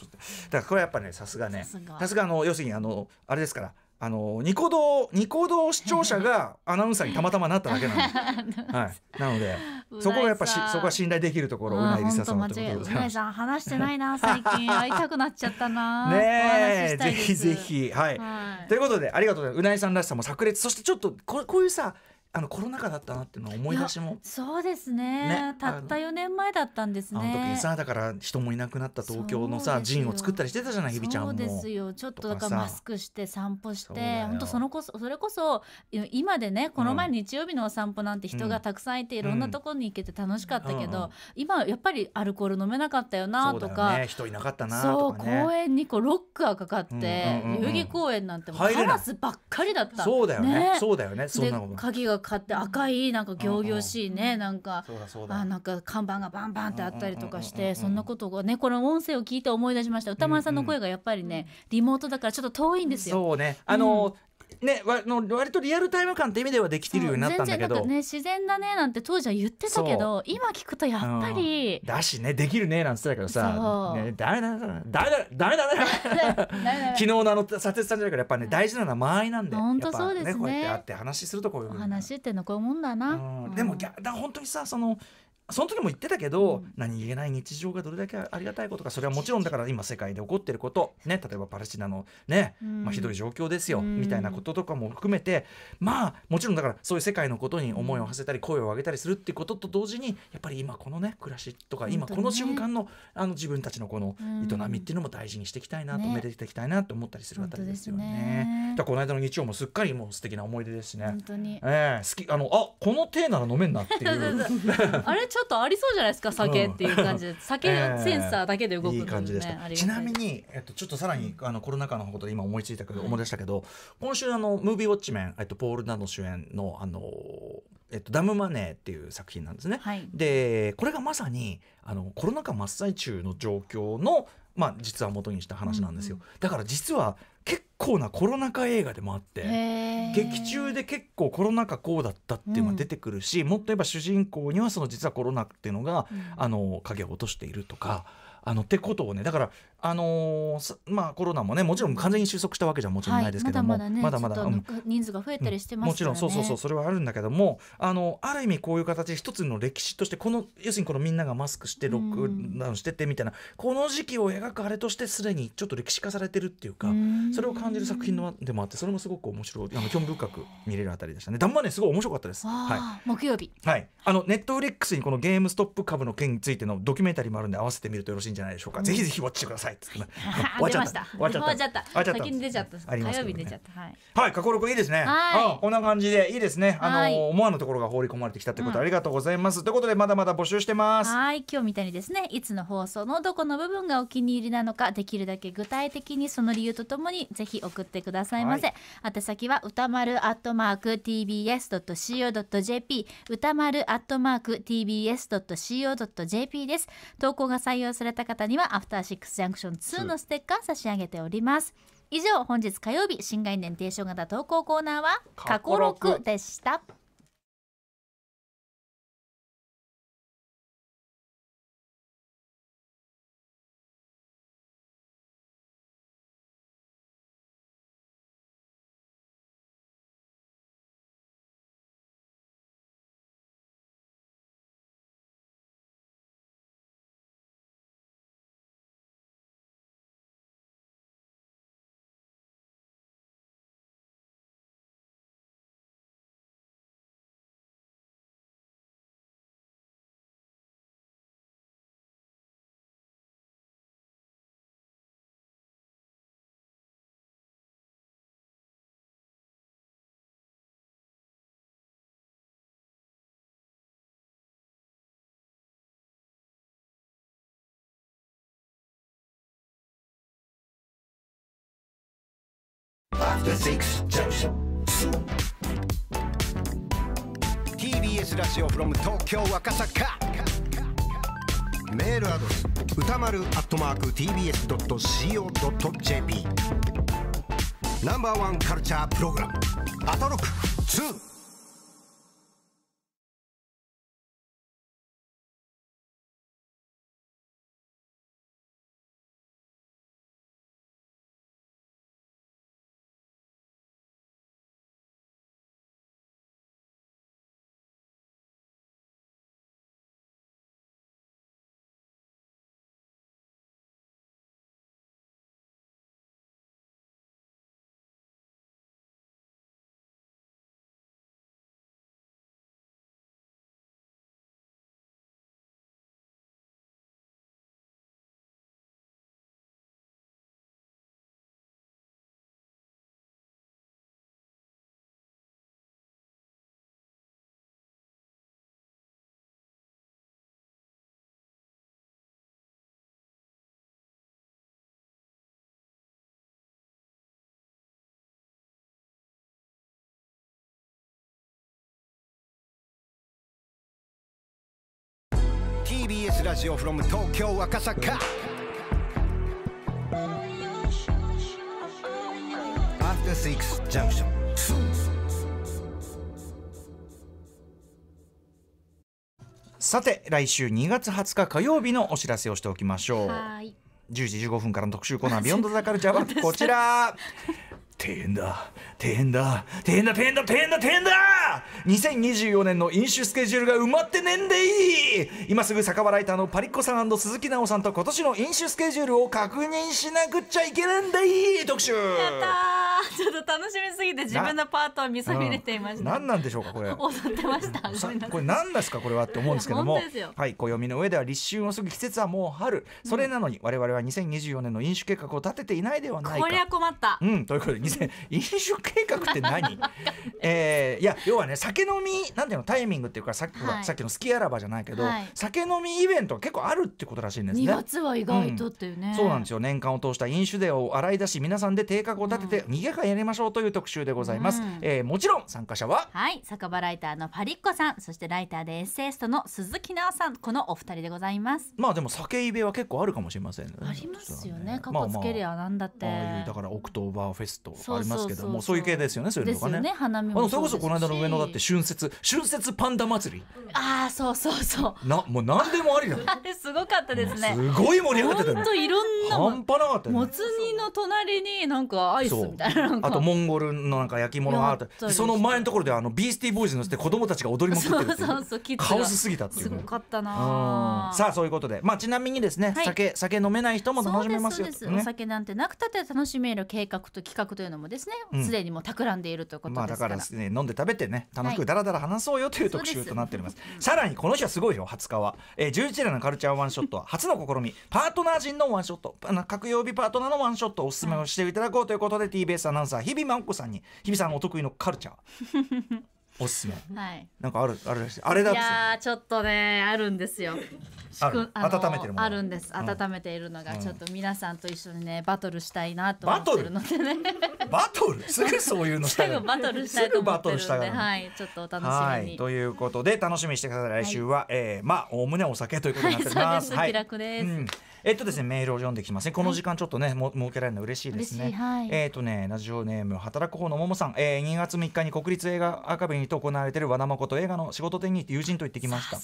だからこれはやっぱねさすがねさすがあの要するにあのあれですからあのニコ動ニコ動視聴者が <laughs> アナウンサーにたまたまなっただけなんで、<laughs> はい、なのでそこがやっぱしそこは信頼できるところうなえりささんのところうないさん話してないな最近 <laughs> 会いたくなっちゃったなねぜひぜひはい、はい、ということでありがとううなえさんらしさも炸裂そしてちょっとここういうさあのコロナ禍だったなっていうのは思い出しもそうですね、ね、たった4年前だったんですねあの時さだから人もいなくなった東京のさジンを作ったりしてたじゃない日比ちゃんもそうですよちょっとだからマスクして散歩して本当そのこそそれこそ今でねこの前日曜日のお散歩なんて人がたくさんいて、うん、いろんなところに行けて楽しかったけど、うんうん、今やっぱりアルコール飲めなかったよなとか、ね、人いなかったなとか、ね、そう公園にこうロックがかかって、うんうんうん、代々木公園なんてもカラスばっかりだったそうだよねそうだよねそんなこと鍵が買って赤いなんか仰々しいね、うなんかあなんか看板がバンバンってあったりとかして、そんなことがねこの音声を聞いて思い出しました歌丸さんの声がやっぱりね、リモートだからちょっと遠いんですよ。そうねあの、ね、わの割とリアルタイム感って意味ではできてるようになったんだけど、ね、自然だねなんて当時は言ってたけど今聞くとやっぱり、うん、だしねできるねなんて言ってたけどさ、ね、だメだなダだダだね <laughs> 昨日のあの佐哲さんじゃないからやっぱね大事なのは間合いなんで本当そうですねこうやって会って話するとこういう話ってのこういうもんだな、うん、でもだ本当にさそのその時も言ってたけど、うん、何気ない日常がどれだけありがたいことかそれはもちろんだから今世界で起こってること、ね、例えばパレスチナのね、うん、まあ、ひどい状況ですよ、うん、みたいなこととかも含めてまあもちろんだからそういう世界のことに思いを馳せたり声を上げたりするっていうことと同時にやっぱり今このね暮らしとか今この瞬間の,、あの自分たちのこの営みっていうのも大事にしていきたいなと、めでていきたいなと思ったりするあたりですよね。ねだこの間の日曜もすっかりもう素敵な思い出ですね。本当に、えー、好きあのあこの手なら飲めんなっていう。<laughs> あれちょょっとありそうじゃないですか酒っていう感じで、<laughs> 酒センサーだけで動く、ねえー、いい感じでした。ちなみにえっとちょっとさらにあのコロナ禍のことで今思いついたけど、はい、思い出したけど、今週あのムービーウォッチメンえっとポールナど主演のあのえっと、ダムマネーっていう作品なんですね。はい、でこれがまさにあのコロナ禍真っ最中の状況のまあ、実は元にした話なんですよ、うんうん、だから実は結構なコロナ禍映画でもあって劇中で結構コロナ禍こうだったっていうのが出てくるし、うん、もっと言えば主人公にはその実はコロナっていうのが、うん、あの影を落としているとか。あのってことをねだから、あのー、まあ、コロナもねもちろん完全に収束したわけじゃもちろんないですけども、はい、まだまだ、ねまだまだ、人数が増えたりしてます、ねうん、もちろんそうそうそうそれはあるんだけどもあのある意味こういう形一つの歴史としてこの要するにこのみんながマスクしてロックダウンしててみたいな、この時期を描くあれとしてすでにちょっと歴史化されてるっていうか、うそれを感じる作品のでもあってそれもすごく面白いあの興味深く見れるあたりでしたね。だんまねすごい面白かったです、はい、木曜日、はい、あのネットフリックスにこのゲームストップ株の件についてのドキュメンタリーもあるんで合わせてみるとよろしいんじゃないでしょうか、うん、ぜひぜひウォッチしてください <laughs> <laughs> 終わっちゃった終わっちゃった終わっちゃった先に出ちゃった火曜日出ちゃったはいはい過去録いいですねはいこんな感じでいいですねあの思わぬところが放り込まれてきたということありがとうございますということでまだまだ募集してますはい今日みたいにですねいつの放送のどこの部分がお気に入りなのかできるだけ具体的にその理由とともにぜひ送ってくださいませ宛先は歌丸アットマーク tbs.co.jp 歌丸アットマーク tbs.co.jp です投稿が採用されたった方にはアフターシックスジャンクション2のステッカー差し上げております以上本日火曜日新概念提唱型投稿コーナーは過去6でした a f t Six Junction TBS ラジオ from 東京赤坂メールアドレス歌丸アットマーク TBS.CO.JP ナンバーワンカルチャープログラムアトロック2 TBS ラジオ from 東京赤坂 t e r Six j u n さて来週2月20日火曜日のお知らせをしておきましょう10時15分からの特集コーナー「ビヨンドザカルチャーはこちら <laughs> 庭変だ庭変だ庭変だ庭変だ庭園だ庭園だ2024年の飲酒スケジュールが埋まってねんでいい今すぐ酒場ライターのパリッコさん鈴木奈緒さんと今年の飲酒スケジュールを確認しなくっちゃいけねんでいい特集やったちょっと楽しみすぎて自分のパートを見そびれていました、うん、何なんでしょうかこれ <laughs> 踊ってましたこれ何ですかこれはって思うんですけどもはい暦の上では立春を過ぎ季節はもう春それなのに我々は2024年の飲酒計画を立てていないではないかこれは困ったうんということで然飲酒計画って何 <laughs> えー、いや要はね酒飲みなんていうのタイミングっていうかさっき,、はい、さっきの好きあらばじゃないけど、はい、酒飲みイベント結構あるってことらしいんですね2月は意外とっていうね、うん、そうなんですよ年間を通した飲酒ーを洗い出し皆さんで定格を立てて逃やかやりましょうという特集でございます、うん、えー、もちろん参加者ははい酒場ライターのパリッコさんそしてライターでエッセイストの鈴木奈さんこのお二人でございますまあでも酒イベは結構あるかもしれません、ね、ありますよね、ね、かっこつけりゃなんだって、まあまあ、ああいうだからオクトーバーフェストありますけどもそういう系ですよねそういうのがね。ね花見もそれこそこの間の上野だって春節春節パンダ祭り。ああそうそうそう。なもう何でもありだ。<laughs> あれすごかったですね。すごい盛り上がってた。本当いろんな半端なかった、ね。もつ煮の隣になんかアイスみたいなあとモンゴルのなんか焼き物があってその前のところであのビースティーボーイズのして子供たちが踊りまくってるっていう。そうそうそうカオスすぎたっていう。すごかったな。さあそういうことでまあちなみにですね、酒酒飲めない人も楽しめますよ、ね。お酒なんてなくたって楽しめる計画と企画とというのもですねすで、にもう企んでいるということですから,、まあ、だからね、飲んで食べてね楽しくだらだら話そうよという特集となっておりますはいす、さらにこの日はすごいよ20日は、えー、11年のカルチャーワンショットは初の試みパートナー陣のワンショット各曜日パートナーのワンショットをおすすめをしていただこうということで、はい、TBS アナウンサー日比真央子さんに日比さんお得意のカルチャーおすすめ。はい。なんかあるあるらしい。あれだいやちょっとねあるんですよ。ある温めてるあるんです。温めているのが、ちょっと皆さんと一緒にねバトルしたいなと思ってるのでね。バトル <laughs> すぐそういうのしたい。すぐバトルしたいと思ってるんで、はい、ちょっとお楽しみに。ということで楽しみにしてください。来週は、はえまあおおむねお酒ということになってます。はい、気楽です。えっとですねメールを読んできますねこの時間ちょっとね、も設けられるの嬉しいですね、はい、えっとねラジオネーム働く方のももさん、えー、2月3日に国立映画アカデミーと行われている和田誠映画の仕事展に友人と行ってきました、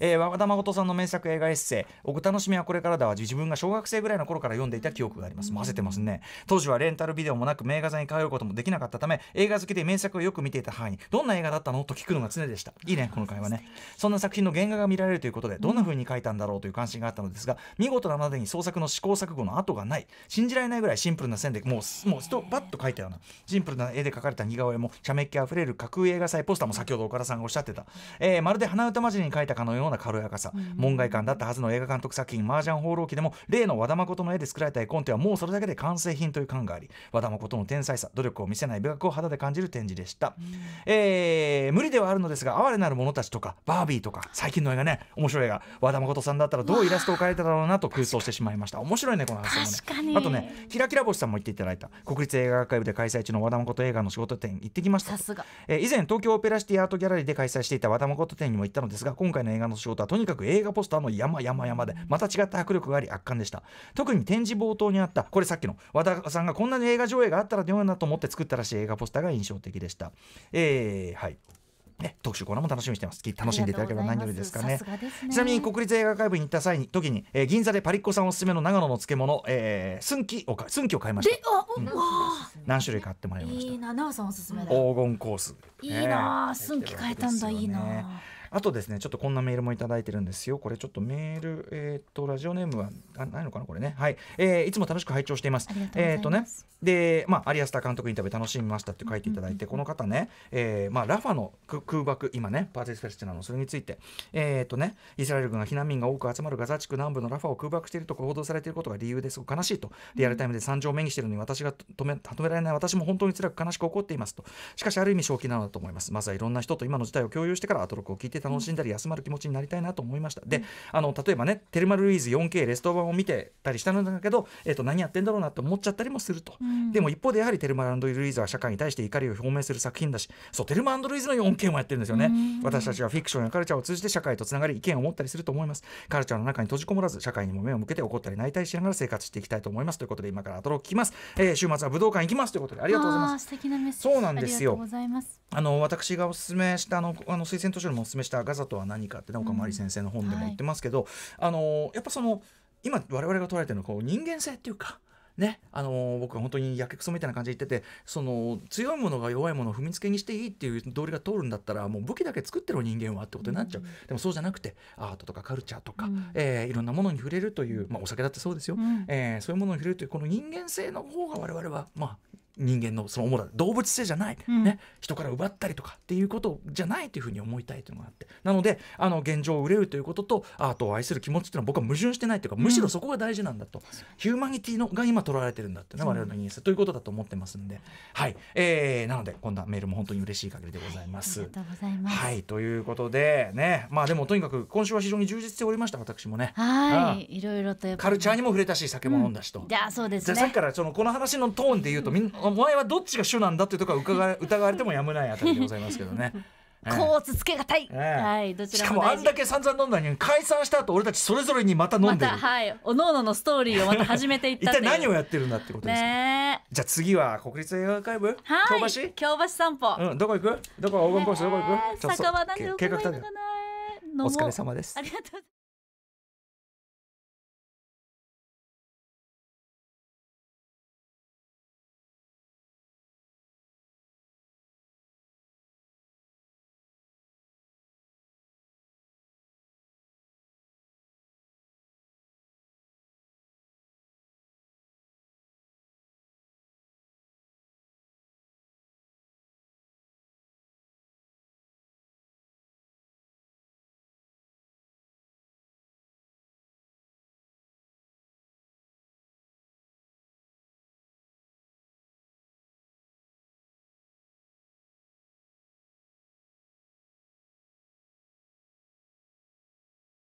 えー、和田誠さんの名作映画エッセイ「お楽しみはこれからだ」は自分が小学生ぐらいの頃から読んでいた記憶があります混ぜてますね当時はレンタルビデオもなく名画座に通うこともできなかったため映画好きで名作をよく見ていた範にどんな映画だったのと聞くのが常でしたいいねこの会話ねそんな作品の原画が見られるということでどんな風に描いたんだろうという関心があったのですが見事ならまでに創作の試行錯誤の跡がない信じられないぐらいシンプルな線でもうもうストバッと描いたようなシンプルな絵で描かれた似顔絵も茶目っ気あふれる架空映画祭ポスターも先ほど岡田さんがおっしゃってた、えー、まるで花歌交じりに描いたかのような軽やかさ、門外漢だったはずの映画監督作品「麻雀放浪記」でも例の和田誠の絵で作られた絵コンテはもうそれだけで完成品という感があり和田誠の天才さ努力を見せない美学を肌で感じる展示でした、えー、無理ではあるのですが哀れなる者たちとかバービーとか最近の映画ね面白い映画和田誠さんだったらどうイラストを描いただろうなと空想してしまいました面白いねこの話もねあとねキラキラ星さんも言っていただいた国立映画学会部で開催中の和田誠映画の仕事展行ってきましたえ以前東京オペラシティアートギャラリーで開催していた和田誠展にも行ったのですが今回の映画の仕事はとにかく映画ポスターの山山山でまた違った迫力があり圧巻でした特に展示冒頭にあったこれさっきの和田さんがこんなに映画上映があったらどうなと思って作ったらしい映画ポスターが印象的でしたえー、はいね、特集コーナーも楽しみにしてます楽しんでいただければ何よりですかね、ね、ちなみに国立映画会部に行った際に時に、えー、銀座でパリッコさんおすすめの長野の漬物、えー、スンキをスンキを買いました、うん、何種類買ってもらいましたいいな長野さんおすすめだ黄金コースいいな、ね、スン買えたんだいいなあとですね、ちょっとこんなメールもいただいてるんですよ。これちょっとメール、えっ、と、ラジオネームは、あないのかな、これね。はい。えー、いつも楽しく拝聴しています。えっ、とね、で、まあ、有安田監督インタビュー楽しみましたって書いていただいて、この方ね、えー、まあ、ラファの空爆、今ね、パーティスフェスティナのそれについて、えっ、とね、イスラエル軍が避難民が多く集まるガザ地区南部のラファを空爆していると報道されていることが理由ですごく悲しいと、リアルタイムで惨状を目にしているのに、私が止め止められない私も本当に辛く悲しく怒っていますと、しかし、ある意味正気なのだと思います。まずは、いろんな人と今の事態を共有してから、アトロクを聞いてて楽しんだり休まる気持ちになりたいなと思いました、であの例えばね「テルマルイーズ 4K レスト版」を見てたりしたんだけど、えー、と何やってんだろうなって思っちゃったりもすると、でも一方でやはりテルマルイーズは社会に対して怒りを表明する作品だしそうテルマルイーズの 4K もやってるんですよね、私たちはフィクションやカルチャーを通じて社会とつながり意見を持ったりすると思いますカルチャーの中に閉じこもらず社会にも目を向けて怒ったり泣いたりしながら生活していきたいと思いますということで今からアトロ聞きます、えー、週末は武道館行きますということでありがとうございますそうなんですよあの私がおすすめしたあのあの推薦図書にすしたガザとは何かってね岡真理先生の本でも言ってますけど、はい、あのやっぱその今我々が捉えてるのはこう人間性っていうか。ね、あのー、僕は本当にやけくそみたいな感じで言っててその強いものが弱いものを踏みつけにしていいっていう道理が通るんだったらもう武器だけ作ってる人間はってことになっちゃう、うん、でもそうじゃなくてアートとかカルチャーとか、うん、えー、いろんなものに触れるという、まあ、お酒だってそうですよ、うん、えー、そういうものに触れるというこの人間性の方が我々は、まあ、人間のその主な動物性じゃない、うん、ね、人から奪ったりとかっていうことじゃないというふうに思いたいというのがあってなのであの現状を憂うということとアートを愛する気持ちっていうのは僕は矛盾してないというかむしろそこが大事なんだと、うん、ヒューマニティのが今取られてるんだってね我々の人生ということだと思ってますんで、はい、えー、なのでこんなメールも本当に嬉しい限りでございます。はい、ありがとうございます、はい、ということでねまあでもとにかく今週は非常に充実しておりました私もね。はいいろいろとカルチャーにも触れたし酒も飲んだしと。うん、そうです、ね、さっきからそのこの話のトーンで言うとみんなお前はどっちが主なんだっていうところが <laughs> 疑われてもやむないあたりでございますけどね。コーツつけがたい、ええ、はいどちらもあんだけ散々飲んだのに解散した後俺たちそれぞれにまた飲んでるまたはいおのおののストーリーをまた始めていった <laughs> 一体何をやってるんだってことですねじゃあ次は国立映画会部はい京橋京橋散歩うんどこ行くどこ黄金コースどこ行く、えー、酒場何か計画立てお疲れ様ですありがとう